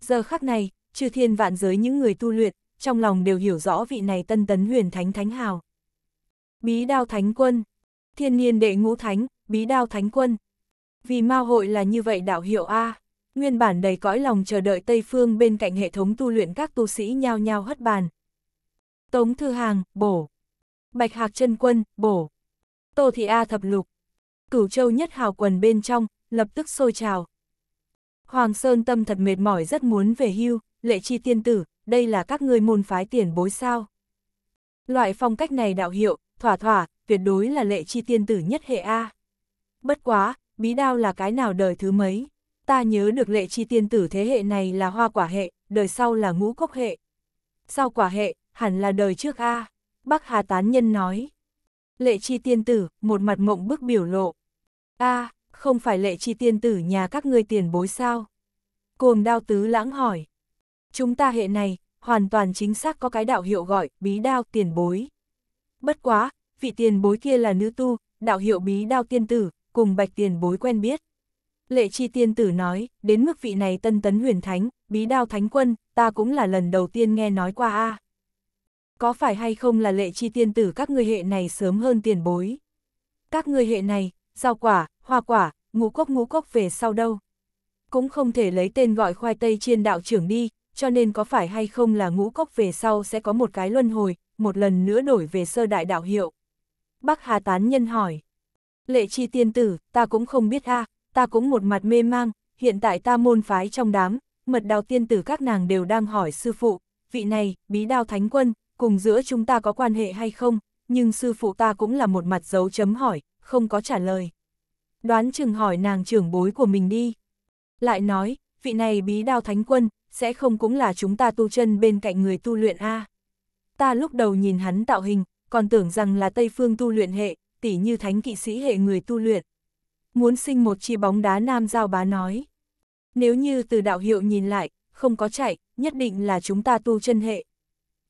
Giờ khắc này, trừ thiên vạn giới những người tu luyện, trong lòng đều hiểu rõ vị này tân tấn huyền thánh thánh hào. Bí đao thánh quân, thiên niên đệ ngũ thánh, bí đao thánh quân. Vì mao hội là như vậy đạo hiệu A, nguyên bản đầy cõi lòng chờ đợi Tây Phương bên cạnh hệ thống tu luyện các tu sĩ nhao nhao hất bàn. Tống Thư Hàng, bổ. Bạch Hạc chân Quân, bổ. Tô Thị A thập lục. Cửu Châu nhất hào quần bên trong, lập tức sôi trào. Hoàng Sơn tâm thật mệt mỏi rất muốn về hưu, lệ chi tiên tử, đây là các ngươi môn phái tiền bối sao. Loại phong cách này đạo hiệu, thỏa thỏa, tuyệt đối là lệ chi tiên tử nhất hệ A. Bất quá, bí đao là cái nào đời thứ mấy? Ta nhớ được lệ chi tiên tử thế hệ này là hoa quả hệ, đời sau là ngũ cốc hệ. Sau quả hệ, hẳn là đời trước A. Bắc Hà Tán Nhân nói. Lệ chi tiên tử, một mặt mộng bức biểu lộ. A, không phải lệ chi tiên tử nhà các ngươi tiền bối sao? Cuồng đao tứ lãng hỏi. Chúng ta hệ này, hoàn toàn chính xác có cái đạo hiệu gọi bí đao tiền bối. Bất quá, vị tiền bối kia là nữ tu, đạo hiệu bí đao tiên tử, cùng bạch tiền bối quen biết. Lệ chi tiên tử nói, đến mức vị này tân tấn huyền thánh, bí đao thánh quân, ta cũng là lần đầu tiên nghe nói qua a. Có phải hay không là lệ chi tiên tử các người hệ này sớm hơn tiền bối? Các người hệ này, rau quả, hoa quả, ngũ cốc ngũ cốc về sau đâu? Cũng không thể lấy tên gọi khoai tây chiên đạo trưởng đi, cho nên có phải hay không là ngũ cốc về sau sẽ có một cái luân hồi, một lần nữa đổi về sơ đại đạo hiệu. Bác Hà Tán Nhân hỏi, lệ chi tiên tử, ta cũng không biết a ta cũng một mặt mê mang, hiện tại ta môn phái trong đám, mật đào tiên tử các nàng đều đang hỏi sư phụ, vị này, bí đao thánh quân, cùng giữa chúng ta có quan hệ hay không, nhưng sư phụ ta cũng là một mặt dấu chấm hỏi, không có trả lời. Đoán chừng hỏi nàng trưởng bối của mình đi. Lại nói, vị này bí đao thánh quân, sẽ không cũng là chúng ta tu chân bên cạnh người tu luyện A. Ta lúc đầu nhìn hắn tạo hình, còn tưởng rằng là Tây Phương tu luyện hệ, tỉ như thánh kỵ sĩ hệ người tu luyện. Muốn sinh một chi bóng đá nam giao bá nói. Nếu như từ đạo hiệu nhìn lại, không có chạy, nhất định là chúng ta tu chân hệ.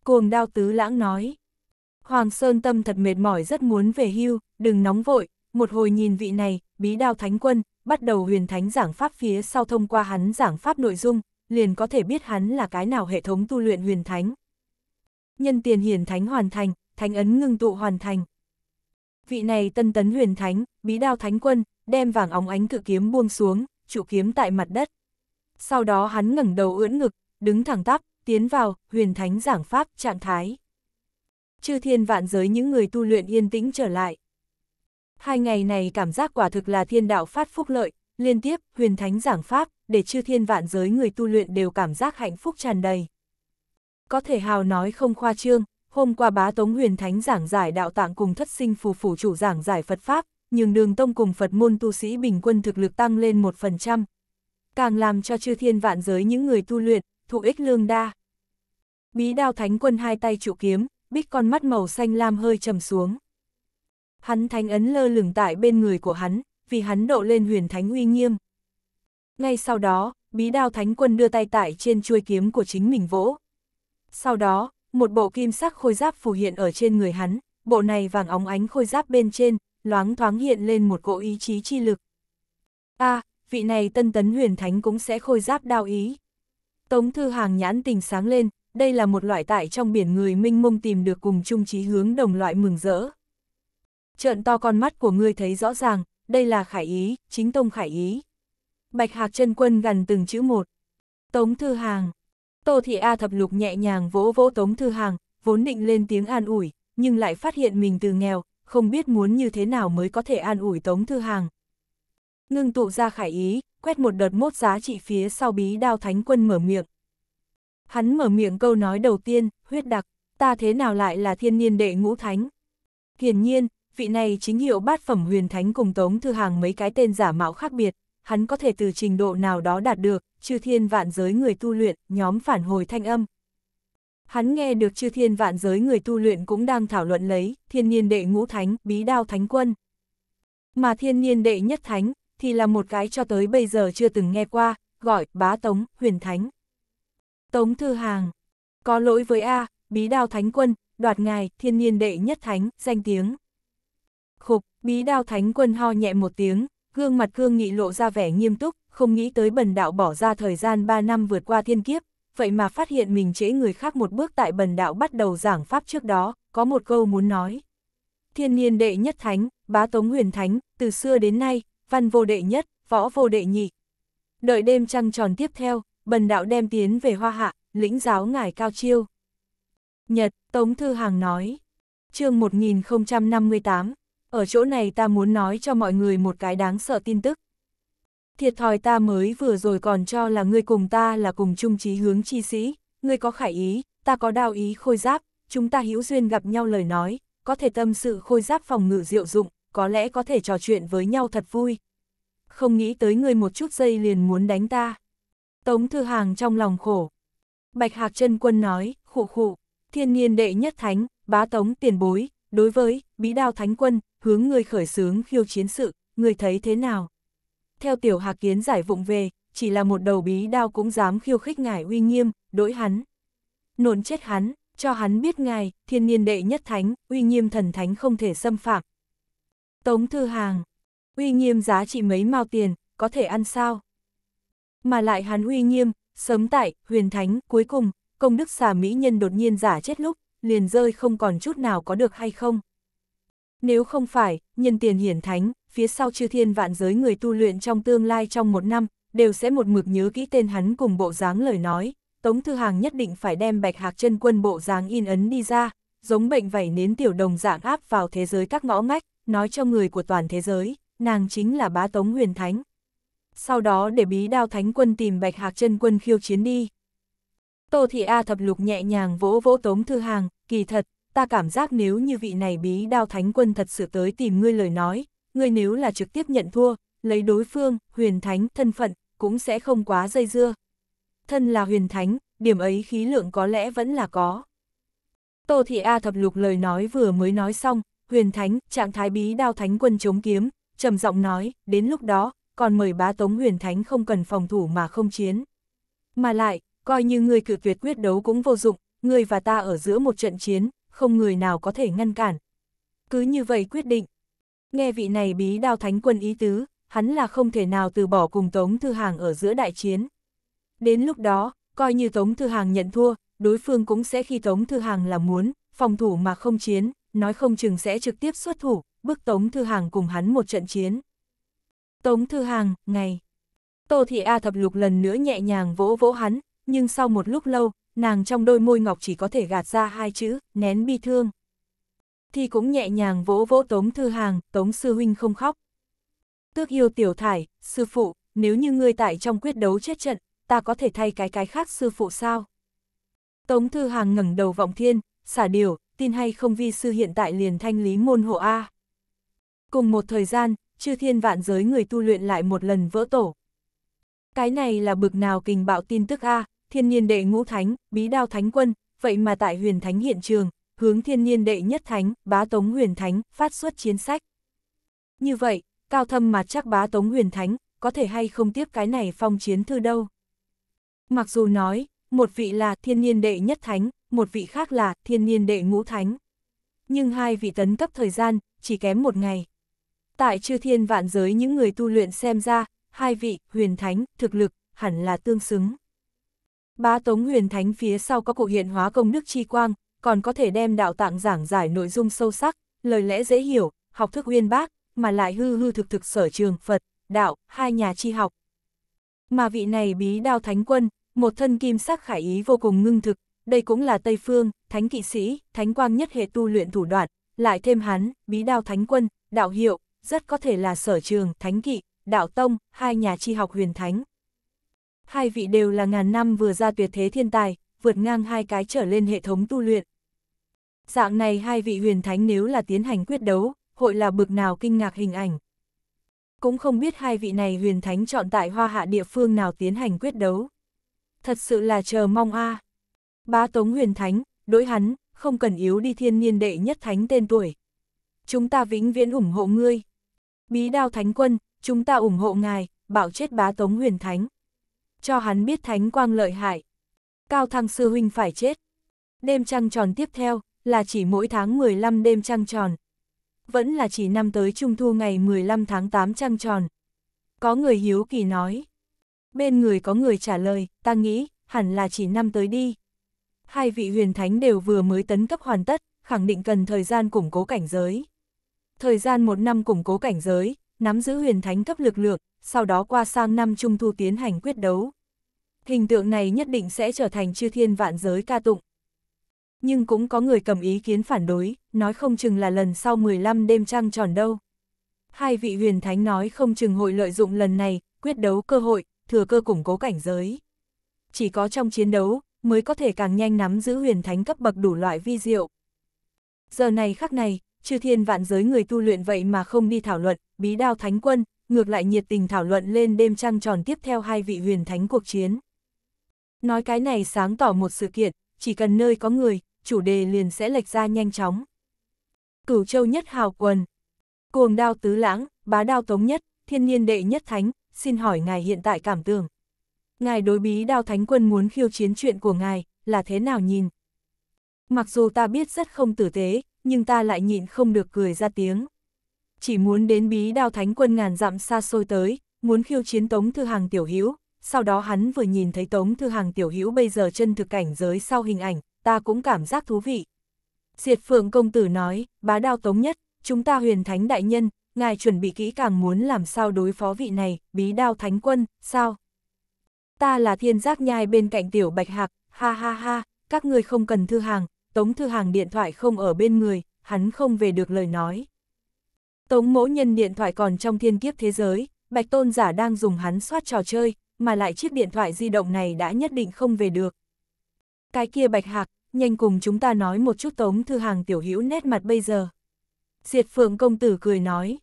Cuồng đao tứ lãng nói. Hoàng Sơn tâm thật mệt mỏi rất muốn về hưu, đừng nóng vội, một hồi nhìn vị này, bí đao thánh quân, bắt đầu huyền thánh giảng pháp phía sau thông qua hắn giảng pháp nội dung, liền có thể biết hắn là cái nào hệ thống tu luyện huyền thánh. Nhân tiền hiển thánh hoàn thành, thánh ấn ngưng tụ hoàn thành. Vị này tân tấn huyền thánh, bí đao thánh quân, đem vàng óng ánh cự kiếm buông xuống, trụ kiếm tại mặt đất. Sau đó hắn ngẩng đầu ưỡn ngực, đứng thẳng tắp, tiến vào huyền thánh giảng pháp trạng thái. Chư thiên vạn giới những người tu luyện yên tĩnh trở lại. Hai ngày này cảm giác quả thực là thiên đạo phát phúc lợi, Liên tiếp, huyền thánh giảng pháp, để chư thiên vạn giới người tu luyện đều cảm giác hạnh phúc tràn đầy. Có thể hào nói không khoa trương, hôm qua bá tống huyền thánh giảng giải đạo tạng cùng thất sinh phù phủ chủ giảng giải Phật Pháp, nhưng đường tông cùng Phật môn tu sĩ bình quân thực lực tăng lên 1%. Càng làm cho chư thiên vạn giới những người tu luyện, thụ ích lương đa. Bí đao thánh quân hai tay trụ kiếm, bích con mắt màu xanh lam hơi trầm xuống. Hắn thánh ấn lơ lửng tại bên người của hắn, vì hắn độ lên huyền thánh uy nghiêm. Ngay sau đó, bí đao thánh quân đưa tay tải trên chuôi kiếm của chính mình vỗ. Sau đó, một bộ kim sắc khôi giáp phù hiện ở trên người hắn, bộ này vàng óng ánh khôi giáp bên trên, loáng thoáng hiện lên một cỗ ý chí chi lực. a à, vị này tân tấn huyền thánh cũng sẽ khôi giáp đao ý. Tống thư hàng nhãn tình sáng lên, đây là một loại tại trong biển người minh mông tìm được cùng chung trí hướng đồng loại mừng rỡ. Trợn to con mắt của ngươi thấy rõ ràng, đây là khải ý, chính tông khải ý. Bạch Hạc chân quân gần từng chữ một. Tống Thư Hàng. Tô Thị A thập lục nhẹ nhàng vỗ vỗ Tống Thư Hàng, vốn định lên tiếng an ủi, nhưng lại phát hiện mình từ nghèo, không biết muốn như thế nào mới có thể an ủi Tống Thư Hàng. Ngưng tụ ra khải ý, quét một đợt mốt giá trị phía sau bí đao thánh quân mở miệng. Hắn mở miệng câu nói đầu tiên, huyết đặc, ta thế nào lại là thiên niên đệ ngũ thánh. Hiển nhiên, vị này chính hiệu bát phẩm huyền thánh cùng tống thư hàng mấy cái tên giả mạo khác biệt, hắn có thể từ trình độ nào đó đạt được, chư thiên vạn giới người tu luyện, nhóm phản hồi thanh âm. Hắn nghe được chư thiên vạn giới người tu luyện cũng đang thảo luận lấy, thiên nhiên đệ ngũ thánh, bí đao thánh quân. Mà thiên nhiên đệ nhất thánh, thì là một cái cho tới bây giờ chưa từng nghe qua, gọi bá tống, huyền thánh. Tống thư hàng, có lỗi với A, bí đao thánh quân, đoạt ngài, thiên nhiên đệ nhất thánh, danh tiếng. Khục, bí đao thánh quân ho nhẹ một tiếng, gương mặt cương nghị lộ ra vẻ nghiêm túc, không nghĩ tới bần đạo bỏ ra thời gian 3 năm vượt qua thiên kiếp, vậy mà phát hiện mình chế người khác một bước tại bần đạo bắt đầu giảng pháp trước đó, có một câu muốn nói. Thiên niên đệ nhất thánh, bá tống huyền thánh, từ xưa đến nay, văn vô đệ nhất, võ vô đệ nhị. Đợi đêm trăng tròn tiếp theo, bần đạo đem tiến về hoa hạ, lĩnh giáo ngài cao chiêu. Nhật, Tống Thư Hàng nói, chương 1058, ở chỗ này ta muốn nói cho mọi người một cái đáng sợ tin tức. Thiệt thòi ta mới vừa rồi còn cho là ngươi cùng ta là cùng chung chí hướng chi sĩ, ngươi có khải ý, ta có đao ý khôi giáp, chúng ta hữu duyên gặp nhau lời nói, có thể tâm sự khôi giáp phòng ngự diệu dụng, có lẽ có thể trò chuyện với nhau thật vui. Không nghĩ tới ngươi một chút giây liền muốn đánh ta. Tống Thư Hàng trong lòng khổ. Bạch Hạc chân Quân nói, khụ khụ, thiên niên đệ nhất thánh, bá tống tiền bối, đối với bí đao thánh quân, hướng người khởi xướng khiêu chiến sự, người thấy thế nào? Theo tiểu hạc kiến giải vụng về, chỉ là một đầu bí đao cũng dám khiêu khích ngài uy nghiêm, đối hắn. Nộn chết hắn, cho hắn biết ngài, thiên niên đệ nhất thánh, uy nghiêm thần thánh không thể xâm phạm. Tống Thư Hàng, uy nghiêm giá trị mấy mao tiền, có thể ăn sao? Mà lại hắn uy nghiêm, sớm tại, huyền thánh, cuối cùng, công đức xà mỹ nhân đột nhiên giả chết lúc, liền rơi không còn chút nào có được hay không. Nếu không phải, nhân tiền hiển thánh, phía sau chư thiên vạn giới người tu luyện trong tương lai trong một năm, đều sẽ một mực nhớ kỹ tên hắn cùng bộ dáng lời nói, Tống Thư Hàng nhất định phải đem bạch hạc chân quân bộ dáng in ấn đi ra, giống bệnh vảy nến tiểu đồng dạng áp vào thế giới các ngõ ngách, nói cho người của toàn thế giới, nàng chính là bá Tống Huyền Thánh. Sau đó để bí đao thánh quân tìm bạch hạc chân quân khiêu chiến đi. Tô Thị A thập lục nhẹ nhàng vỗ vỗ Tống Thư Hàng, kỳ thật, ta cảm giác nếu như vị này bí đao thánh quân thật sự tới tìm ngươi lời nói, ngươi nếu là trực tiếp nhận thua, lấy đối phương, huyền thánh, thân phận, cũng sẽ không quá dây dưa. Thân là huyền thánh, điểm ấy khí lượng có lẽ vẫn là có. Tô Thị A thập lục lời nói vừa mới nói xong, huyền thánh, trạng thái bí đao thánh quân chống kiếm, trầm giọng nói, đến lúc đó, còn mời bá tống huyền thánh không cần phòng thủ mà không chiến. Mà lại, coi như ngươi cự tuyệt quyết đấu cũng vô dụng, ngươi và ta ở giữa một trận chiến, không người nào có thể ngăn cản. Cứ như vậy quyết định. Nghe vị này bí đao thánh quân ý tứ, hắn là không thể nào từ bỏ cùng Tống Thư Hàng ở giữa đại chiến. Đến lúc đó, coi như Tống Thư Hàng nhận thua, đối phương cũng sẽ khi Tống Thư Hàng là muốn, phòng thủ mà không chiến, nói không chừng sẽ trực tiếp xuất thủ, bức Tống Thư Hàng cùng hắn một trận chiến. Tống Thư Hàng, ngày. Tô Thị A thập lục lần nữa nhẹ nhàng vỗ vỗ hắn, nhưng sau một lúc lâu, nàng trong đôi môi ngọc chỉ có thể gạt ra hai chữ, nén bi thương. Thì cũng nhẹ nhàng vỗ vỗ Tống Thư Hàng, Tống Sư Huynh không khóc. Tước yêu tiểu thải, sư phụ, nếu như ngươi tại trong quyết đấu chết trận, ta có thể thay cái cái khác sư phụ sao? Tống Thư Hàng ngẩng đầu vọng thiên, xả điều, tin hay không vi sư hiện tại liền thanh lý môn hộ A. Cùng một thời gian, chư thiên vạn giới người tu luyện lại một lần vỡ tổ. Cái này là bực nào kình bạo tin tức A, thiên nhiên đệ ngũ thánh, bí đao thánh quân, vậy mà tại huyền thánh hiện trường, hướng thiên nhiên đệ nhất thánh, bá tống huyền thánh, phát xuất chiến sách. Như vậy, cao thâm mà chắc bá tống huyền thánh, có thể hay không tiếp cái này phong chiến thư đâu. Mặc dù nói, một vị là thiên nhiên đệ nhất thánh, một vị khác là thiên nhiên đệ ngũ thánh. Nhưng hai vị tấn cấp thời gian, chỉ kém một ngày. Tại chư thiên vạn giới những người tu luyện xem ra, hai vị, huyền thánh, thực lực, hẳn là tương xứng ba Tống Huyền Thánh phía sau có cụ hiện hóa công đức chi quang, còn có thể đem đạo tạng giảng giải nội dung sâu sắc, lời lẽ dễ hiểu, học thức uyên bác, mà lại hư hư thực thực sở trường Phật, đạo, hai nhà chi học. Mà vị này bí đao thánh quân, một thân kim sắc khải ý vô cùng ngưng thực, đây cũng là Tây Phương, thánh kỵ sĩ, thánh quang nhất hệ tu luyện thủ đoạn, lại thêm hắn, bí đao thánh quân, đạo hiệu, rất có thể là sở trường, thánh kỵ, đạo tông, hai nhà chi học huyền thánh, hai vị đều là ngàn năm vừa ra tuyệt thế thiên tài, vượt ngang hai cái trở lên hệ thống tu luyện. Dạng này hai vị huyền thánh nếu là tiến hành quyết đấu, hội là bực nào kinh ngạc hình ảnh. Cũng không biết hai vị này huyền thánh chọn tại hoa hạ địa phương nào tiến hành quyết đấu. Thật sự là chờ mong a à. Bá Tống huyền thánh, đối hắn, không cần yếu đi thiên niên đệ nhất thánh tên tuổi. Chúng ta vĩnh viễn ủng hộ ngươi. Bí đao thánh quân, chúng ta ủng hộ ngài, bảo chết bá Tống huyền thánh cho hắn biết thánh quang lợi hại. Cao thăng sư huynh phải chết. Đêm trăng tròn tiếp theo, là chỉ mỗi tháng 15 đêm trăng tròn. Vẫn là chỉ năm tới trung thu ngày 15 tháng 8 trăng tròn. Có người hiếu kỳ nói. Bên người có người trả lời, ta nghĩ, hẳn là chỉ năm tới đi. Hai vị huyền thánh đều vừa mới tấn cấp hoàn tất, khẳng định cần thời gian củng cố cảnh giới. Thời gian một năm củng cố cảnh giới, nắm giữ huyền thánh cấp lực lượng, sau đó qua sang năm trung thu tiến hành quyết đấu. Hình tượng này nhất định sẽ trở thành chư thiên vạn giới ca tụng. Nhưng cũng có người cầm ý kiến phản đối, nói không chừng là lần sau 15 đêm trăng tròn đâu. Hai vị huyền thánh nói không chừng hội lợi dụng lần này, quyết đấu cơ hội, thừa cơ củng cố cảnh giới. Chỉ có trong chiến đấu, mới có thể càng nhanh nắm giữ huyền thánh cấp bậc đủ loại vi diệu. Giờ này khắc này, chư thiên vạn giới người tu luyện vậy mà không đi thảo luận, bí đao thánh quân, ngược lại nhiệt tình thảo luận lên đêm trăng tròn tiếp theo hai vị huyền thánh cuộc chiến. Nói cái này sáng tỏ một sự kiện, chỉ cần nơi có người, chủ đề liền sẽ lệch ra nhanh chóng. Cửu châu nhất hào quần, cuồng đao tứ lãng, bá đao tống nhất, thiên niên đệ nhất thánh, xin hỏi ngài hiện tại cảm tưởng. Ngài đối bí đao thánh quân muốn khiêu chiến chuyện của ngài, là thế nào nhìn? Mặc dù ta biết rất không tử tế, nhưng ta lại nhịn không được cười ra tiếng chỉ muốn đến bí đao thánh quân ngàn dặm xa xôi tới, muốn khiêu chiến Tống Thư Hàng Tiểu Hữu sau đó hắn vừa nhìn thấy Tống Thư Hàng Tiểu Hữu bây giờ chân thực cảnh giới sau hình ảnh, ta cũng cảm giác thú vị. Diệt Phượng Công Tử nói, bá đao Tống nhất, chúng ta huyền thánh đại nhân, ngài chuẩn bị kỹ càng muốn làm sao đối phó vị này, bí đao thánh quân, sao? Ta là thiên giác nhai bên cạnh Tiểu Bạch Hạc, ha ha ha, các người không cần Thư Hàng, Tống Thư Hàng điện thoại không ở bên người, hắn không về được lời nói. Tống mỗ nhân điện thoại còn trong thiên kiếp thế giới, Bạch Tôn giả đang dùng hắn soát trò chơi, mà lại chiếc điện thoại di động này đã nhất định không về được. Cái kia Bạch Hạc, nhanh cùng chúng ta nói một chút Tống Thư Hàng tiểu hữu nét mặt bây giờ. Diệt Phượng Công Tử cười nói.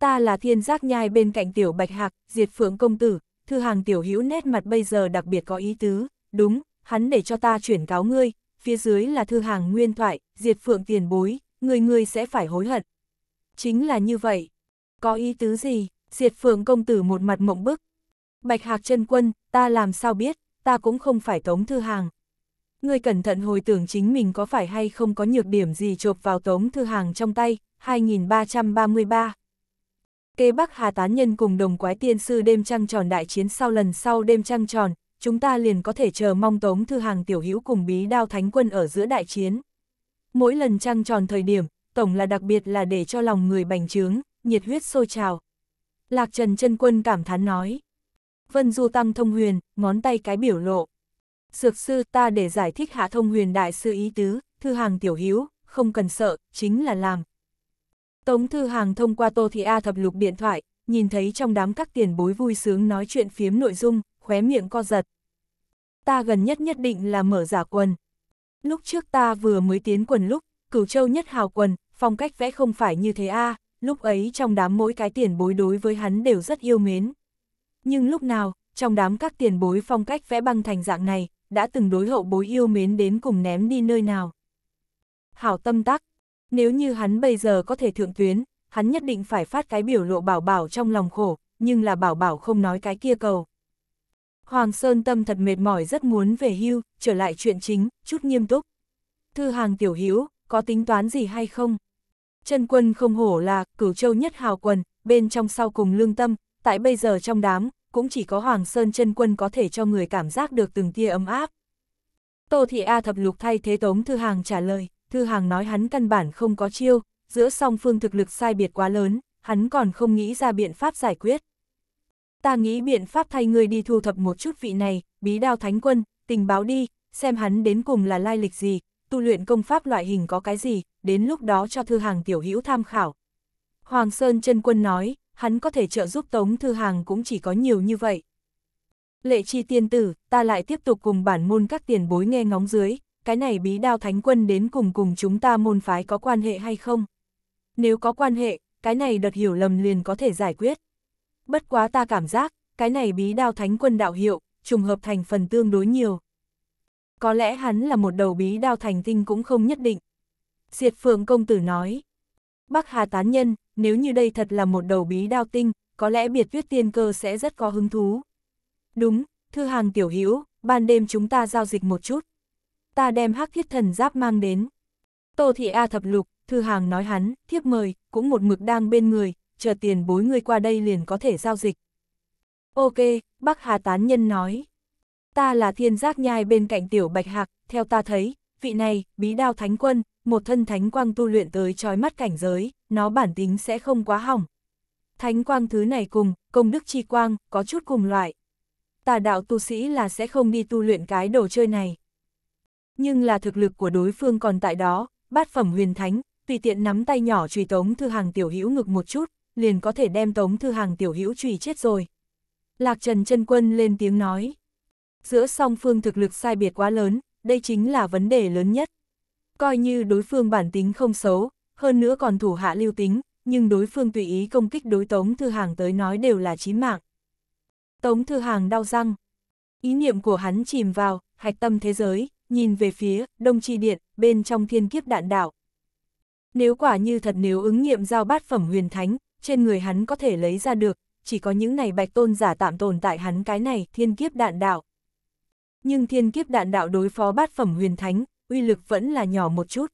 Ta là thiên giác nhai bên cạnh tiểu Bạch Hạc, Diệt Phượng Công Tử, Thư Hàng tiểu hữu nét mặt bây giờ đặc biệt có ý tứ, đúng, hắn để cho ta chuyển cáo ngươi, phía dưới là Thư Hàng nguyên thoại, Diệt Phượng tiền bối, người người sẽ phải hối hận, chính là như vậy. Có ý tứ gì, diệt phượng công tử một mặt mộng bức. Bạch Hạc chân quân, ta làm sao biết, ta cũng không phải Tống Thư Hàng. Ngươi cẩn thận hồi tưởng chính mình có phải hay không có nhược điểm gì chộp vào Tống Thư Hàng trong tay, 2333. Kê Bắc Hà Tán Nhân cùng đồng quái tiên sư đêm trăng tròn đại chiến sau lần sau đêm trăng tròn, chúng ta liền có thể chờ mong Tống Thư Hàng tiểu hữu cùng bí đao thánh quân ở giữa đại chiến. Mỗi lần trăng tròn thời điểm, tổng là đặc biệt là để cho lòng người bành trướng, nhiệt huyết sôi trào. Lạc Trần chân Quân cảm thán nói. Vân Du Tăng Thông Huyền, ngón tay cái biểu lộ. sược sư ta để giải thích hạ thông huyền đại sư ý tứ, thư hàng tiểu hiếu, không cần sợ, chính là làm. Tống thư hàng thông qua Tô Thị A thập lục điện thoại, nhìn thấy trong đám các tiền bối vui sướng nói chuyện phiếm nội dung, khóe miệng co giật. Ta gần nhất nhất định là mở giả quần. Lúc trước ta vừa mới tiến quần lúc, cửu châu nhất hào quần, phong cách vẽ không phải như thế a lúc ấy trong đám mỗi cái tiền bối đối với hắn đều rất yêu mến. Nhưng lúc nào, trong đám các tiền bối phong cách vẽ băng thành dạng này, đã từng đối hậu bối yêu mến đến cùng ném đi nơi nào. Hảo tâm tắc, nếu như hắn bây giờ có thể thượng tuyến, hắn nhất định phải phát cái biểu lộ bảo bảo trong lòng khổ, nhưng là bảo bảo không nói cái kia cầu. Hoàng Sơn tâm thật mệt mỏi rất muốn về hưu, trở lại chuyện chính, chút nghiêm túc. Thư hàng tiểu hữu có tính toán gì hay không? Trần quân không hổ là cửu châu nhất hào quần, bên trong sau cùng lương tâm, tại bây giờ trong đám, cũng chỉ có Hoàng Sơn chân quân có thể cho người cảm giác được từng tia ấm áp. Tô Thị A thập lục thay thế Tống Thư Hàng trả lời, Thư Hàng nói hắn căn bản không có chiêu, giữa song phương thực lực sai biệt quá lớn, hắn còn không nghĩ ra biện pháp giải quyết. Ta nghĩ biện pháp thay người đi thu thập một chút vị này, bí đao thánh quân, tình báo đi, xem hắn đến cùng là lai lịch gì, tu luyện công pháp loại hình có cái gì, đến lúc đó cho Thư Hàng tiểu hữu tham khảo. Hoàng Sơn chân Quân nói, hắn có thể trợ giúp Tống Thư Hàng cũng chỉ có nhiều như vậy. Lệ chi tiên tử, ta lại tiếp tục cùng bản môn các tiền bối nghe ngóng dưới, cái này bí đao thánh quân đến cùng cùng chúng ta môn phái có quan hệ hay không? Nếu có quan hệ, cái này đợt hiểu lầm liền có thể giải quyết. Bất quá ta cảm giác, cái này bí đao thánh quân đạo hiệu, trùng hợp thành phần tương đối nhiều, có lẽ hắn là một đầu bí đao thành tinh cũng không nhất định. Diệt Phượng Công Tử nói, Bắc Hà Tán Nhân, nếu như đây thật là một đầu bí đao tinh, có lẽ biệt viết tiên cơ sẽ rất có hứng thú. Đúng, thư hàng tiểu hữu ban đêm chúng ta giao dịch một chút. Ta đem hắc thiết thần giáp mang đến. Tô Thị A thập lục, thư hàng nói hắn, thiếp mời, cũng một mực đang bên người, chờ tiền bối người qua đây liền có thể giao dịch. Ok, Bắc Hà Tán Nhân nói. Ta là thiên giác nhai bên cạnh tiểu bạch hạc, theo ta thấy, vị này, bí đao thánh quân, một thân thánh quang tu luyện tới trói mắt cảnh giới, nó bản tính sẽ không quá hỏng. Thánh quang thứ này cùng, công đức chi quang, có chút cùng loại. Tà đạo tu sĩ là sẽ không đi tu luyện cái đồ chơi này. Nhưng là thực lực của đối phương còn tại đó, bát phẩm huyền thánh, tùy tiện nắm tay nhỏ trùy tống thư hàng tiểu hữu ngực một chút, liền có thể đem tống thư hàng tiểu hữu trùy chết rồi. Lạc Trần chân Quân lên tiếng nói. Giữa song phương thực lực sai biệt quá lớn, đây chính là vấn đề lớn nhất. Coi như đối phương bản tính không xấu, hơn nữa còn thủ hạ lưu tính, nhưng đối phương tùy ý công kích đối Tống Thư Hàng tới nói đều là chí mạng. Tống Thư Hàng đau răng. Ý niệm của hắn chìm vào, hạch tâm thế giới, nhìn về phía, đông tri điện, bên trong thiên kiếp đạn đạo. Nếu quả như thật nếu ứng nghiệm giao bát phẩm huyền thánh, trên người hắn có thể lấy ra được, chỉ có những này bạch tôn giả tạm tồn tại hắn cái này, thiên kiếp đạn đạo nhưng thiên kiếp đạn đạo đối phó bát phẩm huyền thánh, uy lực vẫn là nhỏ một chút.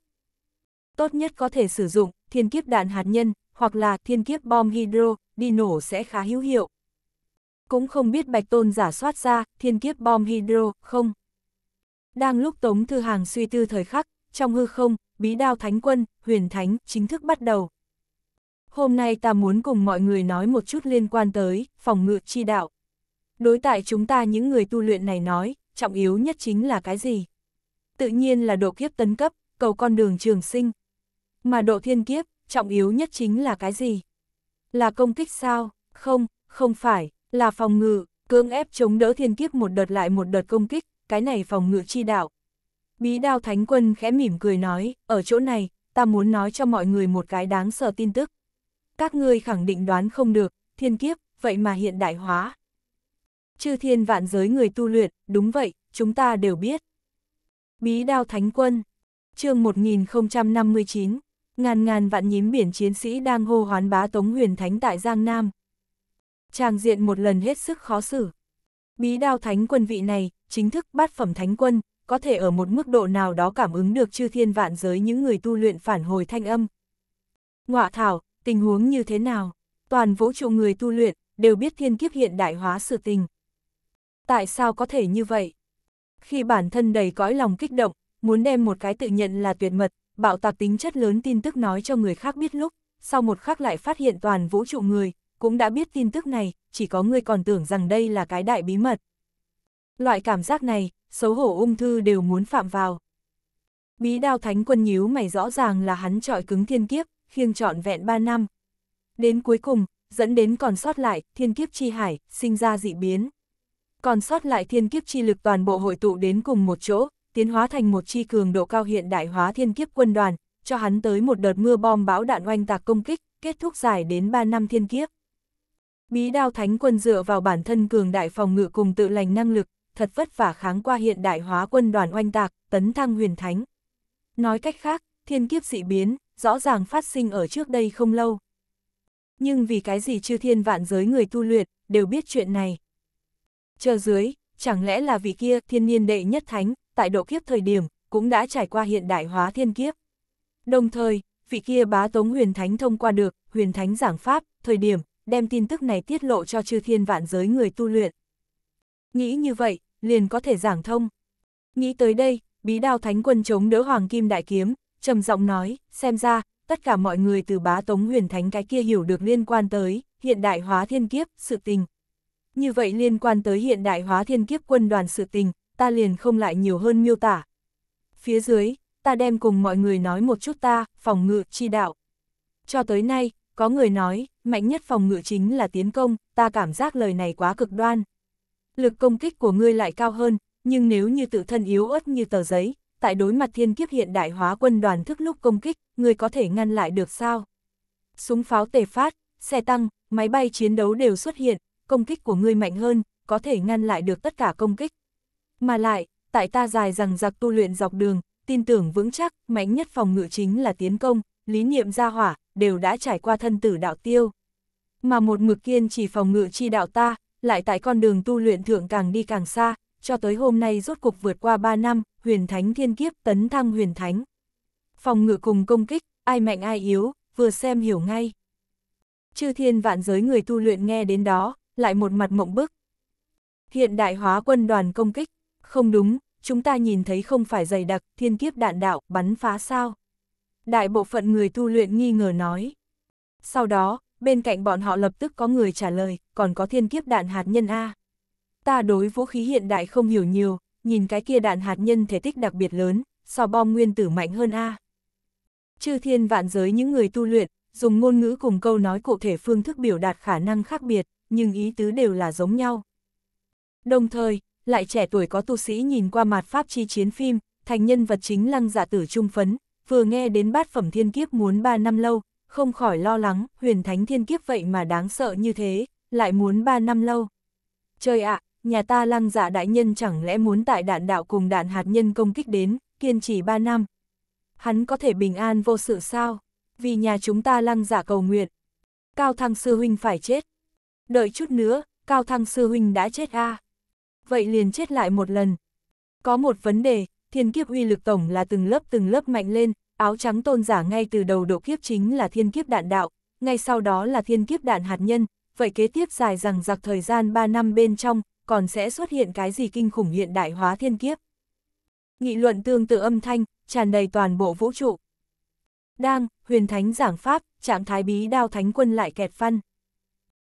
Tốt nhất có thể sử dụng thiên kiếp đạn hạt nhân, hoặc là thiên kiếp bom hydro, đi nổ sẽ khá hữu hiệu. Cũng không biết Bạch Tôn giả soát ra thiên kiếp bom hydro, không. Đang lúc Tống Thư Hàng suy tư thời khắc, trong hư không, bí đao thánh quân, huyền thánh, chính thức bắt đầu. Hôm nay ta muốn cùng mọi người nói một chút liên quan tới phòng ngự chi đạo. Đối tại chúng ta những người tu luyện này nói, trọng yếu nhất chính là cái gì? Tự nhiên là độ kiếp tấn cấp, cầu con đường trường sinh. Mà độ thiên kiếp, trọng yếu nhất chính là cái gì? Là công kích sao? Không, không phải, là phòng ngự, cưỡng ép chống đỡ thiên kiếp một đợt lại một đợt công kích, cái này phòng ngự chi đạo. Bí đao thánh quân khẽ mỉm cười nói, ở chỗ này, ta muốn nói cho mọi người một cái đáng sợ tin tức. Các ngươi khẳng định đoán không được, thiên kiếp, vậy mà hiện đại hóa, chư thiên vạn giới người tu luyện, đúng vậy, chúng ta đều biết. Bí đao Thánh Quân chương 1059, ngàn ngàn vạn nhím biển chiến sĩ đang hô hoán bá Tống Huyền Thánh tại Giang Nam. Tràng diện một lần hết sức khó xử. Bí đao Thánh Quân vị này, chính thức bát phẩm Thánh Quân, có thể ở một mức độ nào đó cảm ứng được chư thiên vạn giới những người tu luyện phản hồi thanh âm. Ngọa thảo, tình huống như thế nào? Toàn vũ trụ người tu luyện, đều biết thiên kiếp hiện đại hóa sự tình tại sao có thể như vậy? Khi bản thân đầy cõi lòng kích động, muốn đem một cái tự nhận là tuyệt mật, bạo tạc tính chất lớn tin tức nói cho người khác biết lúc, sau một khắc lại phát hiện toàn vũ trụ người, cũng đã biết tin tức này, chỉ có người còn tưởng rằng đây là cái đại bí mật. Loại cảm giác này, xấu hổ ung thư đều muốn phạm vào. Bí đao thánh quân nhíu mày rõ ràng là hắn trọi cứng thiên kiếp, khiêng trọn vẹn 3 năm. Đến cuối cùng, dẫn đến còn sót lại, thiên kiếp chi hải, sinh ra dị biến còn sót lại thiên kiếp chi lực toàn bộ hội tụ đến cùng một chỗ, tiến hóa thành một chi cường độ cao hiện đại hóa thiên kiếp quân đoàn, cho hắn tới một đợt mưa bom bão đạn oanh tạc công kích, kết thúc giải đến 3 năm thiên kiếp. Bí đao thánh quân dựa vào bản thân cường đại phòng ngự cùng tự lành năng lực, thật vất vả kháng qua hiện đại hóa quân đoàn oanh tạc, tấn thăng huyền thánh. Nói cách khác, thiên kiếp dị biến, rõ ràng phát sinh ở trước đây không lâu. Nhưng vì cái gì chư thiên vạn giới người tu luyện, đều biết chuyện này. Chờ dưới, chẳng lẽ là vì kia thiên niên đệ nhất thánh, tại độ kiếp thời điểm, cũng đã trải qua hiện đại hóa thiên kiếp. Đồng thời, vị kia bá tống huyền thánh thông qua được, huyền thánh giảng pháp, thời điểm, đem tin tức này tiết lộ cho chư thiên vạn giới người tu luyện. Nghĩ như vậy, liền có thể giảng thông. Nghĩ tới đây, bí đao thánh quân chống đỡ hoàng kim đại kiếm, trầm giọng nói, xem ra, tất cả mọi người từ bá tống huyền thánh cái kia hiểu được liên quan tới, hiện đại hóa thiên kiếp, sự tình, như vậy liên quan tới hiện đại hóa thiên kiếp quân đoàn sự tình, ta liền không lại nhiều hơn miêu tả. Phía dưới, ta đem cùng mọi người nói một chút ta, phòng ngự, chi đạo. Cho tới nay, có người nói, mạnh nhất phòng ngự chính là tiến công, ta cảm giác lời này quá cực đoan. Lực công kích của ngươi lại cao hơn, nhưng nếu như tự thân yếu ớt như tờ giấy, tại đối mặt thiên kiếp hiện đại hóa quân đoàn thức lúc công kích, ngươi có thể ngăn lại được sao? Súng pháo tề phát, xe tăng, máy bay chiến đấu đều xuất hiện, công kích của ngươi mạnh hơn, có thể ngăn lại được tất cả công kích. Mà lại, tại ta dài rằng giặc tu luyện dọc đường, tin tưởng vững chắc, mạnh nhất phòng ngự chính là tiến công, lý niệm gia hỏa, đều đã trải qua thân tử đạo tiêu. Mà một mực kiên chỉ phòng ngự chi đạo ta, lại tại con đường tu luyện thượng càng đi càng xa, cho tới hôm nay rốt cục vượt qua 3 năm, huyền thánh thiên kiếp tấn thăng huyền thánh. Phòng ngự cùng công kích, ai mạnh ai yếu, vừa xem hiểu ngay. Chư thiên vạn giới người tu luyện nghe đến đó, lại một mặt mộng bức. Hiện đại hóa quân đoàn công kích, không đúng, chúng ta nhìn thấy không phải dày đặc, thiên kiếp đạn đạo, bắn phá sao. Đại bộ phận người tu luyện nghi ngờ nói. Sau đó, bên cạnh bọn họ lập tức có người trả lời, còn có thiên kiếp đạn hạt nhân A. Ta đối vũ khí hiện đại không hiểu nhiều, nhìn cái kia đạn hạt nhân thể tích đặc biệt lớn, so bom nguyên tử mạnh hơn A. Chư thiên vạn giới những người tu luyện, dùng ngôn ngữ cùng câu nói cụ thể phương thức biểu đạt khả năng khác biệt nhưng ý tứ đều là giống nhau. Đồng thời, lại trẻ tuổi có tu sĩ nhìn qua mặt pháp chi chiến phim, thành nhân vật chính lăng giả dạ tử trung phấn, vừa nghe đến bát phẩm thiên kiếp muốn 3 năm lâu, không khỏi lo lắng, huyền thánh thiên kiếp vậy mà đáng sợ như thế, lại muốn 3 năm lâu. Trời ạ, nhà ta lăng giả dạ đại nhân chẳng lẽ muốn tại đạn đạo cùng đạn hạt nhân công kích đến, kiên trì 3 năm. Hắn có thể bình an vô sự sao, vì nhà chúng ta lăng giả dạ cầu nguyện. Cao thăng sư huynh phải chết. Đợi chút nữa, Cao Thăng Sư Huynh đã chết a à. Vậy liền chết lại một lần. Có một vấn đề, thiên kiếp uy lực tổng là từng lớp từng lớp mạnh lên, áo trắng tôn giả ngay từ đầu độ kiếp chính là thiên kiếp đạn đạo, ngay sau đó là thiên kiếp đạn hạt nhân, vậy kế tiếp dài rằng giặc thời gian 3 năm bên trong, còn sẽ xuất hiện cái gì kinh khủng hiện đại hóa thiên kiếp. Nghị luận tương tự âm thanh, tràn đầy toàn bộ vũ trụ. Đang, huyền thánh giảng pháp, trạng thái bí đao thánh quân lại kẹt văn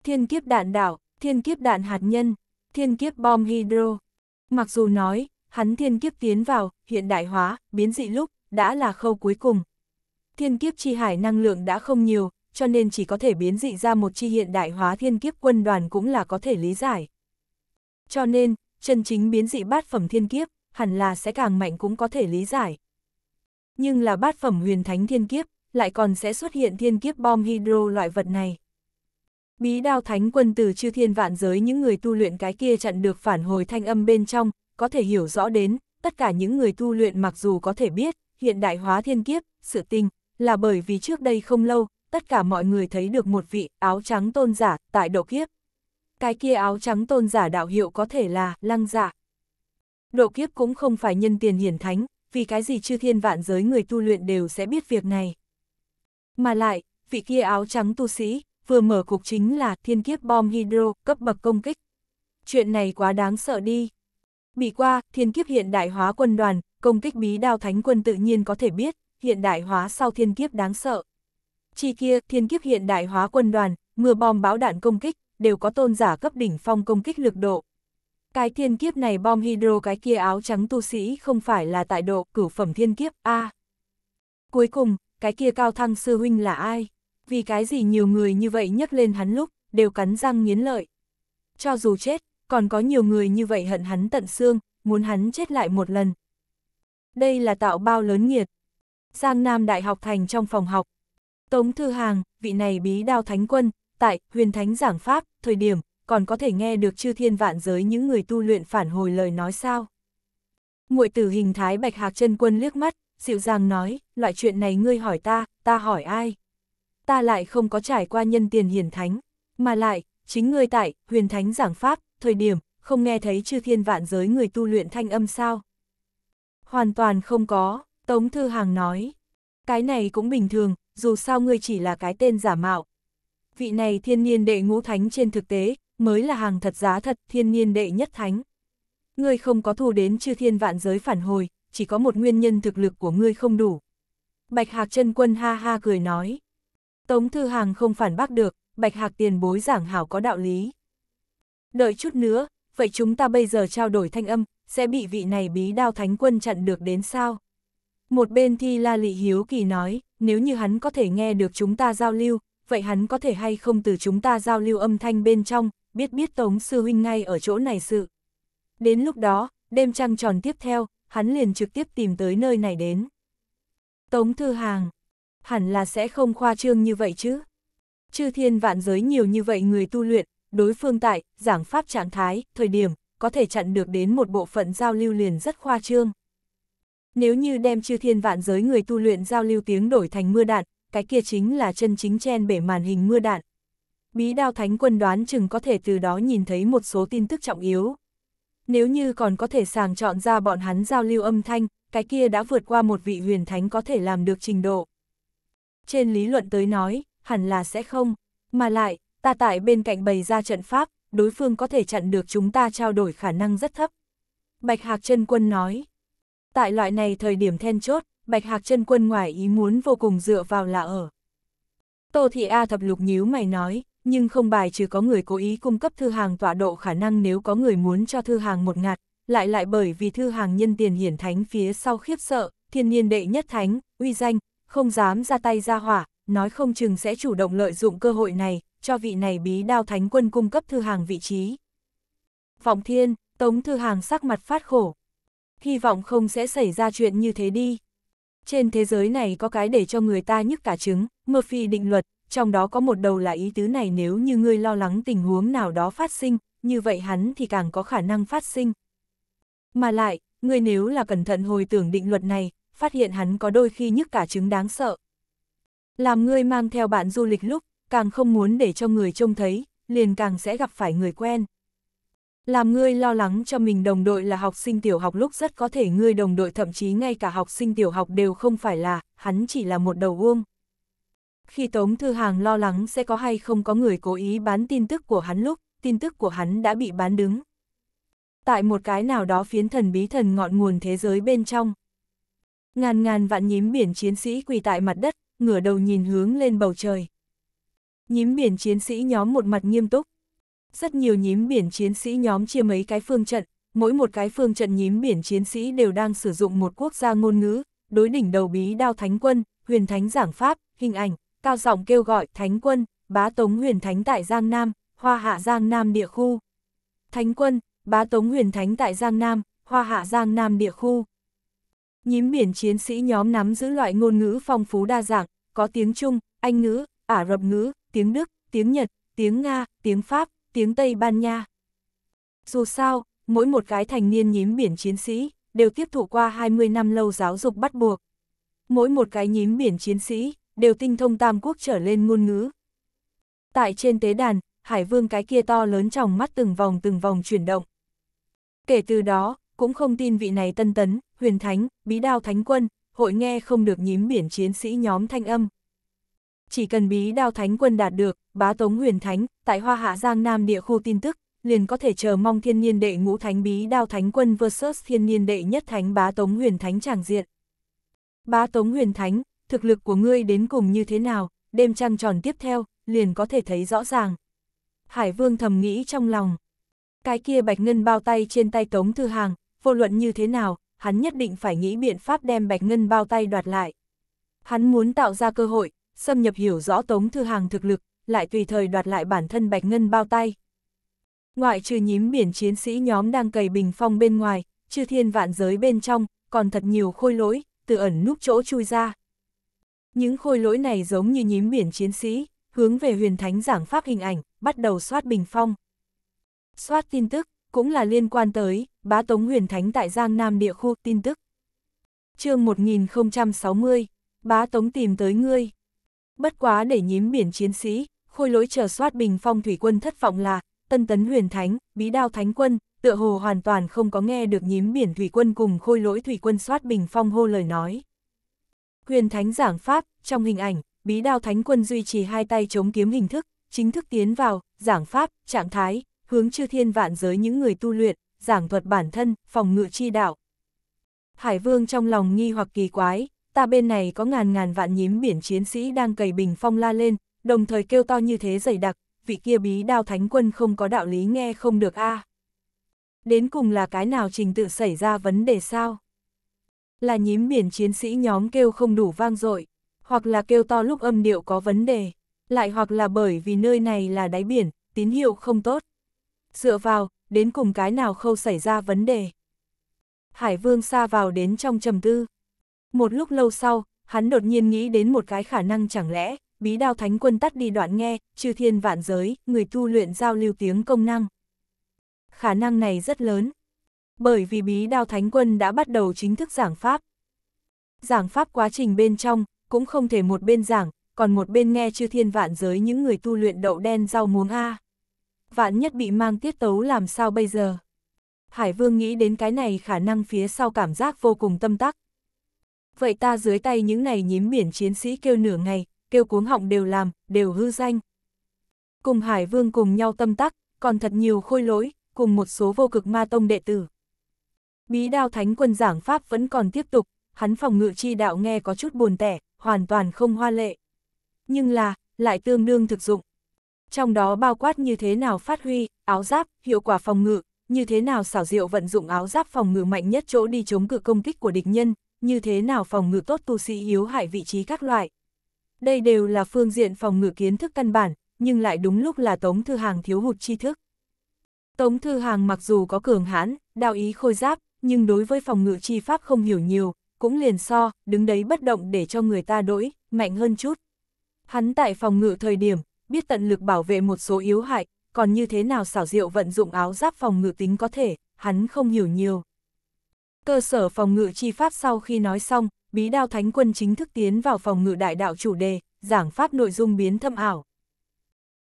thiên kiếp đạn đảo, thiên kiếp đạn hạt nhân, thiên kiếp bom hydro. Mặc dù nói, hắn thiên kiếp tiến vào, hiện đại hóa, biến dị lúc, đã là khâu cuối cùng. Thiên kiếp chi hải năng lượng đã không nhiều, cho nên chỉ có thể biến dị ra một chi hiện đại hóa thiên kiếp quân đoàn cũng là có thể lý giải. Cho nên, chân chính biến dị bát phẩm thiên kiếp, hẳn là sẽ càng mạnh cũng có thể lý giải. Nhưng là bát phẩm huyền thánh thiên kiếp, lại còn sẽ xuất hiện thiên kiếp bom hydro loại vật này. Bí đao thánh quân từ chư thiên vạn giới những người tu luyện cái kia chặn được phản hồi thanh âm bên trong, có thể hiểu rõ đến, tất cả những người tu luyện mặc dù có thể biết, hiện đại hóa thiên kiếp, sự tình là bởi vì trước đây không lâu, tất cả mọi người thấy được một vị áo trắng tôn giả tại độ kiếp. Cái kia áo trắng tôn giả đạo hiệu có thể là lăng giả. Dạ. Độ kiếp cũng không phải nhân tiền hiển thánh, vì cái gì chư thiên vạn giới người tu luyện đều sẽ biết việc này. Mà lại, vị kia áo trắng tu sĩ, vừa mở cục chính là thiên kiếp bom hydro cấp bậc công kích. Chuyện này quá đáng sợ đi. Bị qua, thiên kiếp hiện đại hóa quân đoàn, công kích bí đao thánh quân tự nhiên có thể biết, hiện đại hóa sau thiên kiếp đáng sợ. Chi kia, thiên kiếp hiện đại hóa quân đoàn, mưa bom bão đạn công kích, đều có tôn giả cấp đỉnh phong công kích lực độ. Cái thiên kiếp này bom hydro cái kia áo trắng tu sĩ không phải là tại độ cửu phẩm thiên kiếp A. Cuối cùng, cái kia cao thăng sư huynh là ai? vì cái gì nhiều người như vậy nhấc lên hắn lúc, đều cắn răng nghiến lợi. Cho dù chết, còn có nhiều người như vậy hận hắn tận xương, muốn hắn chết lại một lần. Đây là tạo bao lớn nghiệt. Giang Nam Đại học Thành trong phòng học. Tống Thư Hàng, vị này bí đao thánh quân, tại huyền thánh giảng Pháp, thời điểm, còn có thể nghe được chư thiên vạn giới những người tu luyện phản hồi lời nói sao. Ngụy tử hình thái bạch hạc chân quân liếc mắt, dịu dàng nói, loại chuyện này ngươi hỏi ta, ta hỏi ai ta lại không có trải qua nhân tiền hiển thánh, mà lại, chính người tại, huyền thánh giảng pháp, thời điểm, không nghe thấy chư thiên vạn giới người tu luyện thanh âm sao. Hoàn toàn không có, Tống Thư Hàng nói. Cái này cũng bình thường, dù sao ngươi chỉ là cái tên giả mạo. Vị này thiên niên đệ ngũ thánh trên thực tế, mới là hàng thật giá thật thiên niên đệ nhất thánh. Ngươi không có thù đến chư thiên vạn giới phản hồi, chỉ có một nguyên nhân thực lực của ngươi không đủ. Bạch Hạc chân Quân ha ha cười nói. Tống Thư Hàng không phản bác được, Bạch Hạc tiền bối giảng hảo có đạo lý. Đợi chút nữa, vậy chúng ta bây giờ trao đổi thanh âm, sẽ bị vị này bí đao thánh quân chặn được đến sao? Một bên thi la lị hiếu kỳ nói, nếu như hắn có thể nghe được chúng ta giao lưu, vậy hắn có thể hay không từ chúng ta giao lưu âm thanh bên trong, biết biết Tống Sư Huynh ngay ở chỗ này sự. Đến lúc đó, đêm trăng tròn tiếp theo, hắn liền trực tiếp tìm tới nơi này đến. Tống Thư Hàng, hẳn là sẽ không khoa trương như vậy chứ. Chư thiên vạn giới nhiều như vậy người tu luyện, đối phương tại, giảng pháp trạng thái, thời điểm, có thể chặn được đến một bộ phận giao lưu liền rất khoa trương. Nếu như đem chư thiên vạn giới người tu luyện giao lưu tiếng đổi thành mưa đạn, cái kia chính là chân chính chen bể màn hình mưa đạn. Bí đao thánh quân đoán chừng có thể từ đó nhìn thấy một số tin tức trọng yếu. Nếu như còn có thể sàng chọn ra bọn hắn giao lưu âm thanh, cái kia đã vượt qua một vị huyền thánh có thể làm được trình độ trên lý luận tới nói, hẳn là sẽ không, mà lại, ta tại bên cạnh bày ra trận pháp, đối phương có thể chặn được chúng ta trao đổi khả năng rất thấp. Bạch Hạc chân Quân nói, tại loại này thời điểm then chốt, Bạch Hạc chân Quân ngoài ý muốn vô cùng dựa vào là ở. Tô Thị A thập lục nhíu mày nói, nhưng không bài trừ có người cố ý cung cấp thư hàng tọa độ khả năng nếu có người muốn cho thư hàng một ngạt, lại lại bởi vì thư hàng nhân tiền hiển thánh phía sau khiếp sợ, thiên niên đệ nhất thánh, uy danh, không dám ra tay ra hỏa, nói không chừng sẽ chủ động lợi dụng cơ hội này, cho vị này bí đao thánh quân cung cấp thư hàng vị trí. Vọng thiên, tống thư hàng sắc mặt phát khổ. Hy vọng không sẽ xảy ra chuyện như thế đi. Trên thế giới này có cái để cho người ta nhức cả trứng, Murphy định luật, trong đó có một đầu là ý tứ này nếu như ngươi lo lắng tình huống nào đó phát sinh, như vậy hắn thì càng có khả năng phát sinh. Mà lại, ngươi nếu là cẩn thận hồi tưởng định luật này, phát hiện hắn có đôi khi nhức cả trứng đáng sợ. Làm ngươi mang theo bạn du lịch lúc, càng không muốn để cho người trông thấy, liền càng sẽ gặp phải người quen. Làm ngươi lo lắng cho mình đồng đội là học sinh tiểu học lúc rất có thể ngươi đồng đội thậm chí ngay cả học sinh tiểu học đều không phải là, hắn chỉ là một đầu vuông. Khi Tống Thư Hàng lo lắng sẽ có hay không có người cố ý bán tin tức của hắn lúc, tin tức của hắn đã bị bán đứng. Tại một cái nào đó phiến thần bí thần ngọn nguồn thế giới bên trong, ngàn ngàn vạn nhím biển chiến sĩ quỳ tại mặt đất, ngửa đầu nhìn hướng lên bầu trời. Nhím biển chiến sĩ nhóm một mặt nghiêm túc. Rất nhiều nhím biển chiến sĩ nhóm chia mấy cái phương trận, mỗi một cái phương trận nhím biển chiến sĩ đều đang sử dụng một quốc gia ngôn ngữ, đối đỉnh đầu bí đao thánh quân, huyền thánh giảng pháp, hình ảnh, cao giọng kêu gọi thánh quân, bá tống huyền thánh tại Giang Nam, hoa hạ Giang Nam địa khu. Thánh quân, bá tống huyền thánh tại Giang Nam, hoa hạ Giang Nam địa khu. Nhím biển chiến sĩ nhóm nắm giữ loại ngôn ngữ phong phú đa dạng, có tiếng Trung, Anh ngữ, Ả Rập ngữ, tiếng Đức, tiếng Nhật, tiếng Nga, tiếng Pháp, tiếng Tây Ban Nha. Dù sao, mỗi một cái thành niên nhím biển chiến sĩ đều tiếp thụ qua 20 năm lâu giáo dục bắt buộc. Mỗi một cái nhím biển chiến sĩ đều tinh thông tam quốc trở lên ngôn ngữ. Tại trên tế đàn, Hải Vương cái kia to lớn trong mắt từng vòng từng vòng chuyển động. Kể từ đó, cũng không tin vị này tân tấn, huyền thánh, bí đao thánh quân, hội nghe không được nhím biển chiến sĩ nhóm thanh âm. Chỉ cần bí đao thánh quân đạt được, bá tống huyền thánh, tại Hoa Hạ Giang Nam địa khu tin tức, liền có thể chờ mong thiên niên đệ ngũ thánh bí đao thánh quân versus thiên niên đệ nhất thánh bá tống huyền thánh tràng diện. Bá tống huyền thánh, thực lực của ngươi đến cùng như thế nào, đêm trăng tròn tiếp theo, liền có thể thấy rõ ràng. Hải vương thầm nghĩ trong lòng. Cái kia bạch ngân bao tay trên tay tống thư hàng, vô luận như thế nào, hắn nhất định phải nghĩ biện pháp đem Bạch Ngân bao tay đoạt lại. Hắn muốn tạo ra cơ hội, xâm nhập hiểu rõ Tống Thư Hàng thực lực, lại tùy thời đoạt lại bản thân Bạch Ngân bao tay. Ngoại trừ nhím biển chiến sĩ nhóm đang cày bình phong bên ngoài, chư thiên vạn giới bên trong, còn thật nhiều khôi lỗi, từ ẩn núp chỗ chui ra. Những khôi lỗi này giống như nhím biển chiến sĩ, hướng về huyền thánh giảng pháp hình ảnh, bắt đầu soát bình phong. Soát tin tức, cũng là liên quan tới, bá tống huyền thánh tại Giang Nam địa khu tin tức. chương 1060, bá tống tìm tới ngươi. Bất quá để nhím biển chiến sĩ, khôi lỗi chờ soát bình phong thủy quân thất vọng là, tân tấn huyền thánh, bí đao thánh quân, tựa hồ hoàn toàn không có nghe được nhím biển thủy quân cùng khôi lỗi thủy quân soát bình phong hô lời nói. Huyền thánh giảng pháp, trong hình ảnh, bí đao thánh quân duy trì hai tay chống kiếm hình thức, chính thức tiến vào, giảng pháp, trạng thái, hướng chư thiên vạn giới những người tu luyện, giảng thuật bản thân, phòng ngự chi đạo. Hải vương trong lòng nghi hoặc kỳ quái, ta bên này có ngàn ngàn vạn nhím biển chiến sĩ đang cầy bình phong la lên, đồng thời kêu to như thế dày đặc, vị kia bí đao thánh quân không có đạo lý nghe không được a à. Đến cùng là cái nào trình tự xảy ra vấn đề sao? Là nhím biển chiến sĩ nhóm kêu không đủ vang dội, hoặc là kêu to lúc âm điệu có vấn đề, lại hoặc là bởi vì nơi này là đáy biển, tín hiệu không tốt. Dựa vào, đến cùng cái nào khâu xảy ra vấn đề. Hải vương xa vào đến trong trầm tư. Một lúc lâu sau, hắn đột nhiên nghĩ đến một cái khả năng chẳng lẽ, bí đao thánh quân tắt đi đoạn nghe, chư thiên vạn giới, người tu luyện giao lưu tiếng công năng. Khả năng này rất lớn, bởi vì bí đao thánh quân đã bắt đầu chính thức giảng pháp. Giảng pháp quá trình bên trong, cũng không thể một bên giảng, còn một bên nghe chư thiên vạn giới những người tu luyện đậu đen rau muống A vạn nhất bị mang tiết tấu làm sao bây giờ? Hải Vương nghĩ đến cái này khả năng phía sau cảm giác vô cùng tâm tắc. Vậy ta dưới tay những này nhím biển chiến sĩ kêu nửa ngày, kêu cuống họng đều làm, đều hư danh. Cùng Hải Vương cùng nhau tâm tắc, còn thật nhiều khôi lỗi, cùng một số vô cực ma tông đệ tử. Bí đao thánh quân giảng Pháp vẫn còn tiếp tục, hắn phòng ngự chi đạo nghe có chút buồn tẻ, hoàn toàn không hoa lệ. Nhưng là, lại tương đương thực dụng trong đó bao quát như thế nào phát huy, áo giáp, hiệu quả phòng ngự, như thế nào xảo diệu vận dụng áo giáp phòng ngự mạnh nhất chỗ đi chống cự công kích của địch nhân, như thế nào phòng ngự tốt tu sĩ yếu hại vị trí các loại. Đây đều là phương diện phòng ngự kiến thức căn bản, nhưng lại đúng lúc là Tống Thư Hàng thiếu hụt tri thức. Tống Thư Hàng mặc dù có cường hãn, đạo ý khôi giáp, nhưng đối với phòng ngự chi pháp không hiểu nhiều, cũng liền so, đứng đấy bất động để cho người ta đổi mạnh hơn chút. Hắn tại phòng ngự thời điểm, biết tận lực bảo vệ một số yếu hại, còn như thế nào xảo diệu vận dụng áo giáp phòng ngự tính có thể, hắn không hiểu nhiều. Cơ sở phòng ngự chi pháp sau khi nói xong, bí đao thánh quân chính thức tiến vào phòng ngự đại đạo chủ đề, giảng pháp nội dung biến thâm ảo.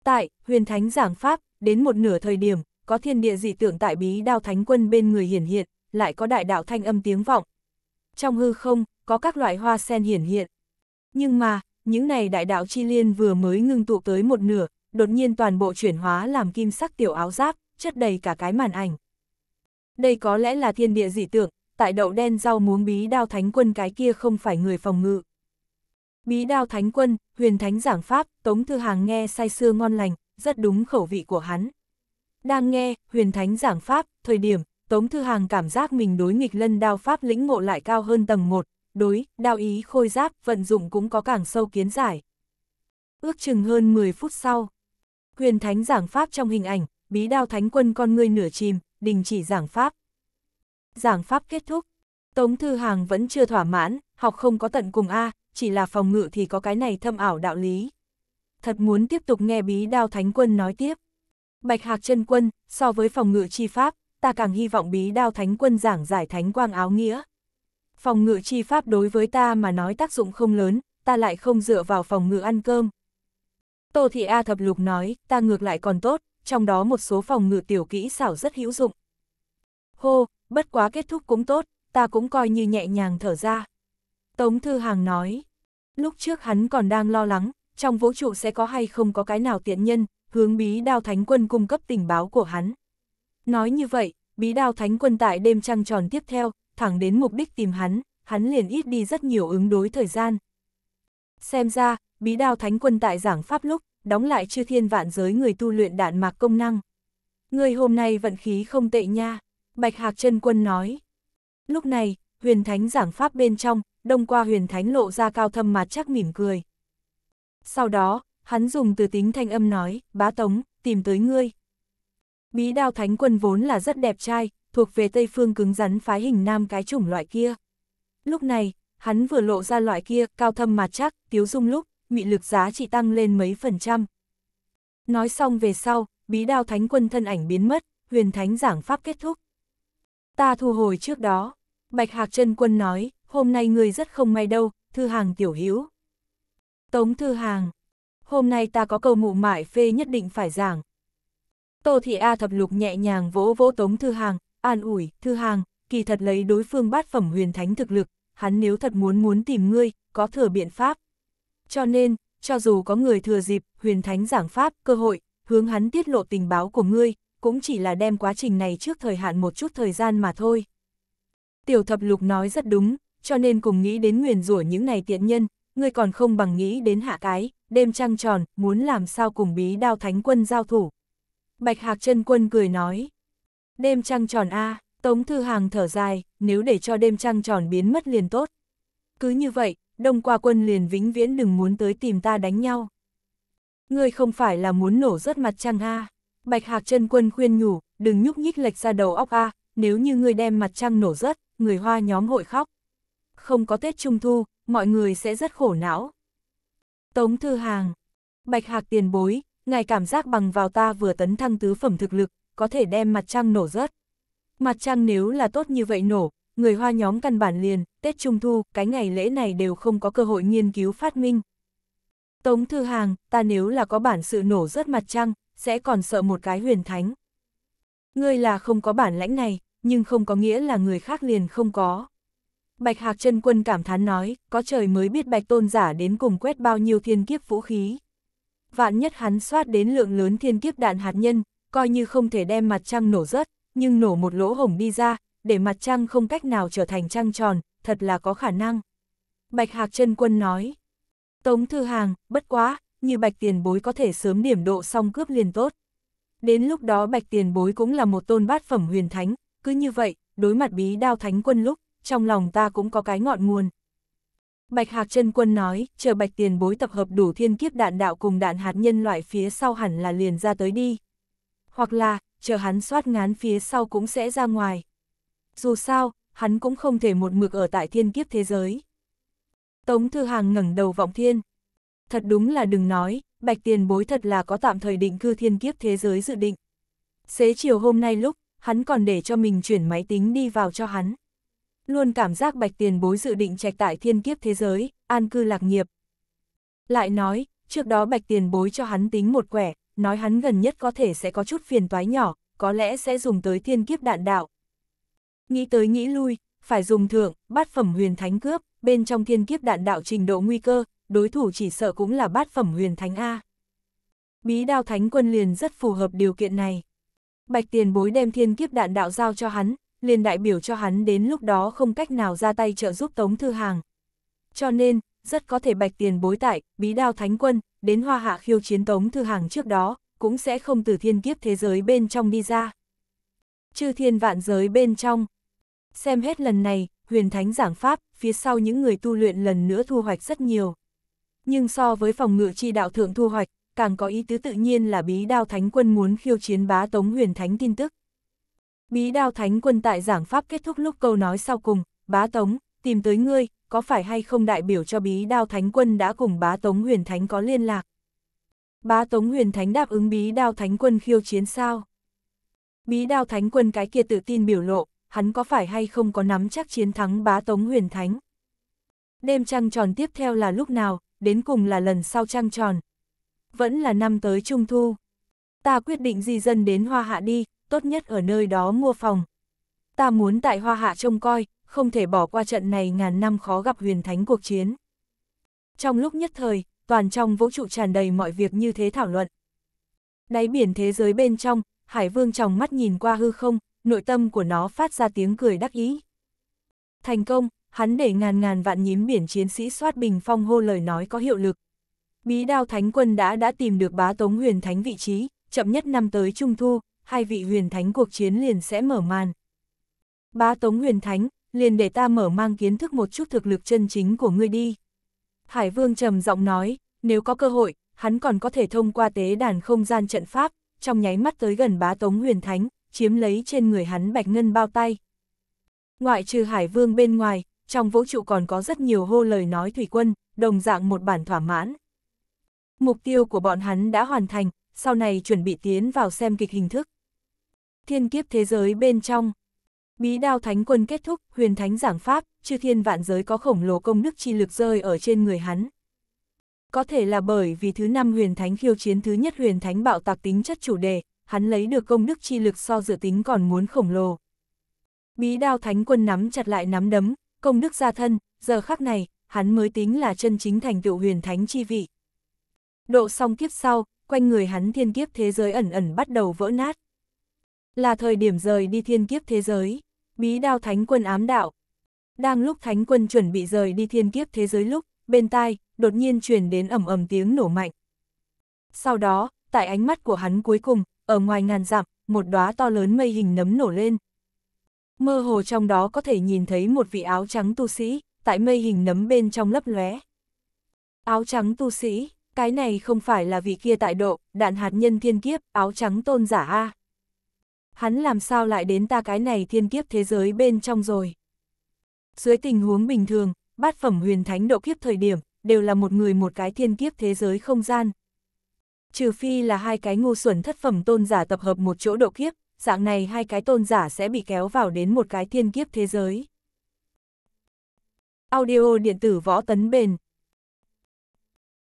Tại, huyền thánh giảng pháp, đến một nửa thời điểm, có thiên địa dị tượng tại bí đao thánh quân bên người hiển hiện, lại có đại đạo thanh âm tiếng vọng. Trong hư không, có các loại hoa sen hiển hiện. Nhưng mà, những này đại đạo chi liên vừa mới ngưng tụ tới một nửa, đột nhiên toàn bộ chuyển hóa làm kim sắc tiểu áo giáp, chất đầy cả cái màn ảnh. Đây có lẽ là thiên địa dị tượng, tại đậu đen rau muống bí đao thánh quân cái kia không phải người phòng ngự. Bí đao thánh quân, huyền thánh giảng pháp, Tống Thư Hàng nghe say sưa ngon lành, rất đúng khẩu vị của hắn. Đang nghe, huyền thánh giảng pháp, thời điểm, Tống Thư Hàng cảm giác mình đối nghịch lân đao pháp lĩnh ngộ lại cao hơn tầng 1, đối, đao ý khôi giáp, vận dụng cũng có càng sâu kiến giải. Ước chừng hơn 10 phút sau, huyền thánh giảng pháp trong hình ảnh, bí đao thánh quân con ngươi nửa chìm, đình chỉ giảng pháp. Giảng pháp kết thúc, Tống Thư Hàng vẫn chưa thỏa mãn, học không có tận cùng A, chỉ là phòng ngự thì có cái này thâm ảo đạo lý. Thật muốn tiếp tục nghe bí đao thánh quân nói tiếp. Bạch Hạc chân quân, so với phòng ngự chi pháp, ta càng hy vọng bí đao thánh quân giảng giải thánh quang áo nghĩa. Phòng ngự chi pháp đối với ta mà nói tác dụng không lớn, ta lại không dựa vào phòng ngự ăn cơm. Tô Thị A Thập Lục nói, ta ngược lại còn tốt, trong đó một số phòng ngự tiểu kỹ xảo rất hữu dụng. Hô, bất quá kết thúc cũng tốt, ta cũng coi như nhẹ nhàng thở ra. Tống Thư Hàng nói, lúc trước hắn còn đang lo lắng, trong vũ trụ sẽ có hay không có cái nào tiện nhân, hướng bí đao thánh quân cung cấp tình báo của hắn. Nói như vậy, bí đao thánh quân tại đêm trăng tròn tiếp theo, thẳng đến mục đích tìm hắn, hắn liền ít đi rất nhiều ứng đối thời gian. Xem ra, bí đao thánh quân tại giảng pháp lúc, đóng lại chư thiên vạn giới người tu luyện đạn mạc công năng. Người hôm nay vận khí không tệ nha, Bạch Hạc chân Quân nói. Lúc này, huyền thánh giảng pháp bên trong, đông qua huyền thánh lộ ra cao thâm mà chắc mỉm cười. Sau đó, hắn dùng từ tính thanh âm nói, bá tống, tìm tới ngươi. Bí đao thánh quân vốn là rất đẹp trai, thuộc về Tây Phương cứng rắn phái hình nam cái chủng loại kia. Lúc này, hắn vừa lộ ra loại kia, cao thâm mà chắc, tiếu dung lúc, mị lực giá trị tăng lên mấy phần trăm. Nói xong về sau, bí đao thánh quân thân ảnh biến mất, huyền thánh giảng pháp kết thúc. Ta thu hồi trước đó, Bạch Hạc chân Quân nói, hôm nay người rất không may đâu, Thư Hàng tiểu hữu. Tống Thư Hàng, hôm nay ta có câu mụ mại phê nhất định phải giảng. Tô Thị A thập lục nhẹ nhàng vỗ vỗ Tống Thư Hàng, an ủi, thư hàng, kỳ thật lấy đối phương bát phẩm huyền thánh thực lực, hắn nếu thật muốn muốn tìm ngươi, có thừa biện pháp. Cho nên, cho dù có người thừa dịp, huyền thánh giảng pháp, cơ hội, hướng hắn tiết lộ tình báo của ngươi, cũng chỉ là đem quá trình này trước thời hạn một chút thời gian mà thôi. Tiểu thập lục nói rất đúng, cho nên cùng nghĩ đến nguyền rủa những này tiện nhân, ngươi còn không bằng nghĩ đến hạ cái, đêm trăng tròn, muốn làm sao cùng bí đao thánh quân giao thủ. Bạch Hạc chân quân cười nói, Đêm trăng tròn A, Tống Thư Hàng thở dài, nếu để cho đêm trăng tròn biến mất liền tốt. Cứ như vậy, đông qua quân liền vĩnh viễn đừng muốn tới tìm ta đánh nhau. Ngươi không phải là muốn nổ rớt mặt trăng A. Bạch Hạc chân quân khuyên nhủ, đừng nhúc nhích lệch ra đầu óc A, nếu như ngươi đem mặt trăng nổ rớt, người hoa nhóm hội khóc. Không có Tết Trung Thu, mọi người sẽ rất khổ não. Tống Thư Hàng Bạch Hạc tiền bối, ngài cảm giác bằng vào ta vừa tấn thăng tứ phẩm thực lực, có thể đem mặt trăng nổ rớt. Mặt trăng nếu là tốt như vậy nổ, người hoa nhóm căn bản liền, Tết Trung Thu, cái ngày lễ này đều không có cơ hội nghiên cứu phát minh. Tống Thư Hàng, ta nếu là có bản sự nổ rớt mặt trăng, sẽ còn sợ một cái huyền thánh. Ngươi là không có bản lãnh này, nhưng không có nghĩa là người khác liền không có. Bạch Hạc chân Quân cảm thán nói, có trời mới biết Bạch Tôn giả đến cùng quét bao nhiêu thiên kiếp vũ khí. Vạn nhất hắn soát đến lượng lớn thiên kiếp đạn hạt nhân, coi như không thể đem mặt trăng nổ rớt, nhưng nổ một lỗ hổng đi ra, để mặt trăng không cách nào trở thành trăng tròn, thật là có khả năng. Bạch Hạc Trân Quân nói, Tống Thư Hàng, bất quá, như Bạch Tiền Bối có thể sớm điểm độ xong cướp liền tốt. Đến lúc đó Bạch Tiền Bối cũng là một tôn bát phẩm huyền thánh, cứ như vậy, đối mặt bí đao thánh quân lúc, trong lòng ta cũng có cái ngọn nguồn. Bạch Hạc Trân Quân nói, chờ Bạch Tiền Bối tập hợp đủ thiên kiếp đạn đạo cùng đạn hạt nhân loại phía sau hẳn là liền ra tới đi hoặc là, chờ hắn soát ngán phía sau cũng sẽ ra ngoài. Dù sao, hắn cũng không thể một mực ở tại thiên kiếp thế giới. Tống Thư Hàng ngẩng đầu vọng thiên. Thật đúng là đừng nói, bạch tiền bối thật là có tạm thời định cư thiên kiếp thế giới dự định. Xế chiều hôm nay lúc, hắn còn để cho mình chuyển máy tính đi vào cho hắn. Luôn cảm giác bạch tiền bối dự định trạch tại thiên kiếp thế giới, an cư lạc nghiệp. Lại nói, trước đó bạch tiền bối cho hắn tính một quẻ, nói hắn gần nhất có thể sẽ có chút phiền toái nhỏ, có lẽ sẽ dùng tới thiên kiếp đạn đạo. Nghĩ tới nghĩ lui, phải dùng thượng, bát phẩm huyền thánh cướp, bên trong thiên kiếp đạn đạo trình độ nguy cơ, đối thủ chỉ sợ cũng là bát phẩm huyền thánh A. Bí đao thánh quân liền rất phù hợp điều kiện này. Bạch tiền bối đem thiên kiếp đạn đạo giao cho hắn, liền đại biểu cho hắn đến lúc đó không cách nào ra tay trợ giúp Tống Thư Hàng. Cho nên, rất có thể bạch tiền bối tại, bí đao thánh quân, đến hoa hạ khiêu chiến tống thư hàng trước đó, cũng sẽ không từ thiên kiếp thế giới bên trong đi ra. Chư thiên vạn giới bên trong. Xem hết lần này, huyền thánh giảng pháp, phía sau những người tu luyện lần nữa thu hoạch rất nhiều. Nhưng so với phòng ngự chi đạo thượng thu hoạch, càng có ý tứ tự nhiên là bí đao thánh quân muốn khiêu chiến bá tống huyền thánh tin tức. Bí đao thánh quân tại giảng pháp kết thúc lúc câu nói sau cùng, bá tống, tìm tới ngươi, có phải hay không đại biểu cho bí đao thánh quân đã cùng bá tống huyền thánh có liên lạc? Bá tống huyền thánh đáp ứng bí đao thánh quân khiêu chiến sao? Bí đao thánh quân cái kia tự tin biểu lộ, hắn có phải hay không có nắm chắc chiến thắng bá tống huyền thánh? Đêm trăng tròn tiếp theo là lúc nào, đến cùng là lần sau trăng tròn. Vẫn là năm tới trung thu. Ta quyết định di dân đến Hoa Hạ đi, tốt nhất ở nơi đó mua phòng. Ta muốn tại Hoa Hạ trông coi, không thể bỏ qua trận này ngàn năm khó gặp huyền thánh cuộc chiến. Trong lúc nhất thời, toàn trong vũ trụ tràn đầy mọi việc như thế thảo luận. Đáy biển thế giới bên trong, Hải Vương trong mắt nhìn qua hư không, nội tâm của nó phát ra tiếng cười đắc ý. Thành công, hắn để ngàn ngàn vạn nhím biển chiến sĩ soát bình phong hô lời nói có hiệu lực. Bí đao Thánh Quân đã đã tìm được bá tống huyền thánh vị trí, chậm nhất năm tới Trung Thu, hai vị huyền thánh cuộc chiến liền sẽ mở màn. Bá tống huyền thánh, liền để ta mở mang kiến thức một chút thực lực chân chính của ngươi đi. Hải Vương trầm giọng nói, nếu có cơ hội, hắn còn có thể thông qua tế đàn không gian trận pháp, trong nháy mắt tới gần bá tống huyền thánh, chiếm lấy trên người hắn bạch ngân bao tay. Ngoại trừ Hải Vương bên ngoài, trong vũ trụ còn có rất nhiều hô lời nói thủy quân, đồng dạng một bản thỏa mãn. Mục tiêu của bọn hắn đã hoàn thành, sau này chuẩn bị tiến vào xem kịch hình thức. Thiên kiếp thế giới bên trong, Bí đao thánh quân kết thúc, huyền thánh giảng pháp, chư thiên vạn giới có khổng lồ công đức chi lực rơi ở trên người hắn. Có thể là bởi vì thứ năm huyền thánh khiêu chiến thứ nhất huyền thánh bạo tạc tính chất chủ đề, hắn lấy được công đức chi lực so dự tính còn muốn khổng lồ. Bí đao thánh quân nắm chặt lại nắm đấm, công đức gia thân, giờ khắc này, hắn mới tính là chân chính thành tựu huyền thánh chi vị. Độ xong kiếp sau, quanh người hắn thiên kiếp thế giới ẩn ẩn bắt đầu vỡ nát. Là thời điểm rời đi thiên kiếp thế giới bí đao thánh quân ám đạo. Đang lúc thánh quân chuẩn bị rời đi thiên kiếp thế giới lúc, bên tai, đột nhiên truyền đến ẩm ẩm tiếng nổ mạnh. Sau đó, tại ánh mắt của hắn cuối cùng, ở ngoài ngàn dặm, một đóa to lớn mây hình nấm nổ lên. Mơ hồ trong đó có thể nhìn thấy một vị áo trắng tu sĩ, tại mây hình nấm bên trong lấp lóe. Áo trắng tu sĩ, cái này không phải là vị kia tại độ, đạn hạt nhân thiên kiếp, áo trắng tôn giả A hắn làm sao lại đến ta cái này thiên kiếp thế giới bên trong rồi. Dưới tình huống bình thường, bát phẩm huyền thánh độ kiếp thời điểm, đều là một người một cái thiên kiếp thế giới không gian. Trừ phi là hai cái ngu xuẩn thất phẩm tôn giả tập hợp một chỗ độ kiếp, dạng này hai cái tôn giả sẽ bị kéo vào đến một cái thiên kiếp thế giới. Audio điện tử võ tấn bền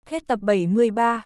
Hết tập 73